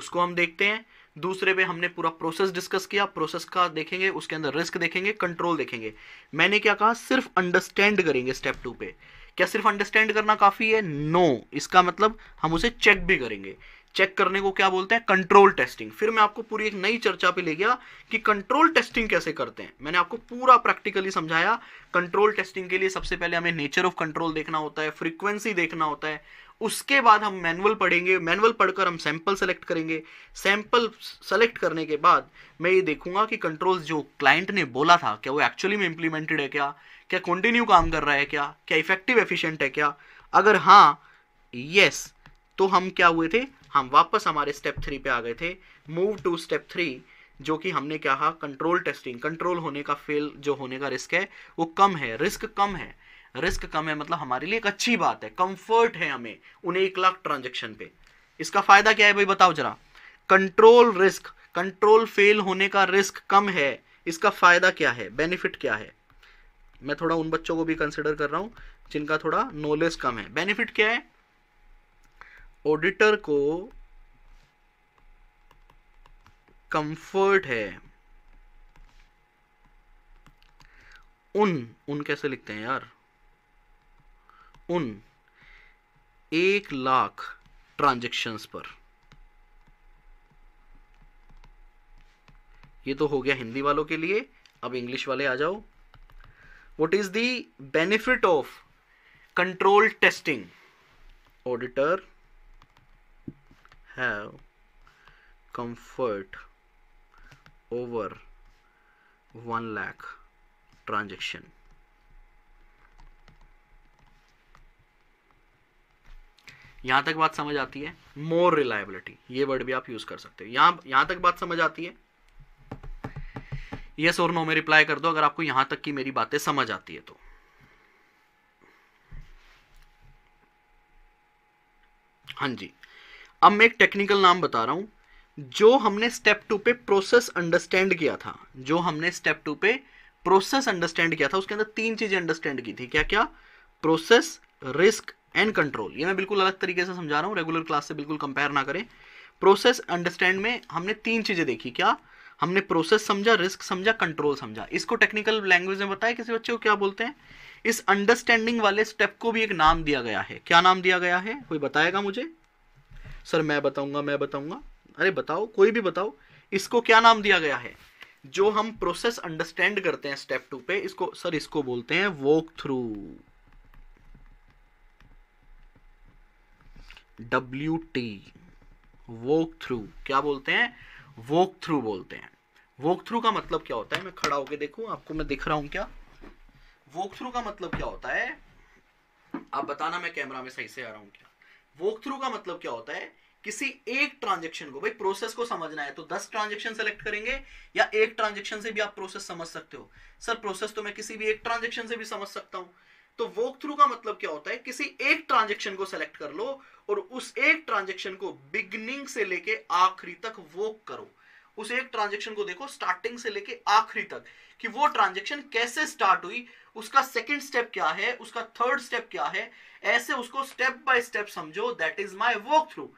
उसको हम देखते हैं दूसरे पे हमने पूरा प्रोसेस डिस्कस किया प्रोसेस का देखेंगे उसके अंदर रिस्क देखेंगे कंट्रोल देखेंगे मैंने क्या कहा सिर्फ अंडरस्टैंड करेंगे स्टेप टू पे क्या सिर्फ अंडरस्टैंड करना काफ़ी है नो no. इसका मतलब हम उसे चेक भी करेंगे चेक करने को क्या बोलते हैं कंट्रोल टेस्टिंग फिर मैं आपको पूरी एक नई चर्चा पे ले गया कि कंट्रोल टेस्टिंग कैसे करते हैं मैंने आपको पूरा प्रैक्टिकली समझाया कंट्रोल टेस्टिंग के लिए सबसे पहले हमें नेचर ऑफ कंट्रोल देखना होता है फ्रीक्वेंसी देखना होता है उसके बाद हम मैनुअल पढ़ेंगे मैनुअल पढ़कर हम सैंपल सेलेक्ट करेंगे सैंपल सेलेक्ट करने के बाद मैं ये देखूंगा कि कंट्रोल जो क्लाइंट ने बोला था क्या वो एक्चुअली में इंप्लीमेंटेड है क्या क्या कंटिन्यू काम कर रहा है क्या क्या इफेक्टिव एफिशिएंट है क्या अगर हाँ यस तो हम क्या हुए थे हम वापस हमारे स्टेप थ्री पे आ गए थे मूव टू स्टेप थ्री जो कि हमने क्या कहा कंट्रोल टेस्टिंग कंट्रोल होने का फेल जो होने का रिस्क है वो कम है रिस्क कम है रिस्क कम है मतलब हमारे लिए एक अच्छी बात है कंफर्ट है हमें उन्हें एक लाख ट्रांजेक्शन पे इसका फायदा क्या है भाई बताओ जरा कंट्रोल रिस्क कंट्रोल फेल होने का रिस्क कम है इसका फायदा क्या है बेनिफिट क्या है मैं थोड़ा उन बच्चों को भी कंसिडर कर रहा हूँ जिनका थोड़ा नॉलेज कम है बेनिफिट क्या है ऑडिटर को कंफर्ट है उन उन कैसे लिखते हैं यार उन एक लाख ट्रांजेक्शन्स पर ये तो हो गया हिंदी वालों के लिए अब इंग्लिश वाले आ जाओ what is the benefit of control testing auditor have comfort over 1 lakh transaction यहां तक बात समझ आती है मोर रिलायबिलिटी ये वर्ड भी आप यूज कर सकते हो यहां यहां तक बात समझ आती है यस और नो में रिप्लाई कर दो अगर आपको यहां तक की मेरी बातें समझ आती है तो हां जी अब मैं एक टेक्निकल नाम बता रहा हूं जो हमने स्टेप टू पे प्रोसेस अंडरस्टैंड किया था जो हमने स्टेप टू पे प्रोसेस अंडरस्टैंड किया था उसके अंदर तीन चीज़ें अंडरस्टैंड की थी क्या क्या प्रोसेस रिस्क एंड कंट्रोल ये मैं बिल्कुल अलग तरीके से समझा रहा हूँ रेगुलर क्लास से बिल्कुल कंपेयर ना करें प्रोसेस अंडरस्टैंड में हमने तीन चीज़ें देखी क्या हमने प्रोसेस समझा रिस्क समझा कंट्रोल समझा इसको टेक्निकल लैंग्वेज में बताया किसी बच्चे को क्या बोलते हैं इस अंडरस्टैंडिंग वाले स्टेप को भी एक नाम दिया गया है क्या नाम दिया गया है कोई बताएगा मुझे सर मैं बताऊंगा मैं बताऊंगा अरे बताओ कोई भी बताओ इसको क्या नाम दिया गया है जो हम प्रोसेस अंडरस्टैंड करते हैं स्टेप टू पे इसको सर इसको बोलते हैं walk through W T walk through क्या बोलते हैं वॉक थ्रू बोलते हैं वॉक थ्रू का मतलब क्या होता है मैं खड़ा होकर देखू आपको मैं दिख रहा हूं क्या वॉक थ्रू का मतलब क्या होता है आप बताना मैं कैमरा में सही से आ रहा हूं क्या वॉक थ्रू का मतलब क्या होता है किसी एक ट्रांजेक्शन को भाई प्रोसेस को समझना है तो दस ट्रांजेक्शन सेलेक्ट करेंगे या एक ट्रांजेक्शन से भी आप प्रोसेस समझ सकते हो सर प्रोसेस तो मैं किसी भी एक ट्रांजेक्शन से भी समझ सकता हूं तो वॉक थ्रू का मतलब क्या होता है किसी एक ट्रांजेक्शन को सेलेक्ट कर लो और उस एक ट्रांजेक्शन को बिगनिंग से लेके आखिरी तक वॉक करो उस एक ट्रांजेक्शन को देखो स्टार्टिंग से लेके आखिरी तक कि वो ट्रांजेक्शन कैसे स्टार्ट हुई उसका सेकंड स्टेप क्या है उसका थर्ड स्टेप क्या है ऐसे उसको स्टेप बाय स्टेप समझो that is my walk through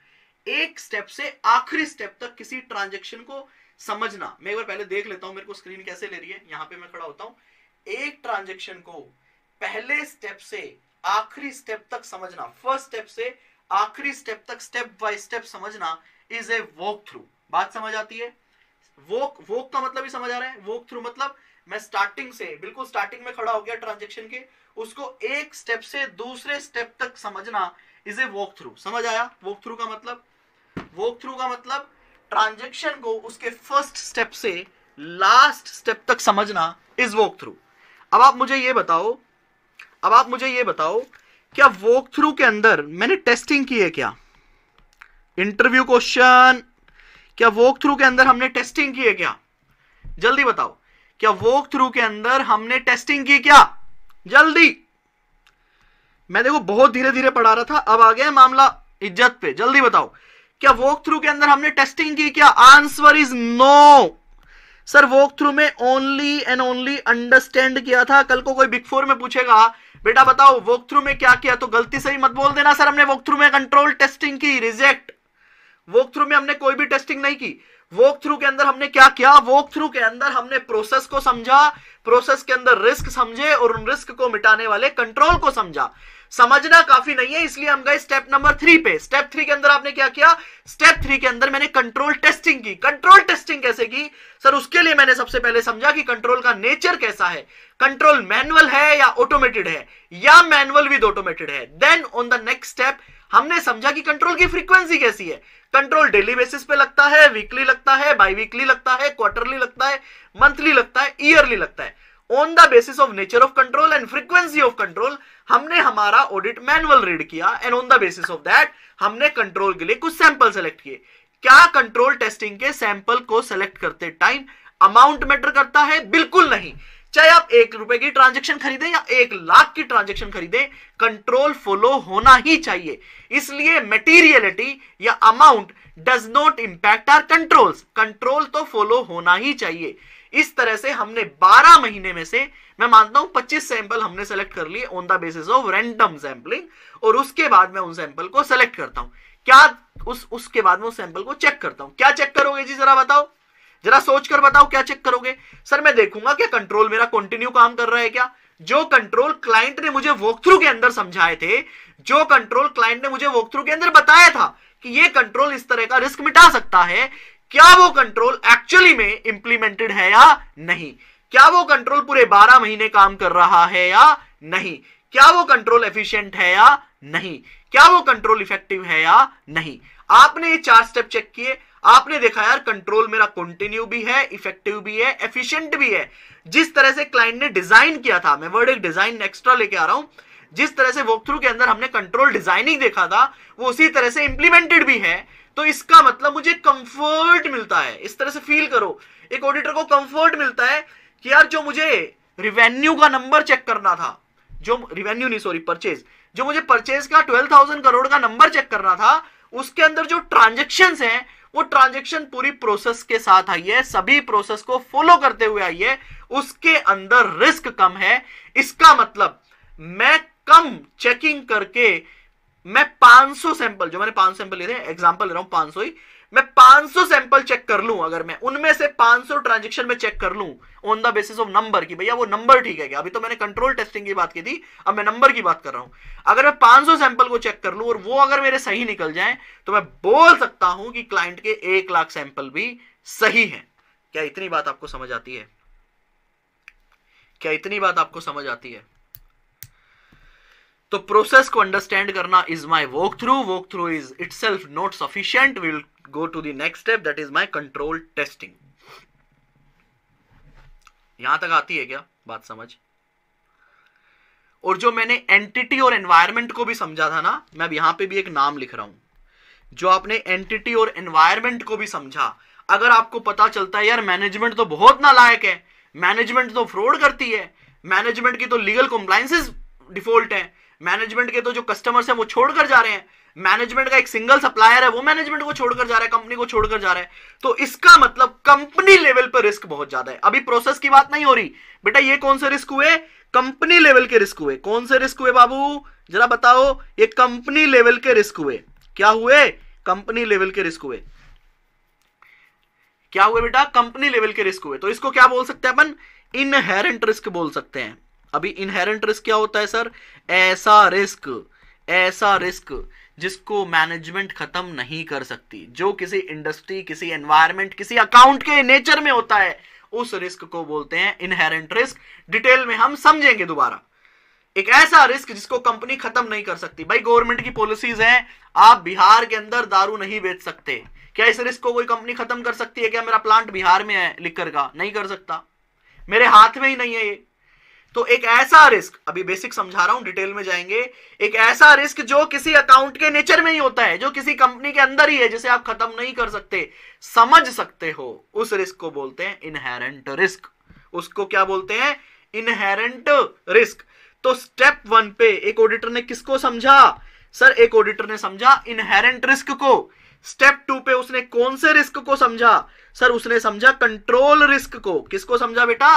एक स्टेप से आखिरी स्टेप तक किसी ट्रांजेक्शन को समझना मैं एक बार पहले देख लेता हूं मेरे को स्क्रीन कैसे ले रही है यहां पे मैं खड़ा होता हूं एक ट्रांजेक्शन को पहले स्टेप से आखिरी स्टेप तक समझना फर्स्ट स्टेप से आखिरी स्टेप तक स्टेप बाय स्टेप समझना इज ए वॉक थ्रू बात समझ आती है वॉक वॉक का मतलब ही समझ आ रहा है वॉक थ्रू मतलब मैं स्टार्टिंग से बिल्कुल स्टार्टिंग में खड़ा हो गया ट्रांजेक्शन के उसको एक स्टेप से दूसरे स्टेप तक समझना इज ए वॉक थ्रू समझ आया वॉक थ्रू का मतलब वॉक थ्रू का मतलब ट्रांजेक्शन को उसके फर्स्ट स्टेप से लास्ट स्टेप तक समझना इज वॉक थ्रू अब आप मुझे ये बताओ अब आप मुझे ये बताओ क्या वॉक थ्रू के अंदर मैंने टेस्टिंग की है क्या इंटरव्यू क्वेश्चन क्या वॉक थ्रू के अंदर हमने टेस्टिंग की है क्या जल्दी बताओ क्या वॉक थ्रू के अंदर हमने टेस्टिंग की क्या जल्दी मैं देखो बहुत धीरे धीरे पढ़ा रहा था अब आ गया मामला इज्जत पे जल्दी बताओ क्या वॉक थ्रू के अंदर हमने टेस्टिंग की क्या answer is no sir walk through में ओनली एंड ओनली अंडरस्टैंड किया था कल को कोई बिग फोर में पूछेगा बेटा बताओ वॉक थ्रू में क्या किया तो गलती से ही मत बोल देना सर हमने वॉक थ्रू में कंट्रोल टेस्टिंग की रिजेक्ट वॉक थ्रू में हमने कोई भी टेस्टिंग नहीं की वॉक थ्रू के अंदर हमने क्या किया वॉक थ्रू के अंदर हमने प्रोसेस को समझा प्रोसेस के अंदर रिस्क समझे और उन रिस्क को मिटाने वाले कंट्रोल को समझा समझना काफी नहीं है इसलिए हम गए स्टेप नंबर थ्री पे स्टेप थ्री के अंदर आपने क्या किया स्टेप थ्री के अंदर मैंने कंट्रोल टेस्टिंग की कंट्रोल टेस्टिंग कैसे की सर उसके लिए मैंने सबसे पहले समझा कि कंट्रोल का नेचर कैसा है कंट्रोल मैनुअल है या ऑटोमेटेड है या मैनुअल विद ऑटोमेटेड है then on the next step हमने समझा कि कंट्रोल की फ्रीक्वेंसी कैसी है कंट्रोल डेली बेसिस पे लगता है वीकली लगता है बाई वीकली लगता है क्वार्टरली लगता है मंथली लगता है ईयरली लगता है on the basis of nature of control and frequency of control हमने हमारा ऑडिट मैनुअल रीड किया and on the basis of that हमने कंट्रोल के लिए कुछ सैंपल सेलेक्ट किए क्या कंट्रोल टेस्टिंग के सैंपल को सेलेक्ट करते टाइम अमाउंट मैटर करता है बिल्कुल नहीं चाहे आप एक रुपए की ट्रांजेक्शन खरीदें या एक लाख की ट्रांजेक्शन खरीदें कंट्रोल फॉलो होना ही चाहिए इसलिए मेटीरियलिटी या amount does not impact are controls control तो फॉलो होना ही चाहिए इस तरह से हमने 12 महीने में से मैं मानता हूं 25 सैंपल हमने सेलेक्ट कर लिए on the basis of random sampling और उसके बाद मैं उन सैंपल को सेलेक्ट करता हूं क्या उस उसके बाद में उस सैंपल को चेक करता हूं क्या चेक करोगे जी जरा बताओ जरा सोच कर बताओ क्या चेक करोगे सर मैं देखूंगा क्या कंट्रोल मेरा कंटिन्यू काम कर रहा है क्या जो कंट्रोल क्लाइंट ने मुझे वॉक थ्रू के अंदर समझाए थे जो कंट्रोल क्लाइंट ने मुझे वॉक थ्रू के अंदर बताया था कि ये कंट्रोल इस तरह का रिस्क मिटा सकता है क्या वो कंट्रोल एक्चुअली में इंप्लीमेंटेड है या नहीं क्या वो कंट्रोल पूरे बारह महीने काम कर रहा है या नहीं क्या वो कंट्रोल एफिशिएंट है या नहीं क्या वो कंट्रोल इफेक्टिव है या नहीं आपने ये चार स्टेप चेक किए आपने देखा यार कंट्रोल मेरा कंटिन्यू भी है इफेक्टिव भी है एफिशिएंट भी है जिस तरह से क्लाइंट ने डिजाइन किया था मैं वर्ड एक डिजाइन एक्स्ट्रा लेके आ रहा हूं जिस तरह से वॉक थ्रू के अंदर हमने कंट्रोल डिजाइनिंग देखा था वो उसी तरह से इंप्लीमेंटेड भी है तो इसका मतलब मुझे कंफर्ट मिलता है इस तरह से फील करो एक ऑडिटर को कंफर्ट मिलता है कि यार जो मुझे रिवेन्यू का नंबर चेक करना था जो रिवेन्यू नहीं सॉरी परचेज जो मुझे परचेज का ट्वेल्व थाउजेंड करोड़ का नंबर चेक करना था उसके अंदर जो ट्रांजेक्शन है वो ट्रांजेक्शन पूरी प्रोसेस के साथ आई है सभी प्रोसेस को फॉलो करते हुए आई है उसके अंदर रिस्क कम है इसका मतलब मैं कम चेकिंग करके मैं 500 सैंपल जो मैंने 500 सैंपल ले रहे हैं एग्जांपल ले रहा हूं 500 ही मैं 500 सैंपल चेक कर लूं अगर मैं उनमें से 500 ट्रांजेक्शन में चेक कर लूं on the basis of number की भैया वो नंबर ठीक है क्या अभी तो मैंने कंट्रोल टेस्टिंग की बात की थी अब मैं नंबर की बात कर रहा हूं अगर मैं 500 सैंपल को चेक कर लूं और वो अगर मेरे सही निकल जाए तो मैं बोल सकता हूं कि क्लाइंट के एक लाख सैंपल भी सही है क्या इतनी बात आपको समझ आती है क्या इतनी बात आपको समझ आती है तो प्रोसेस को अंडरस्टैंड करना is my walk through walk through is itself not sufficient will go to the next step that is my control testing यहां तक आती है क्या बात समझ और जो मैंने एंटिटी और एनवायरमेंट को भी समझा था ना मैं अब यहां पे भी एक नाम लिख रहा हूं जो आपने एंटिटी और एनवायरमेंट को भी समझा अगर आपको पता चलता है यार मैनेजमेंट तो बहुत नालायक है मैनेजमेंट तो फ्रॉड करती है मैनेजमेंट की तो लीगल कंप्लाइंसेस डिफॉल्ट है मैनेजमेंट के तो जो कस्टमर्स हैं वो छोड़कर जा रहे हैं मैनेजमेंट का एक सिंगल सप्लायर है वो मैनेजमेंट को छोड़कर जा रहा है कंपनी को छोड़कर जा रहा है तो इसका मतलब कंपनी लेवल पर रिस्क बहुत ज्यादा है अभी प्रोसेस की बात नहीं हो रही बेटा ये कौन से रिस्क हुए कंपनी लेवल के रिस्क हुए कौन से रिस्क हुए बाबू जरा बताओ ये कंपनी लेवल के रिस्क हुए क्या हुए कंपनी लेवल के रिस्क हुए क्या हुए बेटा कंपनी लेवल के रिस्क हुए तो इसको क्या बोल सकते हैं अपन इनहेरेंट रिस्क बोल सकते हैं अभी इनहेरेंट रिस्क क्या होता है सर ऐसा रिस्क ऐसा रिस्क जिसको मैनेजमेंट खत्म नहीं कर सकती जो किसी इंडस्ट्री किसी एनवायरमेंट किसी अकाउंट के नेचर में होता है उस रिस्क को बोलते हैं इनहेरेंट रिस्क डिटेल में हम समझेंगे दोबारा एक ऐसा रिस्क जिसको कंपनी खत्म नहीं कर सकती भाई गवर्नमेंट की पॉलिसीज हैं आप बिहार के अंदर दारू नहीं बेच सकते क्या इस रिस्क को कोई कंपनी खत्म कर सकती है क्या मेरा प्लांट बिहार में है लिखकर का नहीं कर सकता मेरे हाथ में ही नहीं है ये तो एक ऐसा रिस्क अभी बेसिक समझा रहा हूं डिटेल में जाएंगे एक ऐसा रिस्क जो किसी अकाउंट के नेचर में ही होता है जो किसी कंपनी के अंदर ही है जिसे आप खत्म नहीं कर सकते समझ सकते हो उस रिस्क को बोलते हैं इनहेरेंट रिस्क उसको क्या बोलते हैं इनहेरेंट रिस्क तो स्टेप वन पे एक ऑडिटर ने किसको समझा सर एक ऑडिटर ने समझा इनहेरेंट रिस्क को स्टेप टू पे उसने कौन से रिस्क को समझा सर उसने समझा कंट्रोल रिस्क को किसको समझा बेटा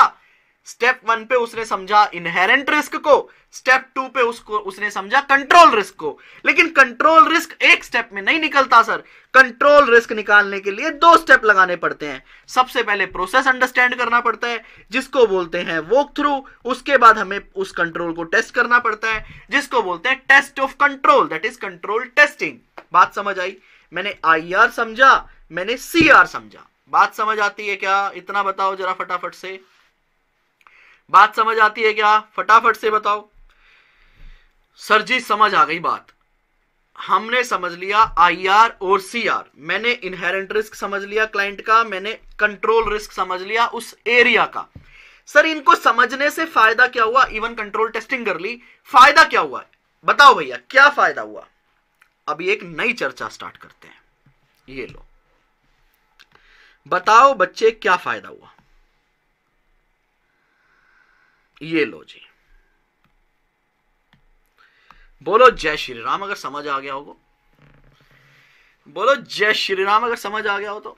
स्टेप वन पे उसने समझा इनहेरेंट रिस्क को स्टेप टू पे उसको उसने समझा कंट्रोल रिस्क को लेकिन कंट्रोल रिस्क एक स्टेप में नहीं निकलता सर कंट्रोल रिस्क निकालने के लिए दो स्टेप लगाने पड़ते हैं सबसे पहले प्रोसेस अंडरस्टैंड करना पड़ता है जिसको बोलते हैं वॉक थ्रू उसके बाद हमें उस कंट्रोल को टेस्ट करना पड़ता है जिसको बोलते हैं test of control that is control testing बात समझ आई मैंने आई समझा मैंने सी समझा बात समझ आती है क्या इतना बताओ जरा फटाफट से बात समझ आती है क्या फटाफट से बताओ सर जी समझ आ गई बात हमने समझ लिया आईआर और सीआर मैंने इनहेरेंट रिस्क समझ लिया क्लाइंट का मैंने कंट्रोल रिस्क समझ लिया उस एरिया का सर इनको समझने से फायदा क्या हुआ इवन कंट्रोल टेस्टिंग कर ली फायदा क्या हुआ बताओ भैया क्या फायदा हुआ अभी एक नई चर्चा स्टार्ट करते हैं ये लो बताओ बच्चे क्या फायदा हुआ ये लो जी बोलो जय श्री राम अगर समझ आ गया हो बोलो जय श्री राम अगर समझ आ गया हो तो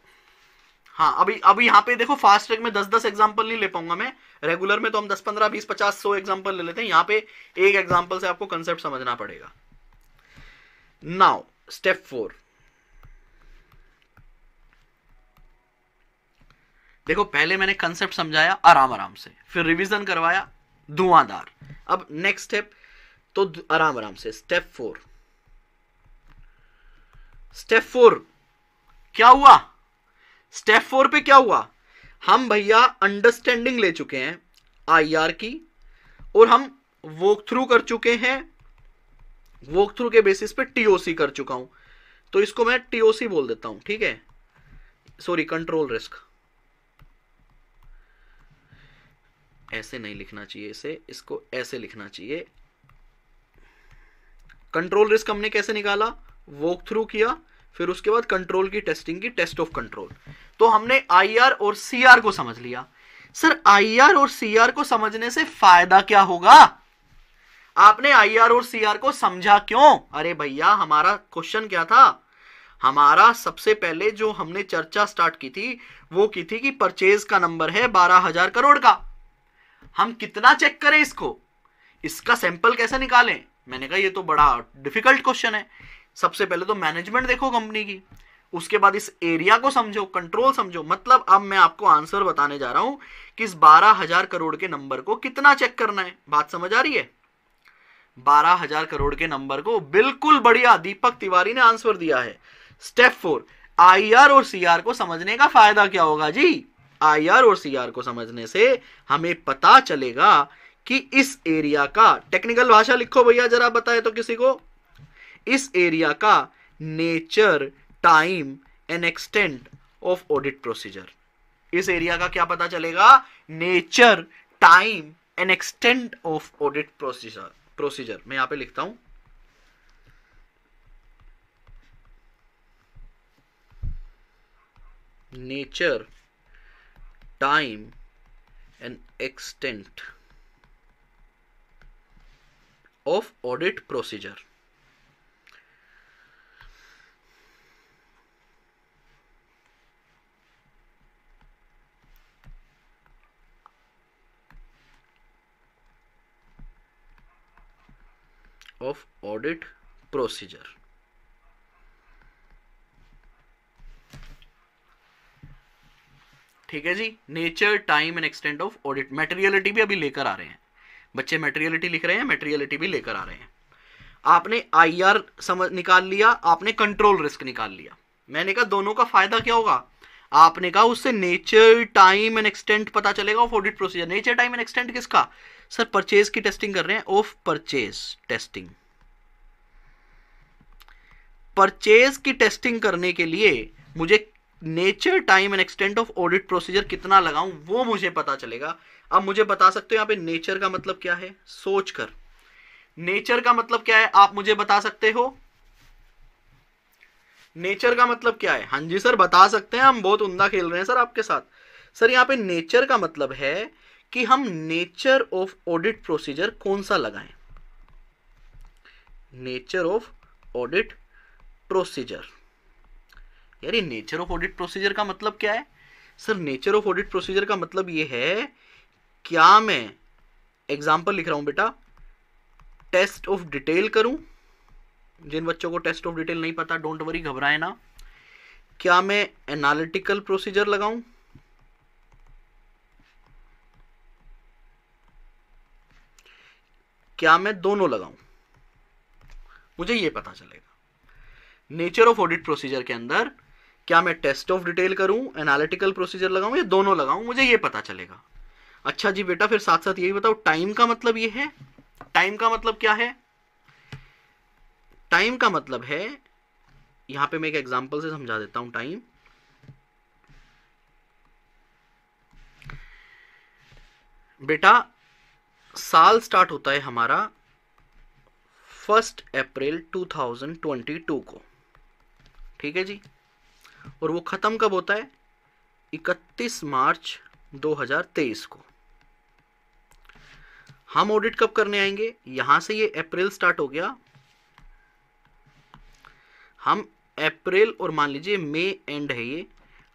हाँ अभी अभी यहां पे देखो फास्ट ट्रैक में दस दस एग्जाम्पल नहीं ले पाऊंगा मैं रेगुलर में तो हम दस पंद्रह बीस पचास सौ एग्जाम्पल ले लेते हैं यहां पे एक एग्जाम्पल से आपको कंसेप्ट समझना पड़ेगा नाउ स्टेप फोर देखो पहले मैंने कंसेप्ट समझाया आराम आराम से फिर रिविजन करवाया धुआंधार अब नेक्स्ट स्टेप तो आराम आराम से स्टेप फोर स्टेप फोर क्या हुआ स्टेप फोर पे क्या हुआ हम भैया अंडरस्टैंडिंग ले चुके हैं आईआर की और हम वॉक थ्रू कर चुके हैं वॉक थ्रू के बेसिस पे टीओसी कर चुका हूं तो इसको मैं टीओसी बोल देता हूं ठीक है सॉरी कंट्रोल रिस्क ऐसे नहीं लिखना चाहिए इसे इसको ऐसे लिखना चाहिए कंट्रोल रिस्क हमने कैसे निकाला वॉक थ्रू किया फिर उसके बाद कंट्रोल की टेस्टिंग की टेस्ट ऑफ कंट्रोल तो हमने आईआर और सीआर को समझ लिया सर आईआर और सीआर को समझने से फायदा क्या होगा आपने आईआर और सीआर को समझा क्यों अरे भैया हमारा क्वेश्चन क्या था हमारा सबसे पहले जो हमने चर्चा स्टार्ट की थी वो की थी कि परचेज का नंबर है बारह हजार करोड़ का हम कितना चेक करें इसको इसका सैंपल कैसे निकालें मैंने कहा ये तो बड़ा डिफिकल्ट क्वेश्चन है सबसे पहले तो मैनेजमेंट देखो कंपनी की उसके बाद इस एरिया को समझो कंट्रोल समझो मतलब अब मैं आपको आंसर बताने जा रहा हूं कि इस बारह हजार करोड़ के नंबर को कितना चेक करना है बात समझ आ रही है बारह हजार करोड़ के नंबर को बिल्कुल बढ़िया दीपक तिवारी ने आंसर दिया है स्टेप फोर आई और सी को समझने का फायदा क्या होगा जी आई आर और सी आर को समझने से हमें पता चलेगा कि इस एरिया का टेक्निकल भाषा लिखो भैया जरा बताए तो किसी को इस एरिया का nature time and extent of audit procedure इस एरिया का क्या पता चलेगा nature time and extent of audit procedure procedure मैं यहां पे लिखता हूं nature time and extent of audit procedure. of audit procedure ठीक है जी nature time and extent of audit materiality भी अभी लेकर आ रहे हैं बच्चे मेटेरियलिटी लिख रहे हैं मेटेरियलिटी भी लेकर आ रहे हैं आपने आई आर समझ निकाल लिया आपने कंट्रोल रिस्क निकाल लिया मैंने कहा दोनों का फायदा क्या होगा आपने कहा उससे नेचर टाइम एंड एक्सटेंट पता चलेगा of audit procedure nature time and extent किसका सर परचेज की टेस्टिंग कर रहे हैं ऑफ परचेज टेस्टिंग परचेज की टेस्टिंग करने के लिए मुझे nature time and extent of audit procedure कितना लगाऊं वो मुझे पता चलेगा अब मुझे बता सकते हो यहाँ पे नेचर का मतलब क्या है सोच कर नेचर का मतलब क्या है आप मुझे बता सकते हो नेचर का मतलब क्या है हाँ जी सर बता सकते हैं हम बहुत उमदा खेल रहे हैं सर आपके साथ सर यहाँ पे नेचर का मतलब है कि हम नेचर ऑफ ऑडिट प्रोसीजर कौन सा लगाए नेचर ऑफ ऑडिट प्रोसीजर यार ये नेचर ऑफ ऑडिट प्रोसीजर का मतलब क्या है sir nature of audit procedure का मतलब ये है क्या मैं एग्जाम्पल लिख रहा हूं बेटा टेस्ट ऑफ डिटेल करूं जिन बच्चों को टेस्ट ऑफ डिटेल नहीं पता डोंट वरी घबराए ना क्या मैं एनालिटिकल प्रोसीजर लगाऊं क्या मैं दोनों लगाऊं मुझे ये पता चलेगा नेचर ऑफ ऑडिट प्रोसीजर के अंदर क्या मैं टेस्ट ऑफ डिटेल करूं एनालिटिकल प्रोसीजर लगाऊं या दोनों लगाऊं मुझे ये पता चलेगा अच्छा जी बेटा फिर साथ साथ यही बताओ टाइम का मतलब ये है टाइम का मतलब क्या है टाइम का मतलब है यहां पे मैं एक एग्जांपल से समझा देता हूं टाइम बेटा साल स्टार्ट होता है हमारा फर्स्ट अप्रैल 2022 को ठीक है जी और वो ख़त्म कब होता है 31 मार्च 2023 को हम ऑडिट कब करने आएंगे यहां से ये अप्रैल स्टार्ट हो गया हम अप्रैल और मान लीजिए मई एंड है ये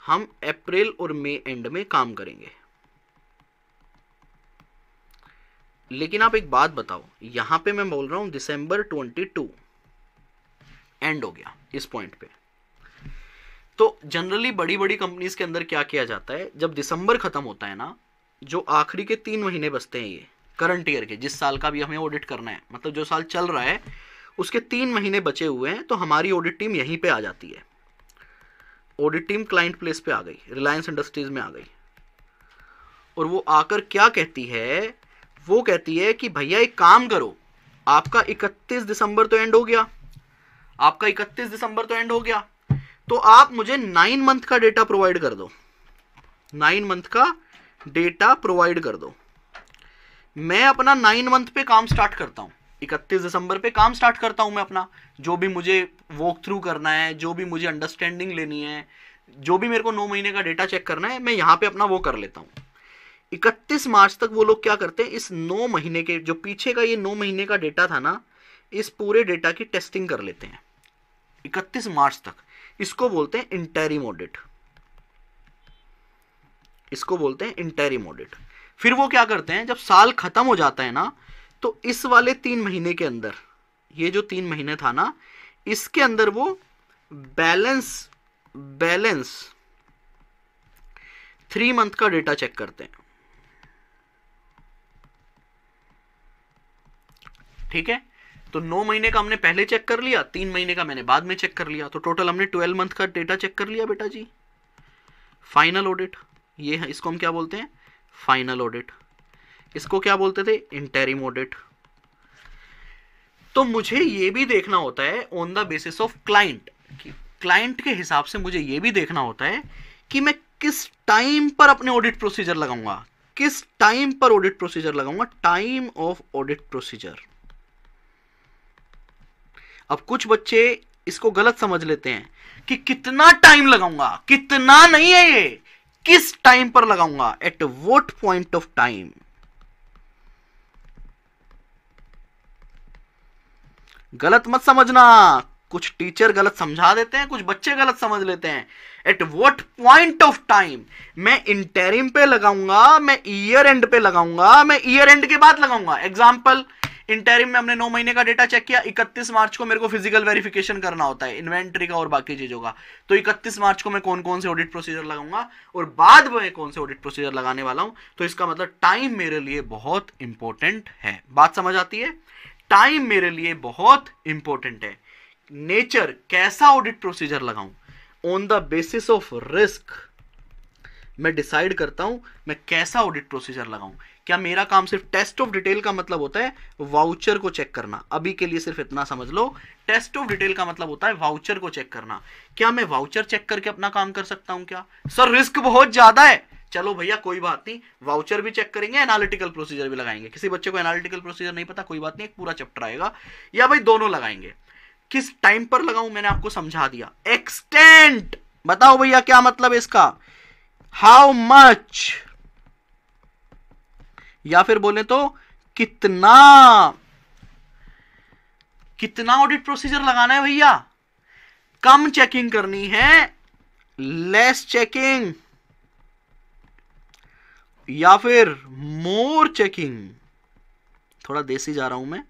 हम अप्रैल और मई एंड में काम करेंगे लेकिन आप एक बात बताओ यहां पे मैं बोल रहा हूं दिसंबर 22 एंड हो गया इस पॉइंट पे तो जनरली बड़ी बड़ी कंपनीज के अंदर क्या किया जाता है जब दिसंबर खत्म होता है ना जो आखिरी के तीन महीने बचते हैं ये करंट ईयर के जिस साल का भी हमें ऑडिट करना है मतलब जो साल चल रहा है उसके तीन महीने बचे हुए हैं तो हमारी ऑडिट टीम यहीं पे आ जाती है ऑडिट टीम क्लाइंट प्लेस पे आ गई रिलायंस इंडस्ट्रीज में आ गई और वो आकर क्या कहती है वो कहती है कि भैया एक काम करो आपका 31 दिसंबर तो एंड हो गया आपका 31 दिसंबर तो एंड हो गया तो आप मुझे नाइन मंथ का डेटा प्रोवाइड कर दो नाइन मंथ का डेटा प्रोवाइड कर दो मैं अपना नाइन मंथ पे काम स्टार्ट करता हूँ इकतीस दिसंबर पे काम स्टार्ट करता हूँ मैं अपना जो भी मुझे वॉक थ्रू करना है जो भी मुझे अंडरस्टैंडिंग लेनी है जो भी मेरे को नौ महीने का डेटा चेक करना है मैं यहाँ पे अपना वो कर लेता हूँ इकतीस मार्च तक वो लोग क्या करते हैं इस नौ महीने के जो पीछे का ये नौ महीने का डेटा था ना इस पूरे डेटा की टेस्टिंग कर लेते हैं इकतीस मार्च तक इसको बोलते हैं इंटेरिम ऑडिट इसको बोलते हैं इंटेरिम ऑडिट फिर वो क्या करते हैं जब साल खत्म हो जाता है ना तो इस वाले तीन महीने के अंदर ये जो तीन महीने था ना इसके अंदर वो बैलेंस बैलेंस थ्री मंथ का डेटा चेक करते हैं ठीक है तो नौ महीने का हमने पहले चेक कर लिया तीन महीने का मैंने बाद में चेक कर लिया तो टोटल हमने ट्वेल्व मंथ का डेटा चेक कर लिया बेटा जी फाइनल ऑडिट ये है इसको हम क्या बोलते हैं फाइनल ऑडिट इसको क्या बोलते थे इंटेरिम ऑडिट तो मुझे ये भी देखना होता है on the basis of client client के हिसाब से मुझे ये भी देखना होता है कि मैं किस टाइम पर अपने ऑडिट प्रोसीजर लगाऊंगा किस टाइम पर ऑडिट प्रोसीजर लगाऊंगा टाइम ऑफ ऑडिट प्रोसीजर अब कुछ बच्चे इसको गलत समझ लेते हैं कि कितना टाइम लगाऊंगा कितना नहीं है ये किस टाइम पर लगाऊंगा at what point of time गलत मत समझना कुछ टीचर गलत समझा देते हैं कुछ बच्चे गलत समझ लेते हैं at what point of time मैं इंटेरिम पे लगाऊंगा मैं ईयर एंड पे लगाऊंगा मैं ईयर एंड के बाद लगाऊंगा एग्जाम्पल इंटरिम में हमने नौ महीने का डेटा चेक किया इकतीस मार्च को मेरे को फिजिकल वेरिफिकेशन करना होता है इन्वेंट्री का और बाकी चीजों का तो इकतीस मार्च को मैं कौन कौन से ऑडिट प्रोसीजर लगाऊंगा और बाद में कौन से ऑडिट प्रोसीजर लगाने वाला हूं तो इसका मतलब टाइम मेरे लिए बहुत इंपॉर्टेंट है बात समझ आती है टाइम मेरे लिए बहुत इंपॉर्टेंट है नेचर कैसा ऑडिट प्रोसीजर लगाऊं on the basis of risk मैं डिसाइड करता हूं मैं कैसा ऑडिट प्रोसीजर लगाऊं क्या मेरा काम सिर्फ टेस्ट ऑफ डिटेल का मतलब होता है वाउचर को चेक करना अभी के लिए सिर्फ इतना समझ लो टेस्ट ऑफ डिटेल का मतलब होता है वाउचर को चेक करना क्या मैं वाउचर चेक करके अपना काम कर सकता हूं क्या सर रिस्क बहुत ज्यादा है चलो भैया कोई बात नहीं वाउचर भी चेक करेंगे एनालिटिकल प्रोसीजर भी लगाएंगे किसी बच्चे को एनालिटिकल प्रोसीजर नहीं पता कोई बात नहीं एक पूरा चैप्टर आएगा या भाई दोनों लगाएंगे किस टाइम पर लगाऊं मैंने आपको समझा दिया एक्सटेंट बताओ भैया क्या मतलब इसका हाउ मच या फिर बोले तो कितना कितना ऑडिट प्रोसीजर लगाना है भैया कम चेकिंग करनी है लेस चेकिंग या फिर मोर चेकिंग थोड़ा देसी जा रहा हूं मैं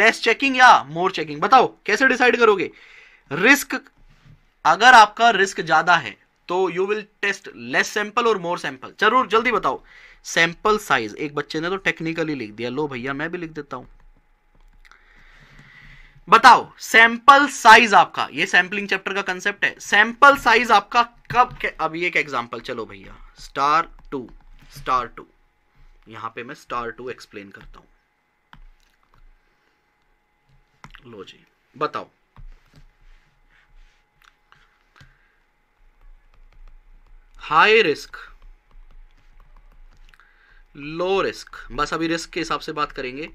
लेस चेकिंग या मोर चेकिंग बताओ कैसे डिसाइड करोगे रिस्क अगर आपका रिस्क ज्यादा है तो you will test less sample और मोर सैंपल जरूर जल्दी बताओ सैंपल साइज एक बच्चे ने तो टेक्निकली लिख दिया लो भैया मैं भी लिख देता हूं बताओ सैंपल साइज आपका ये सैंपलिंग चैप्टर का कंसेप्ट है सैंपल साइज आपका कब अब ये एक एग्जांपल चलो भैया स्टार टू स्टार टू यहां पे मैं स्टार टू एक्सप्लेन करता हूं लो जी बताओ हाई रिस्क लो रिस्क बस अभी रिस्क के हिसाब से बात करेंगे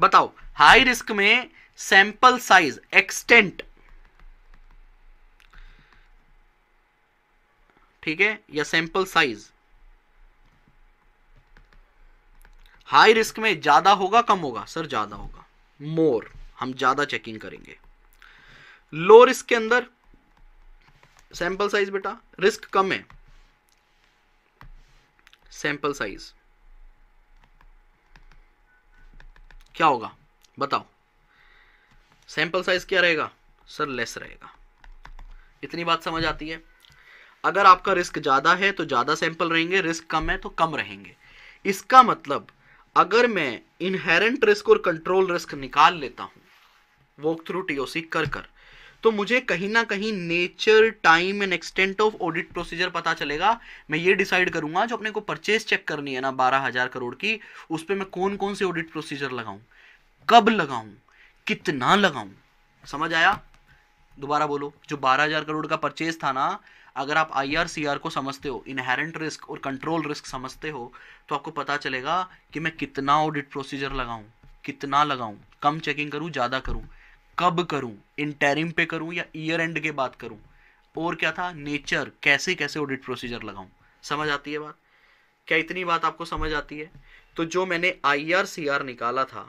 बताओ हाई रिस्क में सैंपल साइज एक्सटेंट ठीक है या सैंपल साइज हाई रिस्क में ज्यादा होगा कम होगा सर ज्यादा होगा मोर हम ज्यादा चेकिंग करेंगे लो रिस्क के अंदर सैंपल साइज बेटा रिस्क कम है सैंपल साइज क्या होगा बताओ सैंपल साइज क्या रहेगा सर लेस रहेगा इतनी बात समझ आती है अगर आपका रिस्क ज़्यादा है तो ज़्यादा सैंपल रहेंगे रिस्क कम है तो कम रहेंगे इसका मतलब अगर मैं इनहेरेंट रिस्क और कंट्रोल रिस्क निकाल लेता हूं वॉक थ्रू टीओसी कर कर तो मुझे कहीं ना कहीं nature time and extent of audit procedure पता चलेगा मैं ये डिसाइड करूंगा जो अपने को परचेज चेक करनी है ना बारह हज़ार करोड़ की उस पर मैं कौन कौन से ऑडिट प्रोसीजर लगाऊं कब लगाऊं कितना लगाऊं समझ आया दोबारा बोलो जो बारह हज़ार करोड़ का परचेज था ना अगर आप आई को समझते हो इनहेरेंट रिस्क और कंट्रोल रिस्क समझते हो तो आपको पता चलेगा कि मैं कितना ऑडिट प्रोसीजर लगाऊ कितना लगाऊँ कम चेकिंग करूँ ज़्यादा करूँ कब करूं टेरिम पे करूं या ईयर एंड के बाद करूं और क्या था नेचर कैसे कैसे ऑडिट प्रोसीजर लगाऊं समझ आती है बात क्या इतनी बात आपको समझ आती है तो जो मैंने आई निकाला था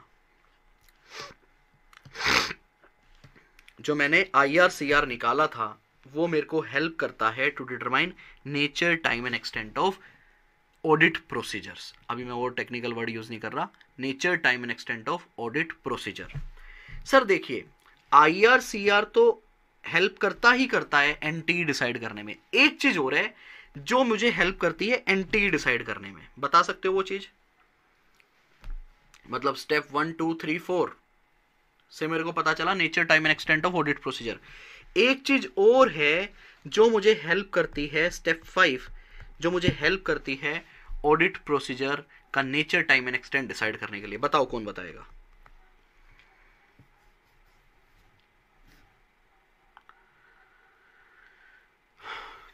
जो मैंने आई निकाला था वो मेरे को हेल्प करता है to determine nature time and extent of audit procedures अभी मैं और टेक्निकल वर्ड यूज़ नहीं कर रहा nature time and extent of audit procedure sir देखिए आईआरसीआर तो हेल्प करता ही करता है एनटी डिसाइड e करने में एक चीज और है जो मुझे हेल्प करती है एनटी डिसाइड e करने में बता सकते हो वो चीज मतलब step one two three four से मेरे को पता चला nature time and extent of audit procedure एक चीज और है जो मुझे हेल्प करती है स्टेप फाइव जो मुझे हेल्प करती है ऑडिट प्रोसीजर का nature time and extent decide करने के लिए बताओ कौन बताएगा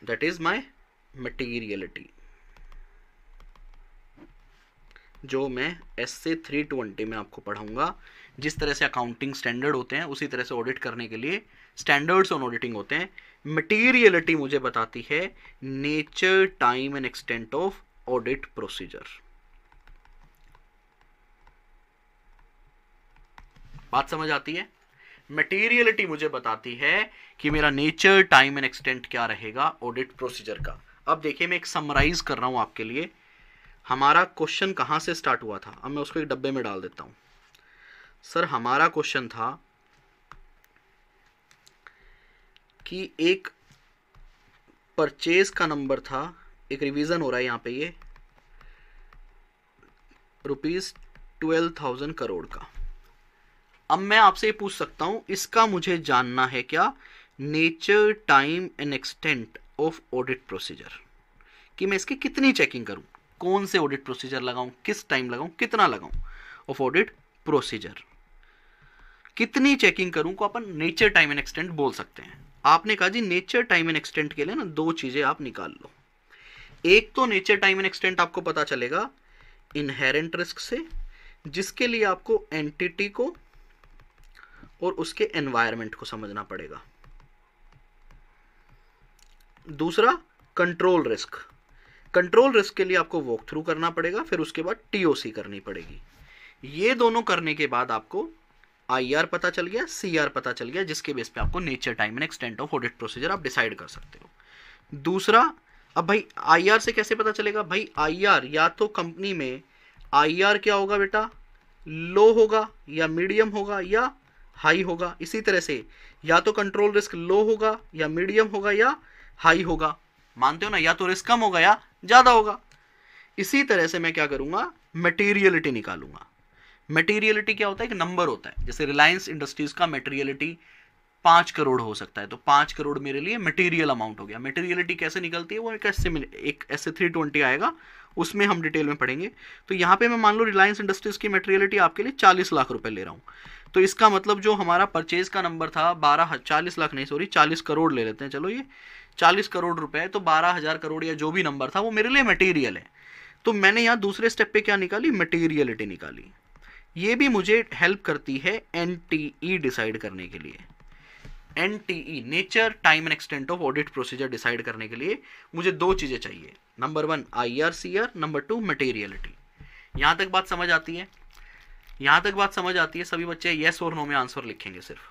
that is my materiality जो मैं एस से थ्री ट्वेंटी में आपको पढ़ाऊंगा जिस तरह से अकाउंटिंग स्टैंडर्ड होते हैं उसी तरह से ऑडिट करने के लिए स्टैंडर्ड्स ऑन ऑडिटिंग होते हैं मटीरियलिटी मुझे बताती है nature time and extent of audit procedure बात समझ आती है मटेरियलिटी मुझे बताती है कि मेरा नेचर टाइम एंड एक्सटेंट क्या रहेगा ऑडिट प्रोसीजर का अब देखिए मैं एक समराइज कर रहा हूँ आपके लिए हमारा क्वेश्चन कहाँ से स्टार्ट हुआ था अब मैं उसको एक डब्बे में डाल देता हूँ सर हमारा क्वेश्चन था कि एक परचेज का नंबर था एक रिवीजन हो रहा है यहाँ पे ये रुपीज़ ट्वेल्व थाउजेंड करोड़ का अब मैं आपसे पूछ सकता हूं इसका मुझे जानना है क्या nature time and extent of audit procedure कि मैं इसकी कितनी चेकिंग करूं कौन से ऑडिट प्रोसीजर लगाऊं किस टाइम लगाऊँ कितना लगाऊँ ऑफ ऑडिट प्रोसीजर कितनी चेकिंग करूं को अपन नेचर टाइम एंड एक्सटेंट बोल सकते हैं आपने कहा जी नेचर टाइम एंड एक्सटेंट के लिए ना दो चीजें आप निकाल लो एक तो नेचर टाइम एंड एक्सटेंट आपको पता चलेगा इनहेरेंट रिस्क से जिसके लिए आपको एंटिटी को और उसके एनवायरमेंट को समझना पड़ेगा दूसरा कंट्रोल रिस्क कंट्रोल रिस्क के लिए आपको वॉक थ्रू करना पड़ेगा फिर उसके बाद टीओसी करनी पड़ेगी ये दोनों करने के बाद आपको आईआर पता चल गया सीआर पता चल गया जिसके बेस पे आपको nature time and extent of audit procedure आप डिसाइड कर सकते हो दूसरा अब भाई आईआर से कैसे पता चलेगा भाई आईआर या तो कंपनी में आईआर क्या होगा बेटा लो होगा या मीडियम होगा या हाई होगा इसी तरह से या तो कंट्रोल रिस्क लो होगा या मीडियम होगा या हाई होगा मानते हो ना या तो रिस्क कम होगा या ज़्यादा होगा इसी तरह से मैं क्या करूंगा मटेरियलिटी निकालूंगा मटेरियलिटी क्या होता है एक नंबर होता है जैसे रिलायंस इंडस्ट्रीज का मटेरियलिटी पांच करोड़ हो सकता है तो पांच करोड़ मेरे लिए मटेरियल अमाउंट हो गया मटेरियलिटी कैसे निकलती है वो एक ऐसे एक ऐसे थ्री ट्वेंटी आएगा उसमें हम डिटेल में पढ़ेंगे तो यहाँ पे मैं मान लो रिलायंस इंडस्ट्रीज़ की मटेरियलिटी आपके लिए चालीस लाख रुपए ले रहा हूँ तो इसका मतलब जो हमारा परचेज का नंबर था बारह चालीस लाख नहीं सॉरी चालीस करोड़ ले लेते हैं चलो ये चालीस करोड़ रुपए तो बारह हज़ार करोड़ या जो भी नंबर था वो मेरे लिए मटेरियल है तो मैंने यहाँ दूसरे स्टेप पे क्या निकाली मटेरियलिटी निकाली ये भी मुझे हेल्प करती है एन डिसाइड e करने के लिए एन nature time and extent of audit procedure decide करने के लिए मुझे दो चीज़ें चाहिए number one I R C R number two materiality यहाँ तक बात समझ आती है यहां तक बात समझ आती है सभी बच्चे येस और नो में आंसर लिखेंगे सिर्फ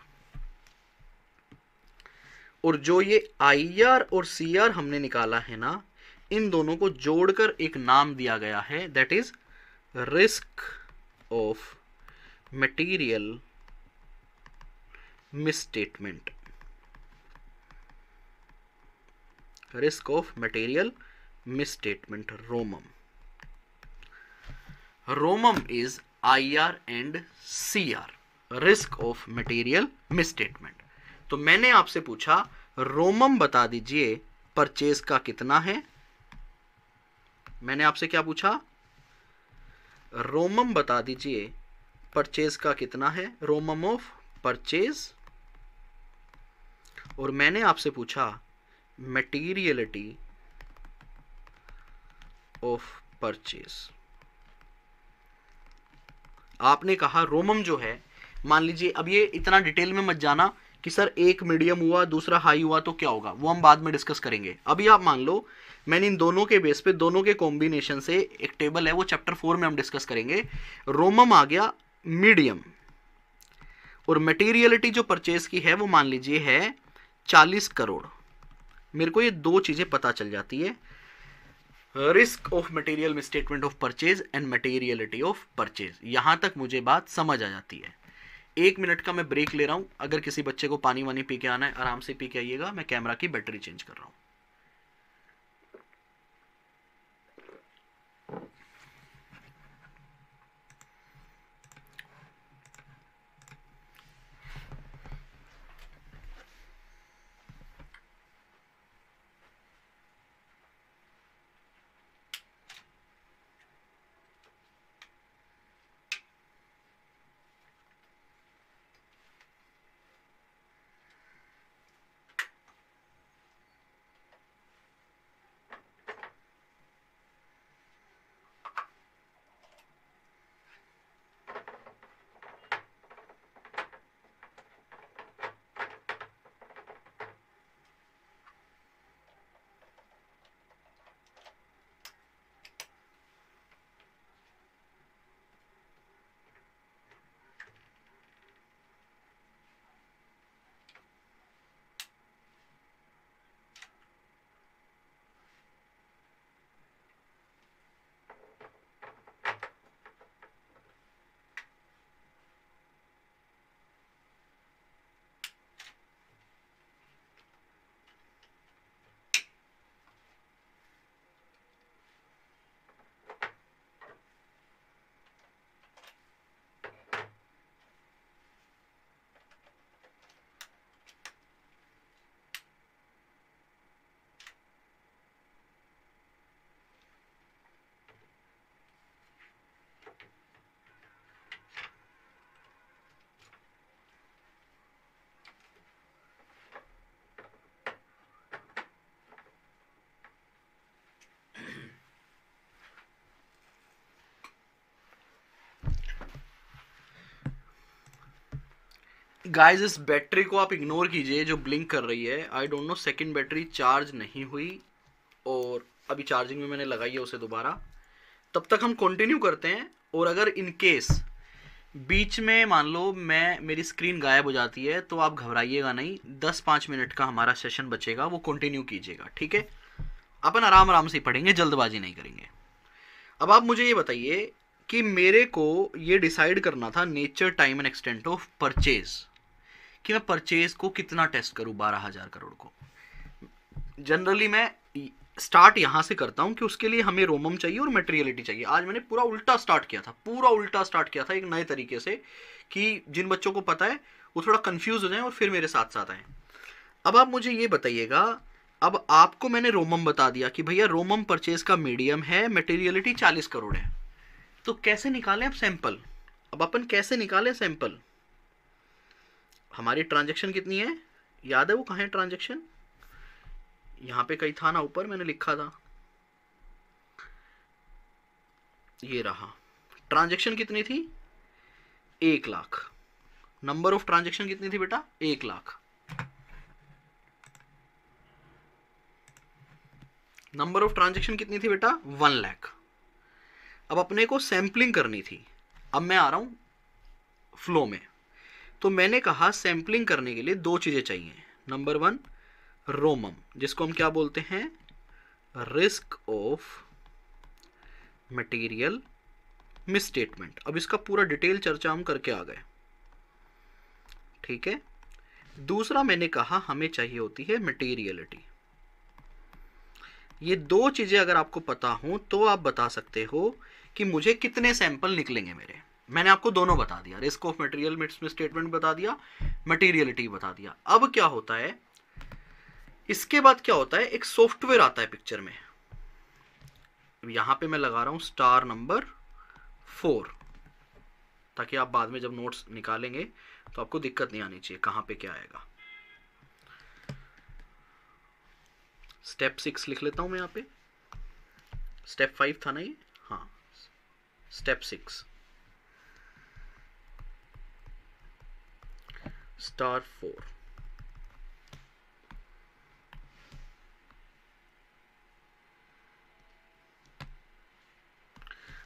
और जो ये आई आर और सी आर हमने निकाला है ना इन दोनों को जोड़कर एक नाम दिया गया है that is risk of material misstatement risk of material misstatement ROMM ROMM is IR and CR risk of material misstatement तो मैंने आपसे पूछा रोमम बता दीजिए परचेज का कितना है मैंने आपसे क्या पूछा रोमम बता दीजिए परचेज का कितना है रोमम ऑफ परचेज और मैंने आपसे पूछा मटेरियलिटी ऑफ परचेज आपने कहा रोमम जो है मान लीजिए अब ये इतना डिटेल में मत जाना कि सर एक मीडियम हुआ दूसरा हाई हुआ तो क्या होगा वो हम बाद में डिस्कस करेंगे अभी आप मान लो मैंने इन दोनों के बेस पे दोनों के कॉम्बिनेशन से एक टेबल है वो चैप्टर फोर में हम डिस्कस करेंगे रोमम आ गया मीडियम और मटेरियलिटी जो परचेज की है वो मान लीजिए है चालीस करोड़ मेरे को ये दो चीज़ें पता चल जाती है risk of material statement of purchase and materiality of purchase यहां तक मुझे बात समझ आ जाती है एक मिनट का मैं ब्रेक ले रहा हूं अगर किसी बच्चे को पानी वानी पी के आना है आराम से पी के आइएगा मैं कैमरा की बैटरी चेंज कर रहा हूँ गाइज इस बैटरी को आप इग्नोर कीजिए जो ब्लिंक कर रही है I don't know second battery charge नहीं हुई और अभी चार्जिंग में मैंने लगाई है उसे दोबारा तब तक हम कंटिन्यू करते हैं और अगर इन केस बीच में मान लो मैं मेरी स्क्रीन गायब हो जाती है तो आप घबराइएगा नहीं दस पाँच मिनट का हमारा सेशन बचेगा वो कंटिन्यू कीजिएगा ठीक है अपन आराम आराम से पढ़ेंगे जल्दबाजी नहीं करेंगे अब आप मुझे ये बताइए कि मेरे को ये डिसाइड करना था nature time and extent of purchase कि मैं परचेज को कितना टेस्ट करूँ बारह हज़ार करोड़ को जनरली मैं स्टार्ट यहाँ से करता हूँ कि उसके लिए हमें रोमम चाहिए और मटेरियलिटी चाहिए आज मैंने पूरा उल्टा स्टार्ट किया था पूरा उल्टा स्टार्ट किया था एक नए तरीके से कि जिन बच्चों को पता है वो थोड़ा कन्फ्यूज हो जाए और फिर मेरे साथ साथ आएँ अब आप मुझे ये बताइएगा अब आपको मैंने रोमम बता दिया कि भैया रोमम परचेज का मीडियम है मटेरियलिटी चालीस करोड़ है तो कैसे निकालें आप सैंपल अब अपन कैसे निकालें सैंपल हमारी ट्रांजेक्शन कितनी है याद है वो कहाँ है ट्रांजेक्शन यहाँ पे कहीं था ना ऊपर मैंने लिखा था ये रहा ट्रांजेक्शन कितनी थी एक लाख नंबर ऑफ ट्रांजेक्शन कितनी थी बेटा एक लाख नंबर ऑफ ट्रांजेक्शन कितनी थी बेटा वन लैख अब अपने को सैंपलिंग करनी थी अब मैं आ रहा हूं फ्लो में तो मैंने कहा सैम्पलिंग करने के लिए दो चीज़ें चाहिए नंबर वन रोमम जिसको हम क्या बोलते हैं रिस्क ऑफ मटेरियल मिसस्टेटमेंट अब इसका पूरा डिटेल चर्चा हम करके आ गए ठीक है दूसरा मैंने कहा हमें चाहिए होती है मटेरियलिटी ये दो चीज़ें अगर आपको पता हो तो आप बता सकते हो कि मुझे कितने सैंपल निकलेंगे मेरे मैंने आपको दोनों बता दिया रिस्क ऑफ मटेरियल में स्टेटमेंट बता दिया मटेरियलिटी बता दिया अब क्या होता है इसके बाद क्या होता है एक सॉफ्टवेयर आता है पिक्चर में यहां पे मैं लगा रहा हूं स्टार नंबर फोर ताकि आप बाद में जब नोट्स निकालेंगे तो आपको दिक्कत नहीं आनी चाहिए कहां पे क्या आएगा स्टेप सिक्स लिख लेता हूं मैं यहां पे स्टेप फाइव था ना ये हाँ स्टेप सिक्स star 4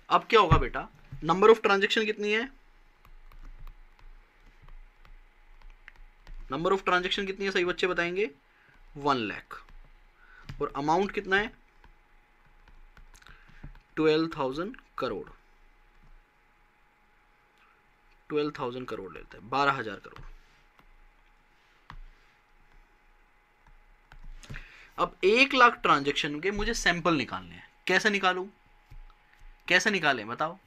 अब क्या होगा बेटा नंबर ऑफ ट्रांजेक्शन कितनी है नंबर ऑफ ट्रांजेक्शन कितनी है सही बच्चे बताएंगे वन लैख और अमाउंट कितना है twelve thousand crore twelve thousand crore लेते हैं बारह हजार करोड़ अब एक लाख ट्रांजेक्शन के मुझे सैंपल निकालने हैं कैसे निकालूँ कैसे निकालें बताओ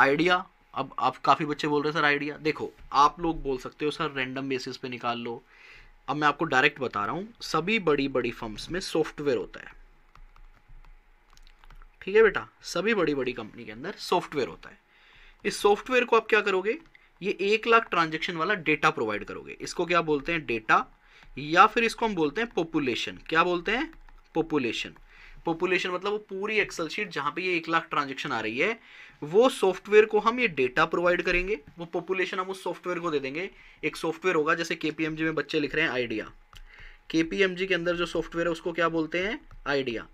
आइडिया अब आप काफ़ी बच्चे बोल रहे हैं सर आइडिया देखो आप लोग बोल सकते हो सर रैंडम बेसिस पे निकाल लो अब मैं आपको डायरेक्ट बता रहा हूँ सभी बड़ी बड़ी फर्म्स में सॉफ्टवेयर होता है ठीक है बेटा सभी बड़ी बड़ी कंपनी के अंदर सॉफ्टवेयर होता है इस सॉफ्टवेयर को आप क्या करोगे ये एक लाख ट्रांजेक्शन वाला डेटा प्रोवाइड करोगे इसको क्या बोलते हैं डेटा या फिर इसको हम बोलते हैं पॉपुलेशन क्या बोलते हैं पॉपुलेशन पॉपुलेशन मतलब वो पूरी एक्सेल शीट जहां पे ये एक लाख ट्रांजेक्शन आ रही है वो सॉफ्टवेयर को हम ये डेटा प्रोवाइड करेंगे वो पॉपुलेशन हम उस सॉफ्टवेयर को दे देंगे एक सॉफ्टवेयर होगा जैसे के में बच्चे लिख रहे हैं आइडिया के के अंदर जो सॉफ्टवेयर है उसको क्या बोलते हैं आइडिया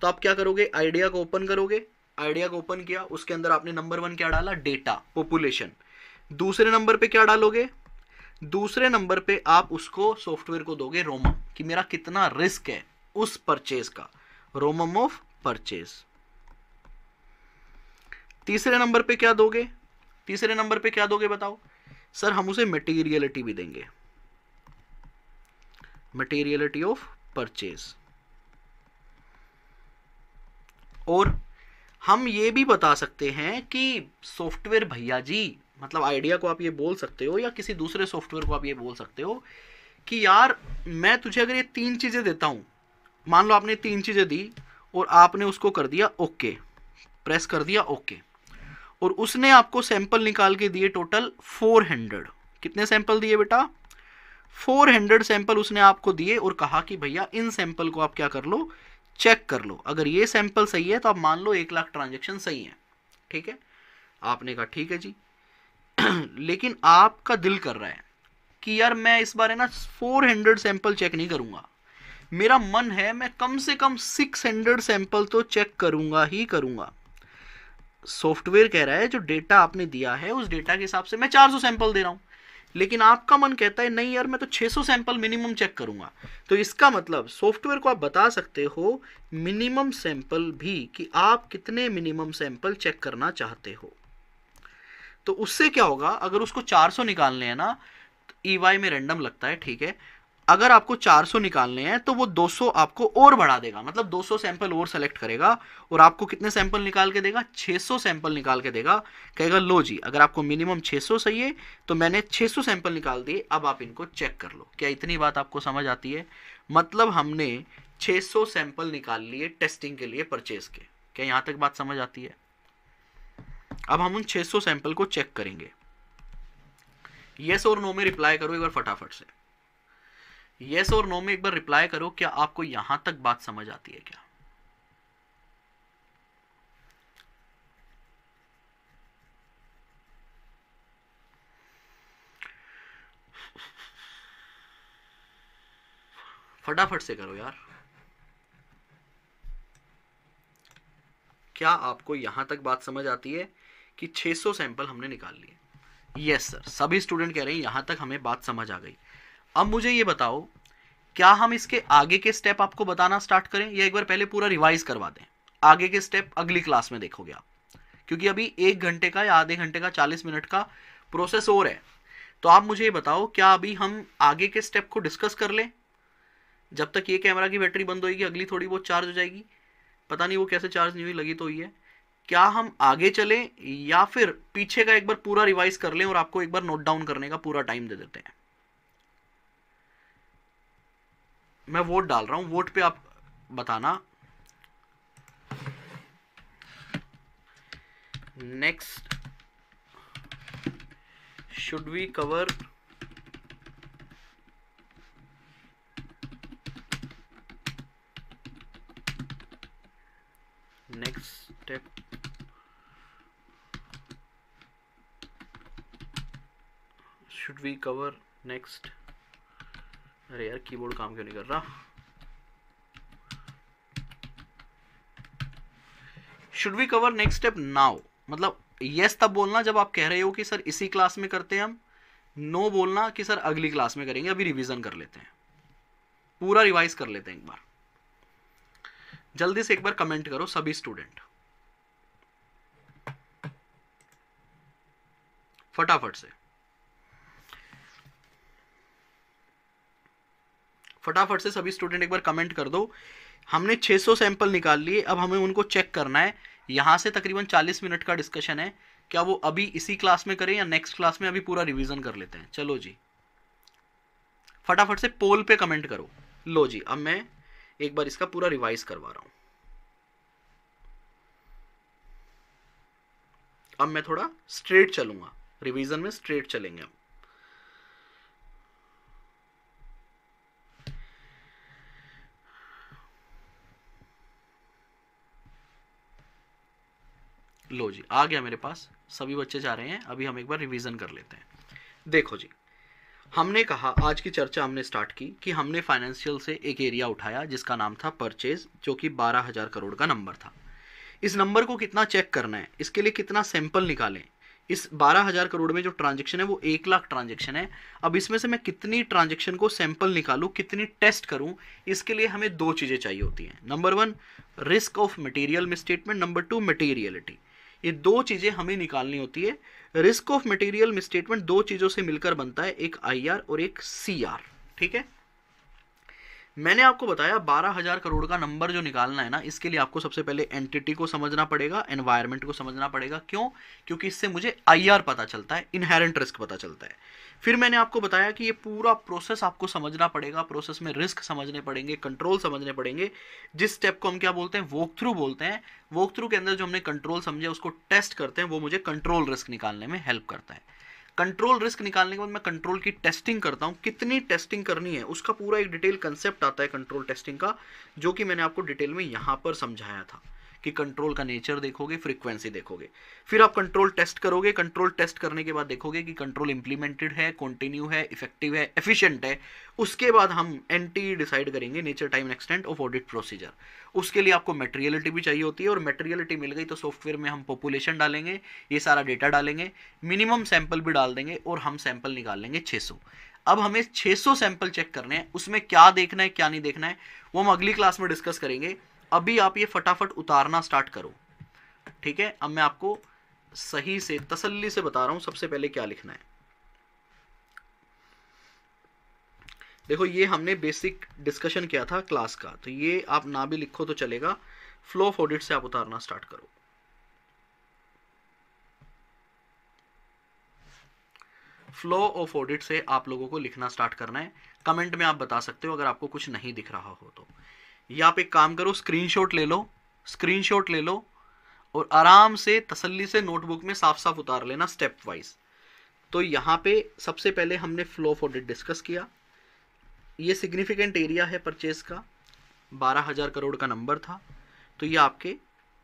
तो आप क्या करोगे आइडिया को ओपन करोगे आइडिया को ओपन किया उसके अंदर आपने नंबर वन क्या डाला डेटा पॉपुलेशन दूसरे नंबर पे क्या डालोगे दूसरे नंबर पे आप उसको सॉफ्टवेयर को दोगे रोमम कि मेरा कितना रिस्क है उस परचेज का रोमम ऑफ परचेज तीसरे नंबर पे क्या दोगे तीसरे नंबर पे क्या दोगे बताओ सर हम उसे मटेरियलिटी भी देंगे मटेरियलिटी ऑफ परचेज और हम ये भी बता सकते हैं कि सॉफ्टवेयर भैया जी मतलब आइडिया को आप ये बोल सकते हो या किसी दूसरे सॉफ्टवेयर को आप ये बोल सकते हो कि यार मैं तुझे अगर ये तीन चीज़ें देता हूँ मान लो आपने तीन चीज़ें दी और आपने उसको कर दिया ओके प्रेस कर दिया ओके और उसने आपको सैंपल निकाल के दिए टोटल फोर हंड्रेड कितने सैंपल दिए बेटा फोर हंड्रेड सैंपल उसने आपको दिए और कहा कि भैया इन सैंपल को आप क्या कर लो चेक कर लो अगर ये सैंपल सही है तो आप मान लो एक लाख ट्रांजेक्शन सही है ठीक है आपने कहा ठीक है जी लेकिन आपका दिल कर रहा है कि यार मैं इस बारे ना फोर हंड्रेड सैंपल चेक नहीं करूंगा मेरा मन है मैं कम से कम सिक्स हंड्रेड सैंपल तो चेक करूंगा ही करूँगा सॉफ्टवेयर कह रहा है जो डेटा आपने दिया है उस डेटा के हिसाब से मैं चार सौ सैंपल दे रहा हूँ लेकिन आपका मन कहता है नहीं यार मैं तो 600 सैंपल मिनिमम चेक करूंगा तो इसका मतलब सॉफ्टवेयर को आप बता सकते हो मिनिमम सैंपल भी कि आप कितने मिनिमम सैंपल चेक करना चाहते हो तो उससे क्या होगा अगर उसको 400 निकालने हैं ना ई तो वाई e में रेंडम लगता है ठीक है अगर आपको 400 निकालने हैं तो वो 200 आपको और बढ़ा देगा मतलब 200 सैंपल और सेलेक्ट करेगा और आपको कितने सैंपल निकाल के देगा 600 सैंपल निकाल के देगा कहेगा लो जी अगर आपको मिनिमम 600 है तो मैंने 600 सैंपल निकाल दिए अब आप इनको चेक कर लो क्या इतनी बात आपको समझ आती है मतलब हमने 600 सैंपल निकाल लिए टेस्टिंग के लिए परचेज के क्या यहाँ तक बात समझ आती है अब हम उन 600 सैंपल को चेक करेंगे यस और नो में रिप्लाई करो एक बार फटाफट से यस और नो में एक बार रिप्लाई करो क्या आपको यहां तक बात समझ आती है क्या फटाफट से करो यार क्या आपको यहां तक बात समझ आती है कि 600 सैंपल हमने निकाल लिए यस सर सभी स्टूडेंट कह रहे हैं यहाँ तक हमें बात समझ आ गई अब मुझे ये बताओ क्या हम इसके आगे के स्टेप आपको बताना स्टार्ट करें या एक बार पहले पूरा रिवाइज करवा दें आगे के स्टेप अगली क्लास में देखोगे आप क्योंकि अभी एक घंटे का या आधे घंटे का चालीस मिनट का प्रोसेस और है तो आप मुझे ये बताओ क्या अभी हम आगे के स्टेप को डिस्कस कर लें जब तक ये कैमरा की बैटरी बंद होगी अगली थोड़ी बहुत चार्ज हो जाएगी पता नहीं वो कैसे चार्ज नहीं हुई लगी तो हुई है क्या हम आगे चलें या फिर पीछे का एक बार पूरा रिवाइज कर लें और आपको एक बार नोट डाउन करने का पूरा टाइम दे देते हैं मैं वोट डाल रहा हूं वोट पे आप बताना next should we cover next step should we cover next अरे यार कीबोर्ड काम क्यों नहीं कर रहा should we cover next step now मतलब यस yes तब बोलना जब आप कह रहे हो कि सर इसी क्लास में करते हैं हम नो no बोलना कि सर अगली क्लास में करेंगे अभी रिवीजन कर लेते हैं पूरा रिवाइज कर लेते हैं एक बार जल्दी से एक बार कमेंट करो सभी स्टूडेंट फटाफट से फटाफट से सभी स्टूडेंट एक बार कमेंट कर दो हमने 600 सैंपल निकाल लिए अब हमें उनको चेक करना है यहाँ से तकरीबन 40 मिनट का डिस्कशन है क्या वो अभी इसी क्लास में करें या नेक्स्ट क्लास में अभी पूरा रिविजन कर लेते हैं चलो जी फटाफट से पोल पे कमेंट करो लो जी अब मैं एक बार इसका पूरा रिवाइज करवा रहा हूँ अब मैं थोड़ा स्ट्रेट चलूंगा रिवीजन में स्ट्रेट चलेंगे हम लो जी आ गया मेरे पास सभी बच्चे जा रहे हैं अभी हम एक बार रिवीजन कर लेते हैं देखो जी हमने कहा आज की चर्चा हमने स्टार्ट की कि हमने फाइनेंशियल से एक एरिया उठाया जिसका नाम था परचेज जो कि बारह हज़ार करोड़ का नंबर था इस नंबर को कितना चेक करना है इसके लिए कितना सैंपल निकालें इस बारह हज़ार करोड़ में जो ट्रांजेक्शन है वो एक लाख ट्रांजेक्शन है अब इसमें से मैं कितनी ट्रांजेक्शन को सैंपल निकालूँ कितनी टेस्ट करूँ इसके लिए हमें दो चीज़ें चाहिए होती हैं number one risk of material misstatement number two materiality ये दो चीज़ें हमें निकालनी होती है रिस्क ऑफ मटेरियल मिसस्टेटमेंट दो चीज़ों से मिलकर बनता है एक आईआर और एक सीआर ठीक है मैंने आपको बताया बारह हजार करोड़ का नंबर जो निकालना है ना इसके लिए आपको सबसे पहले एंटिटी को समझना पड़ेगा एनवायरमेंट को समझना पड़ेगा क्यों क्योंकि इससे मुझे आईआर पता चलता है इनहेरेंट रिस्क पता चलता है फिर मैंने आपको बताया कि ये पूरा प्रोसेस आपको समझना पड़ेगा प्रोसेस में रिस्क समझने पड़ेंगे कंट्रोल समझने पड़ेंगे जिस स्टेप को हम क्या बोलते हैं वॉक थ्रू बोलते हैं वॉक थ्रू के अंदर जो हमने कंट्रोल समझे उसको टेस्ट करते हैं वो मुझे कंट्रोल रिस्क निकालने में हेल्प करता है कंट्रोल रिस्क निकालने के बाद मैं कंट्रोल की टेस्टिंग करता हूँ कितनी टेस्टिंग करनी है उसका पूरा एक डिटेल कंसेप्ट आता है कंट्रोल टेस्टिंग का जो कि मैंने आपको डिटेल में यहाँ पर समझाया था कि कंट्रोल का नेचर देखोगे फ्रीक्वेंसी देखोगे फिर आप कंट्रोल टेस्ट करोगे कंट्रोल टेस्ट करने के बाद देखोगे कि कंट्रोल इंप्लीमेंटेड है कंटिन्यू है इफेक्टिव है एफिशिएंट है उसके बाद हम एंटी डिसाइड करेंगे nature time extent of audit procedure उसके लिए आपको मेटेरियलिटी भी चाहिए होती है और मेटेरियलिटी मिल गई तो सॉफ्टवेयर में हम पॉपुलेशन डालेंगे ये सारा डेटा डालेंगे मिनिमम सैंपल भी डाल देंगे और हम सैंपल निकाल लेंगे छः अब हमें 600 सैंपल चेक करने हैं उसमें क्या देखना है क्या नहीं देखना है वो हम अगली क्लास में डिस्कस करेंगे अभी आप ये फटाफट उतारना स्टार्ट करो ठीक है अब मैं आपको सही से तसल्ली से बता रहा हूं सबसे पहले क्या लिखना है देखो ये हमने बेसिक डिस्कशन किया था क्लास का तो ये आप ना भी लिखो तो चलेगा फ्लो ऑफ ऑडिट से आप उतारना स्टार्ट करो फ्लो ऑफ ऑडिट से आप लोगों को लिखना स्टार्ट करना है कमेंट में आप बता सकते हो अगर आपको कुछ नहीं दिख रहा हो तो यहाँ आप एक काम करो स्क्रीनशॉट ले लो स्क्रीनशॉट ले लो और आराम से तसल्ली से नोटबुक में साफ साफ उतार लेना स्टेप वाइज तो यहाँ पे सबसे पहले हमने फ्लो ऑफ ऑडिट डिस्कस किया ये सिग्निफिकेंट एरिया है परचेज का बारह हज़ार करोड़ का नंबर था तो ये आपके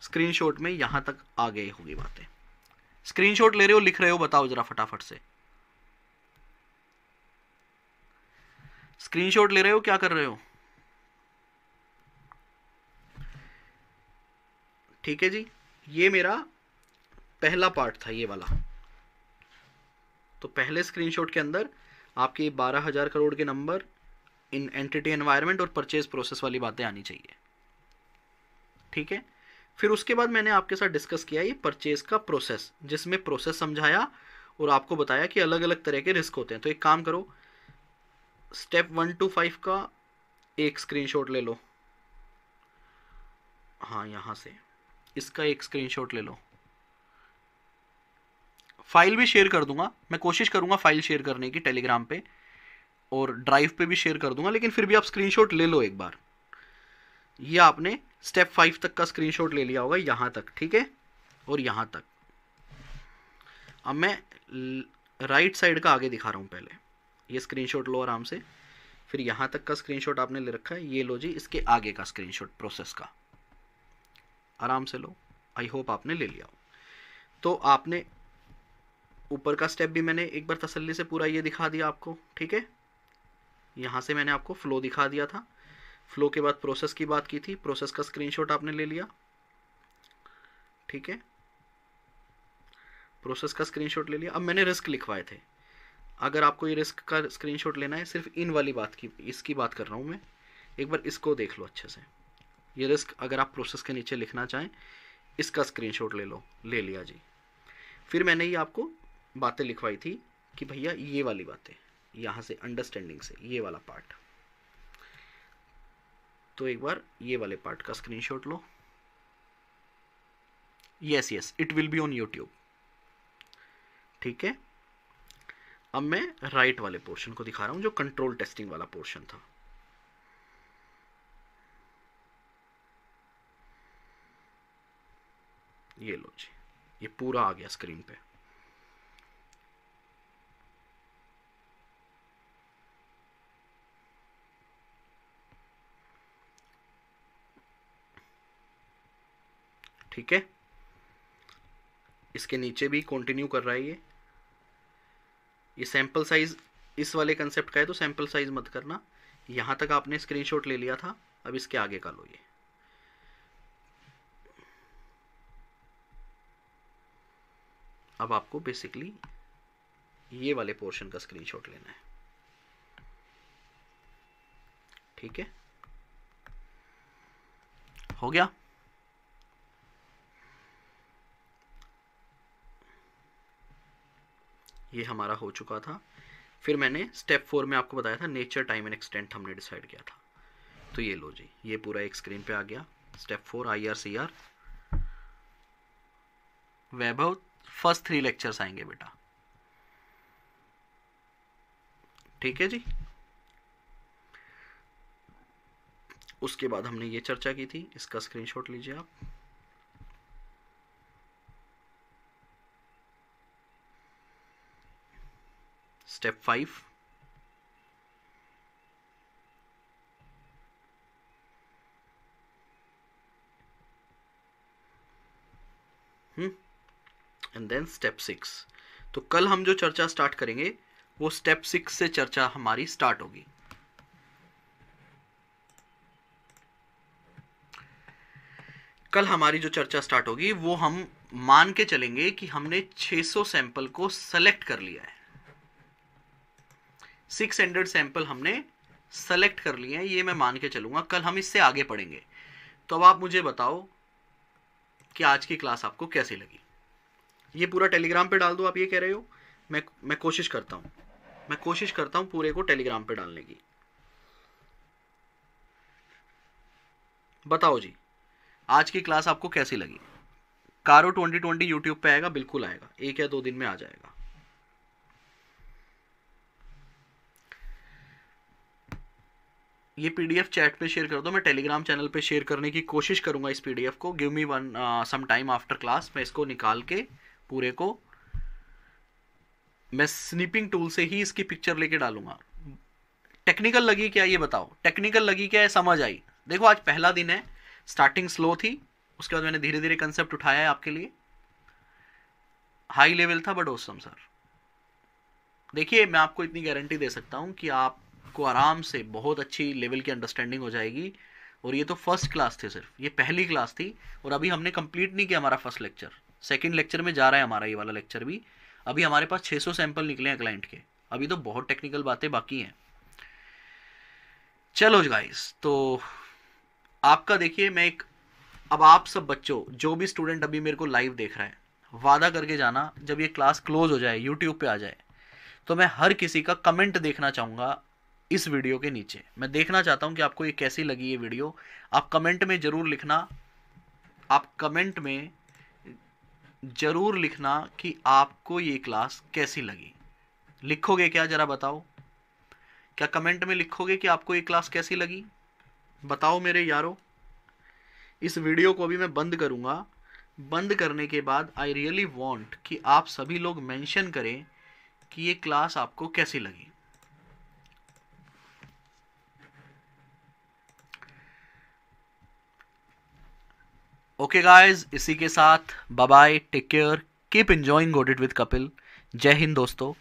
स्क्रीनशॉट में यहाँ तक आ गए होगी बातें स्क्रीनशॉट ले रहे हो लिख रहे हो बताओ जरा फटाफट से स्क्रीनशॉट ले रहे हो क्या कर रहे हो ठीक है जी ये मेरा पहला पार्ट था ये वाला तो पहले स्क्रीनशॉट के अंदर आपके बारह हज़ार करोड़ के नंबर इन एंटिटी एनवायरनमेंट और परचेज प्रोसेस वाली बातें आनी चाहिए ठीक है फिर उसके बाद मैंने आपके साथ डिस्कस किया ये परचेज का प्रोसेस जिसमें प्रोसेस समझाया और आपको बताया कि अलग अलग तरह के रिस्क होते हैं तो एक काम करो स्टेप वन टू फाइव का एक स्क्रीनशॉट ले लो हाँ यहाँ से इसका एक स्क्रीनशॉट ले लो फाइल भी शेयर कर दूंगा मैं कोशिश करूंगा फाइल शेयर करने की टेलीग्राम पे और ड्राइव पे भी शेयर कर दूंगा लेकिन फिर भी आप स्क्रीनशॉट ले लो एक बार ये आपने स्टेप फाइव तक का स्क्रीनशॉट ले लिया होगा यहाँ तक ठीक है और यहाँ तक अब मैं राइट साइड का आगे दिखा रहा हूँ पहले ये स्क्रीनशॉट लो आराम से फिर यहाँ तक का स्क्रीनशॉट आपने ले रखा है ये लो जी इसके आगे का स्क्रीनशॉट प्रोसेस का आराम से लो आई होप आपने ले लिया तो आपने ऊपर का स्टेप भी मैंने एक बार तसल्ली से पूरा ये दिखा दिया आपको ठीक है यहाँ से मैंने आपको फ़्लो दिखा दिया था फ़्लो के बाद प्रोसेस की बात की थी प्रोसेस का स्क्रीनशॉट आपने ले लिया ठीक है प्रोसेस का स्क्रीनशॉट ले लिया अब मैंने रिस्क लिखवाए थे अगर आपको ये रिस्क का स्क्रीनशॉट लेना है सिर्फ इन वाली बात की इसकी बात कर रहा हूँ मैं एक बार इसको देख लो अच्छे से ये रिस्क अगर आप प्रोसेस के नीचे लिखना चाहें इसका स्क्रीनशॉट ले लो ले लिया जी फिर मैंने ये आपको बातें लिखवाई थी कि भैया ये वाली बातें यहाँ से अंडरस्टैंडिंग से ये वाला पार्ट तो एक बार ये वाले पार्ट का स्क्रीनशॉट लो yes yes it will be on YouTube ठीक है अब मैं राइट वाले पोर्शन को दिखा रहा हूँ जो कंट्रोल टेस्टिंग वाला पोर्शन था ये लो जी ये पूरा आ गया स्क्रीन पे ठीक है इसके नीचे भी कंटिन्यू कर रहा है ये ये सैंपल साइज़ इस वाले कंसेप्ट का है तो सैंपल साइज़ मत करना यहां तक आपने स्क्रीनशॉट ले लिया था अब इसके आगे का लो ये अब आपको बेसिकली ये वाले पोर्शन का स्क्रीनशॉट लेना है ठीक है हो गया ये हमारा हो चुका था फिर मैंने स्टेप फोर में आपको बताया था नेचर टाइम एंड एक्सटेंट हमने डिसाइड किया था तो ये लो जी ये पूरा एक स्क्रीन पे आ गया step four I R C R Vaibhav first three lectures आएंगे बेटा ठीक है जी उसके बाद हमने ये चर्चा की थी इसका स्क्रीनशॉट लीजिए आप step five hmm and then step six तो कल हम जो चर्चा स्टार्ट करेंगे वो स्टेप सिक्स से चर्चा हमारी स्टार्ट होगी कल हमारी जो चर्चा स्टार्ट होगी वो हम मान के चलेंगे कि हमने 600 सैंपल को सेलेक्ट कर लिया है 600 सैंपल हमने सेलेक्ट कर लिए हैं ये मैं मान के चलूंगा कल हम इससे आगे पढ़ेंगे तो अब आप मुझे बताओ कि आज की क्लास आपको कैसी लगी ये पूरा टेलीग्राम पे डाल दो आप ये कह रहे हो मैं मैं कोशिश करता हूँ मैं कोशिश करता हूँ पूरे को टेलीग्राम पे डालने की बताओ जी आज की क्लास आपको कैसी लगी कारो ट्वेंटी ट्वेंटी यूट्यूब पे आएगा बिल्कुल आएगा एक या दो दिन में आ जाएगा ये पीडीएफ चैट पे शेयर कर दो मैं टेलीग्राम चैनल पे शेयर करने की कोशिश करूंगा इस पीडीएफ को give me one some time after class मैं इसको निकाल के पूरे को मैं स्निपिंग टूल से ही इसकी पिक्चर लेके डालूंगा टेक्निकल लगी क्या ये बताओ टेक्निकल लगी क्या है समझ आई देखो आज पहला दिन है स्टार्टिंग स्लो थी उसके बाद मैंने धीरे धीरे कंसेप्ट उठाया है आपके लिए हाई लेवल था बट ओसम सर देखिए मैं आपको इतनी गारंटी दे सकता हूँ कि आपको आराम से बहुत अच्छी लेवल की अंडरस्टैंडिंग हो जाएगी और ये तो फर्स्ट क्लास थे सिर्फ ये पहली क्लास थी और अभी हमने कंप्लीट नहीं किया हमारा फर्स्ट लेक्चर सेकेंड लेक्चर में जा रहा है हमारा ये वाला लेक्चर भी अभी हमारे पास 600 सैंपल निकले हैं क्लाइंट के अभी तो बहुत टेक्निकल बातें बाकी हैं चलो गाइस तो आपका देखिए मैं एक अब आप सब बच्चों जो भी स्टूडेंट अभी मेरे को लाइव देख रहा है वादा करके जाना जब ये क्लास क्लोज हो जाए यूट्यूब पे आ जाए तो मैं हर किसी का कमेंट देखना चाहूँगा इस वीडियो के नीचे मैं देखना चाहता हूँ कि आपको ये कैसी लगी ये वीडियो आप कमेंट में ज़रूर लिखना आप कमेंट में ज़रूर लिखना कि आपको ये क्लास कैसी लगी लिखोगे क्या ज़रा बताओ क्या कमेंट में लिखोगे कि आपको ये क्लास कैसी लगी बताओ मेरे यारों इस वीडियो को अभी मैं बंद करूँगा बंद करने के बाद आई रियली वॉन्ट कि आप सभी लोग मैंशन करें कि ये क्लास आपको कैसी लगी ओके गाइज़ गाइस इसी के साथ bye take care keep enjoying audit with Kapil जय हिंद दोस्तों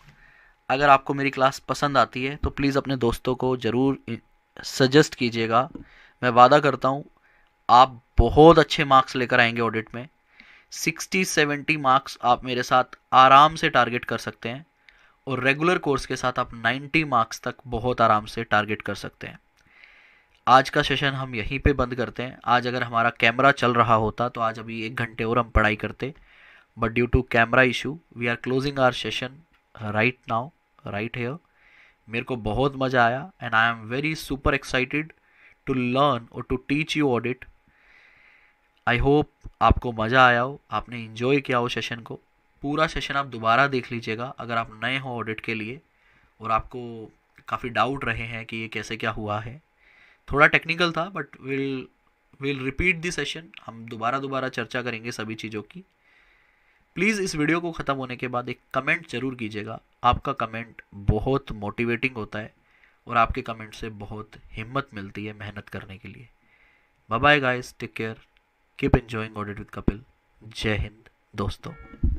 अगर आपको मेरी क्लास पसंद आती है तो प्लीज़ अपने दोस्तों को ज़रूर सजेस्ट कीजिएगा मैं वादा करता हूँ आप बहुत अच्छे मार्क्स लेकर आएंगे ऑडिट में 60 70 मार्क्स आप मेरे साथ आराम से टारगेट कर सकते हैं और रेगुलर कोर्स के साथ आप 90 मार्क्स तक बहुत आराम से टारगेट कर सकते हैं आज का सेशन हम यहीं पे बंद करते हैं आज अगर हमारा कैमरा चल रहा होता तो आज अभी एक घंटे और हम पढ़ाई करते but due to camera issue we are closing our session right now right here मेरे को बहुत मज़ा आया and I am very super excited to learn और to teach you audit I hope आपको मज़ा आया हो आपने इन्जॉय किया हो सेशन को पूरा सेशन आप दोबारा देख लीजिएगा अगर आप नए हो ऑडिट के लिए और आपको काफ़ी डाउट रहे हैं कि ये कैसे क्या हुआ है थोड़ा टेक्निकल था but will will repeat the session हम दोबारा दोबारा चर्चा करेंगे सभी चीज़ों की प्लीज़ इस वीडियो को ख़त्म होने के बाद एक कमेंट ज़रूर कीजिएगा आपका कमेंट बहुत मोटिवेटिंग होता है और आपके कमेंट से बहुत हिम्मत मिलती है मेहनत करने के लिए bye guys take care keep enjoying audit with Kapil जय हिंद दोस्तों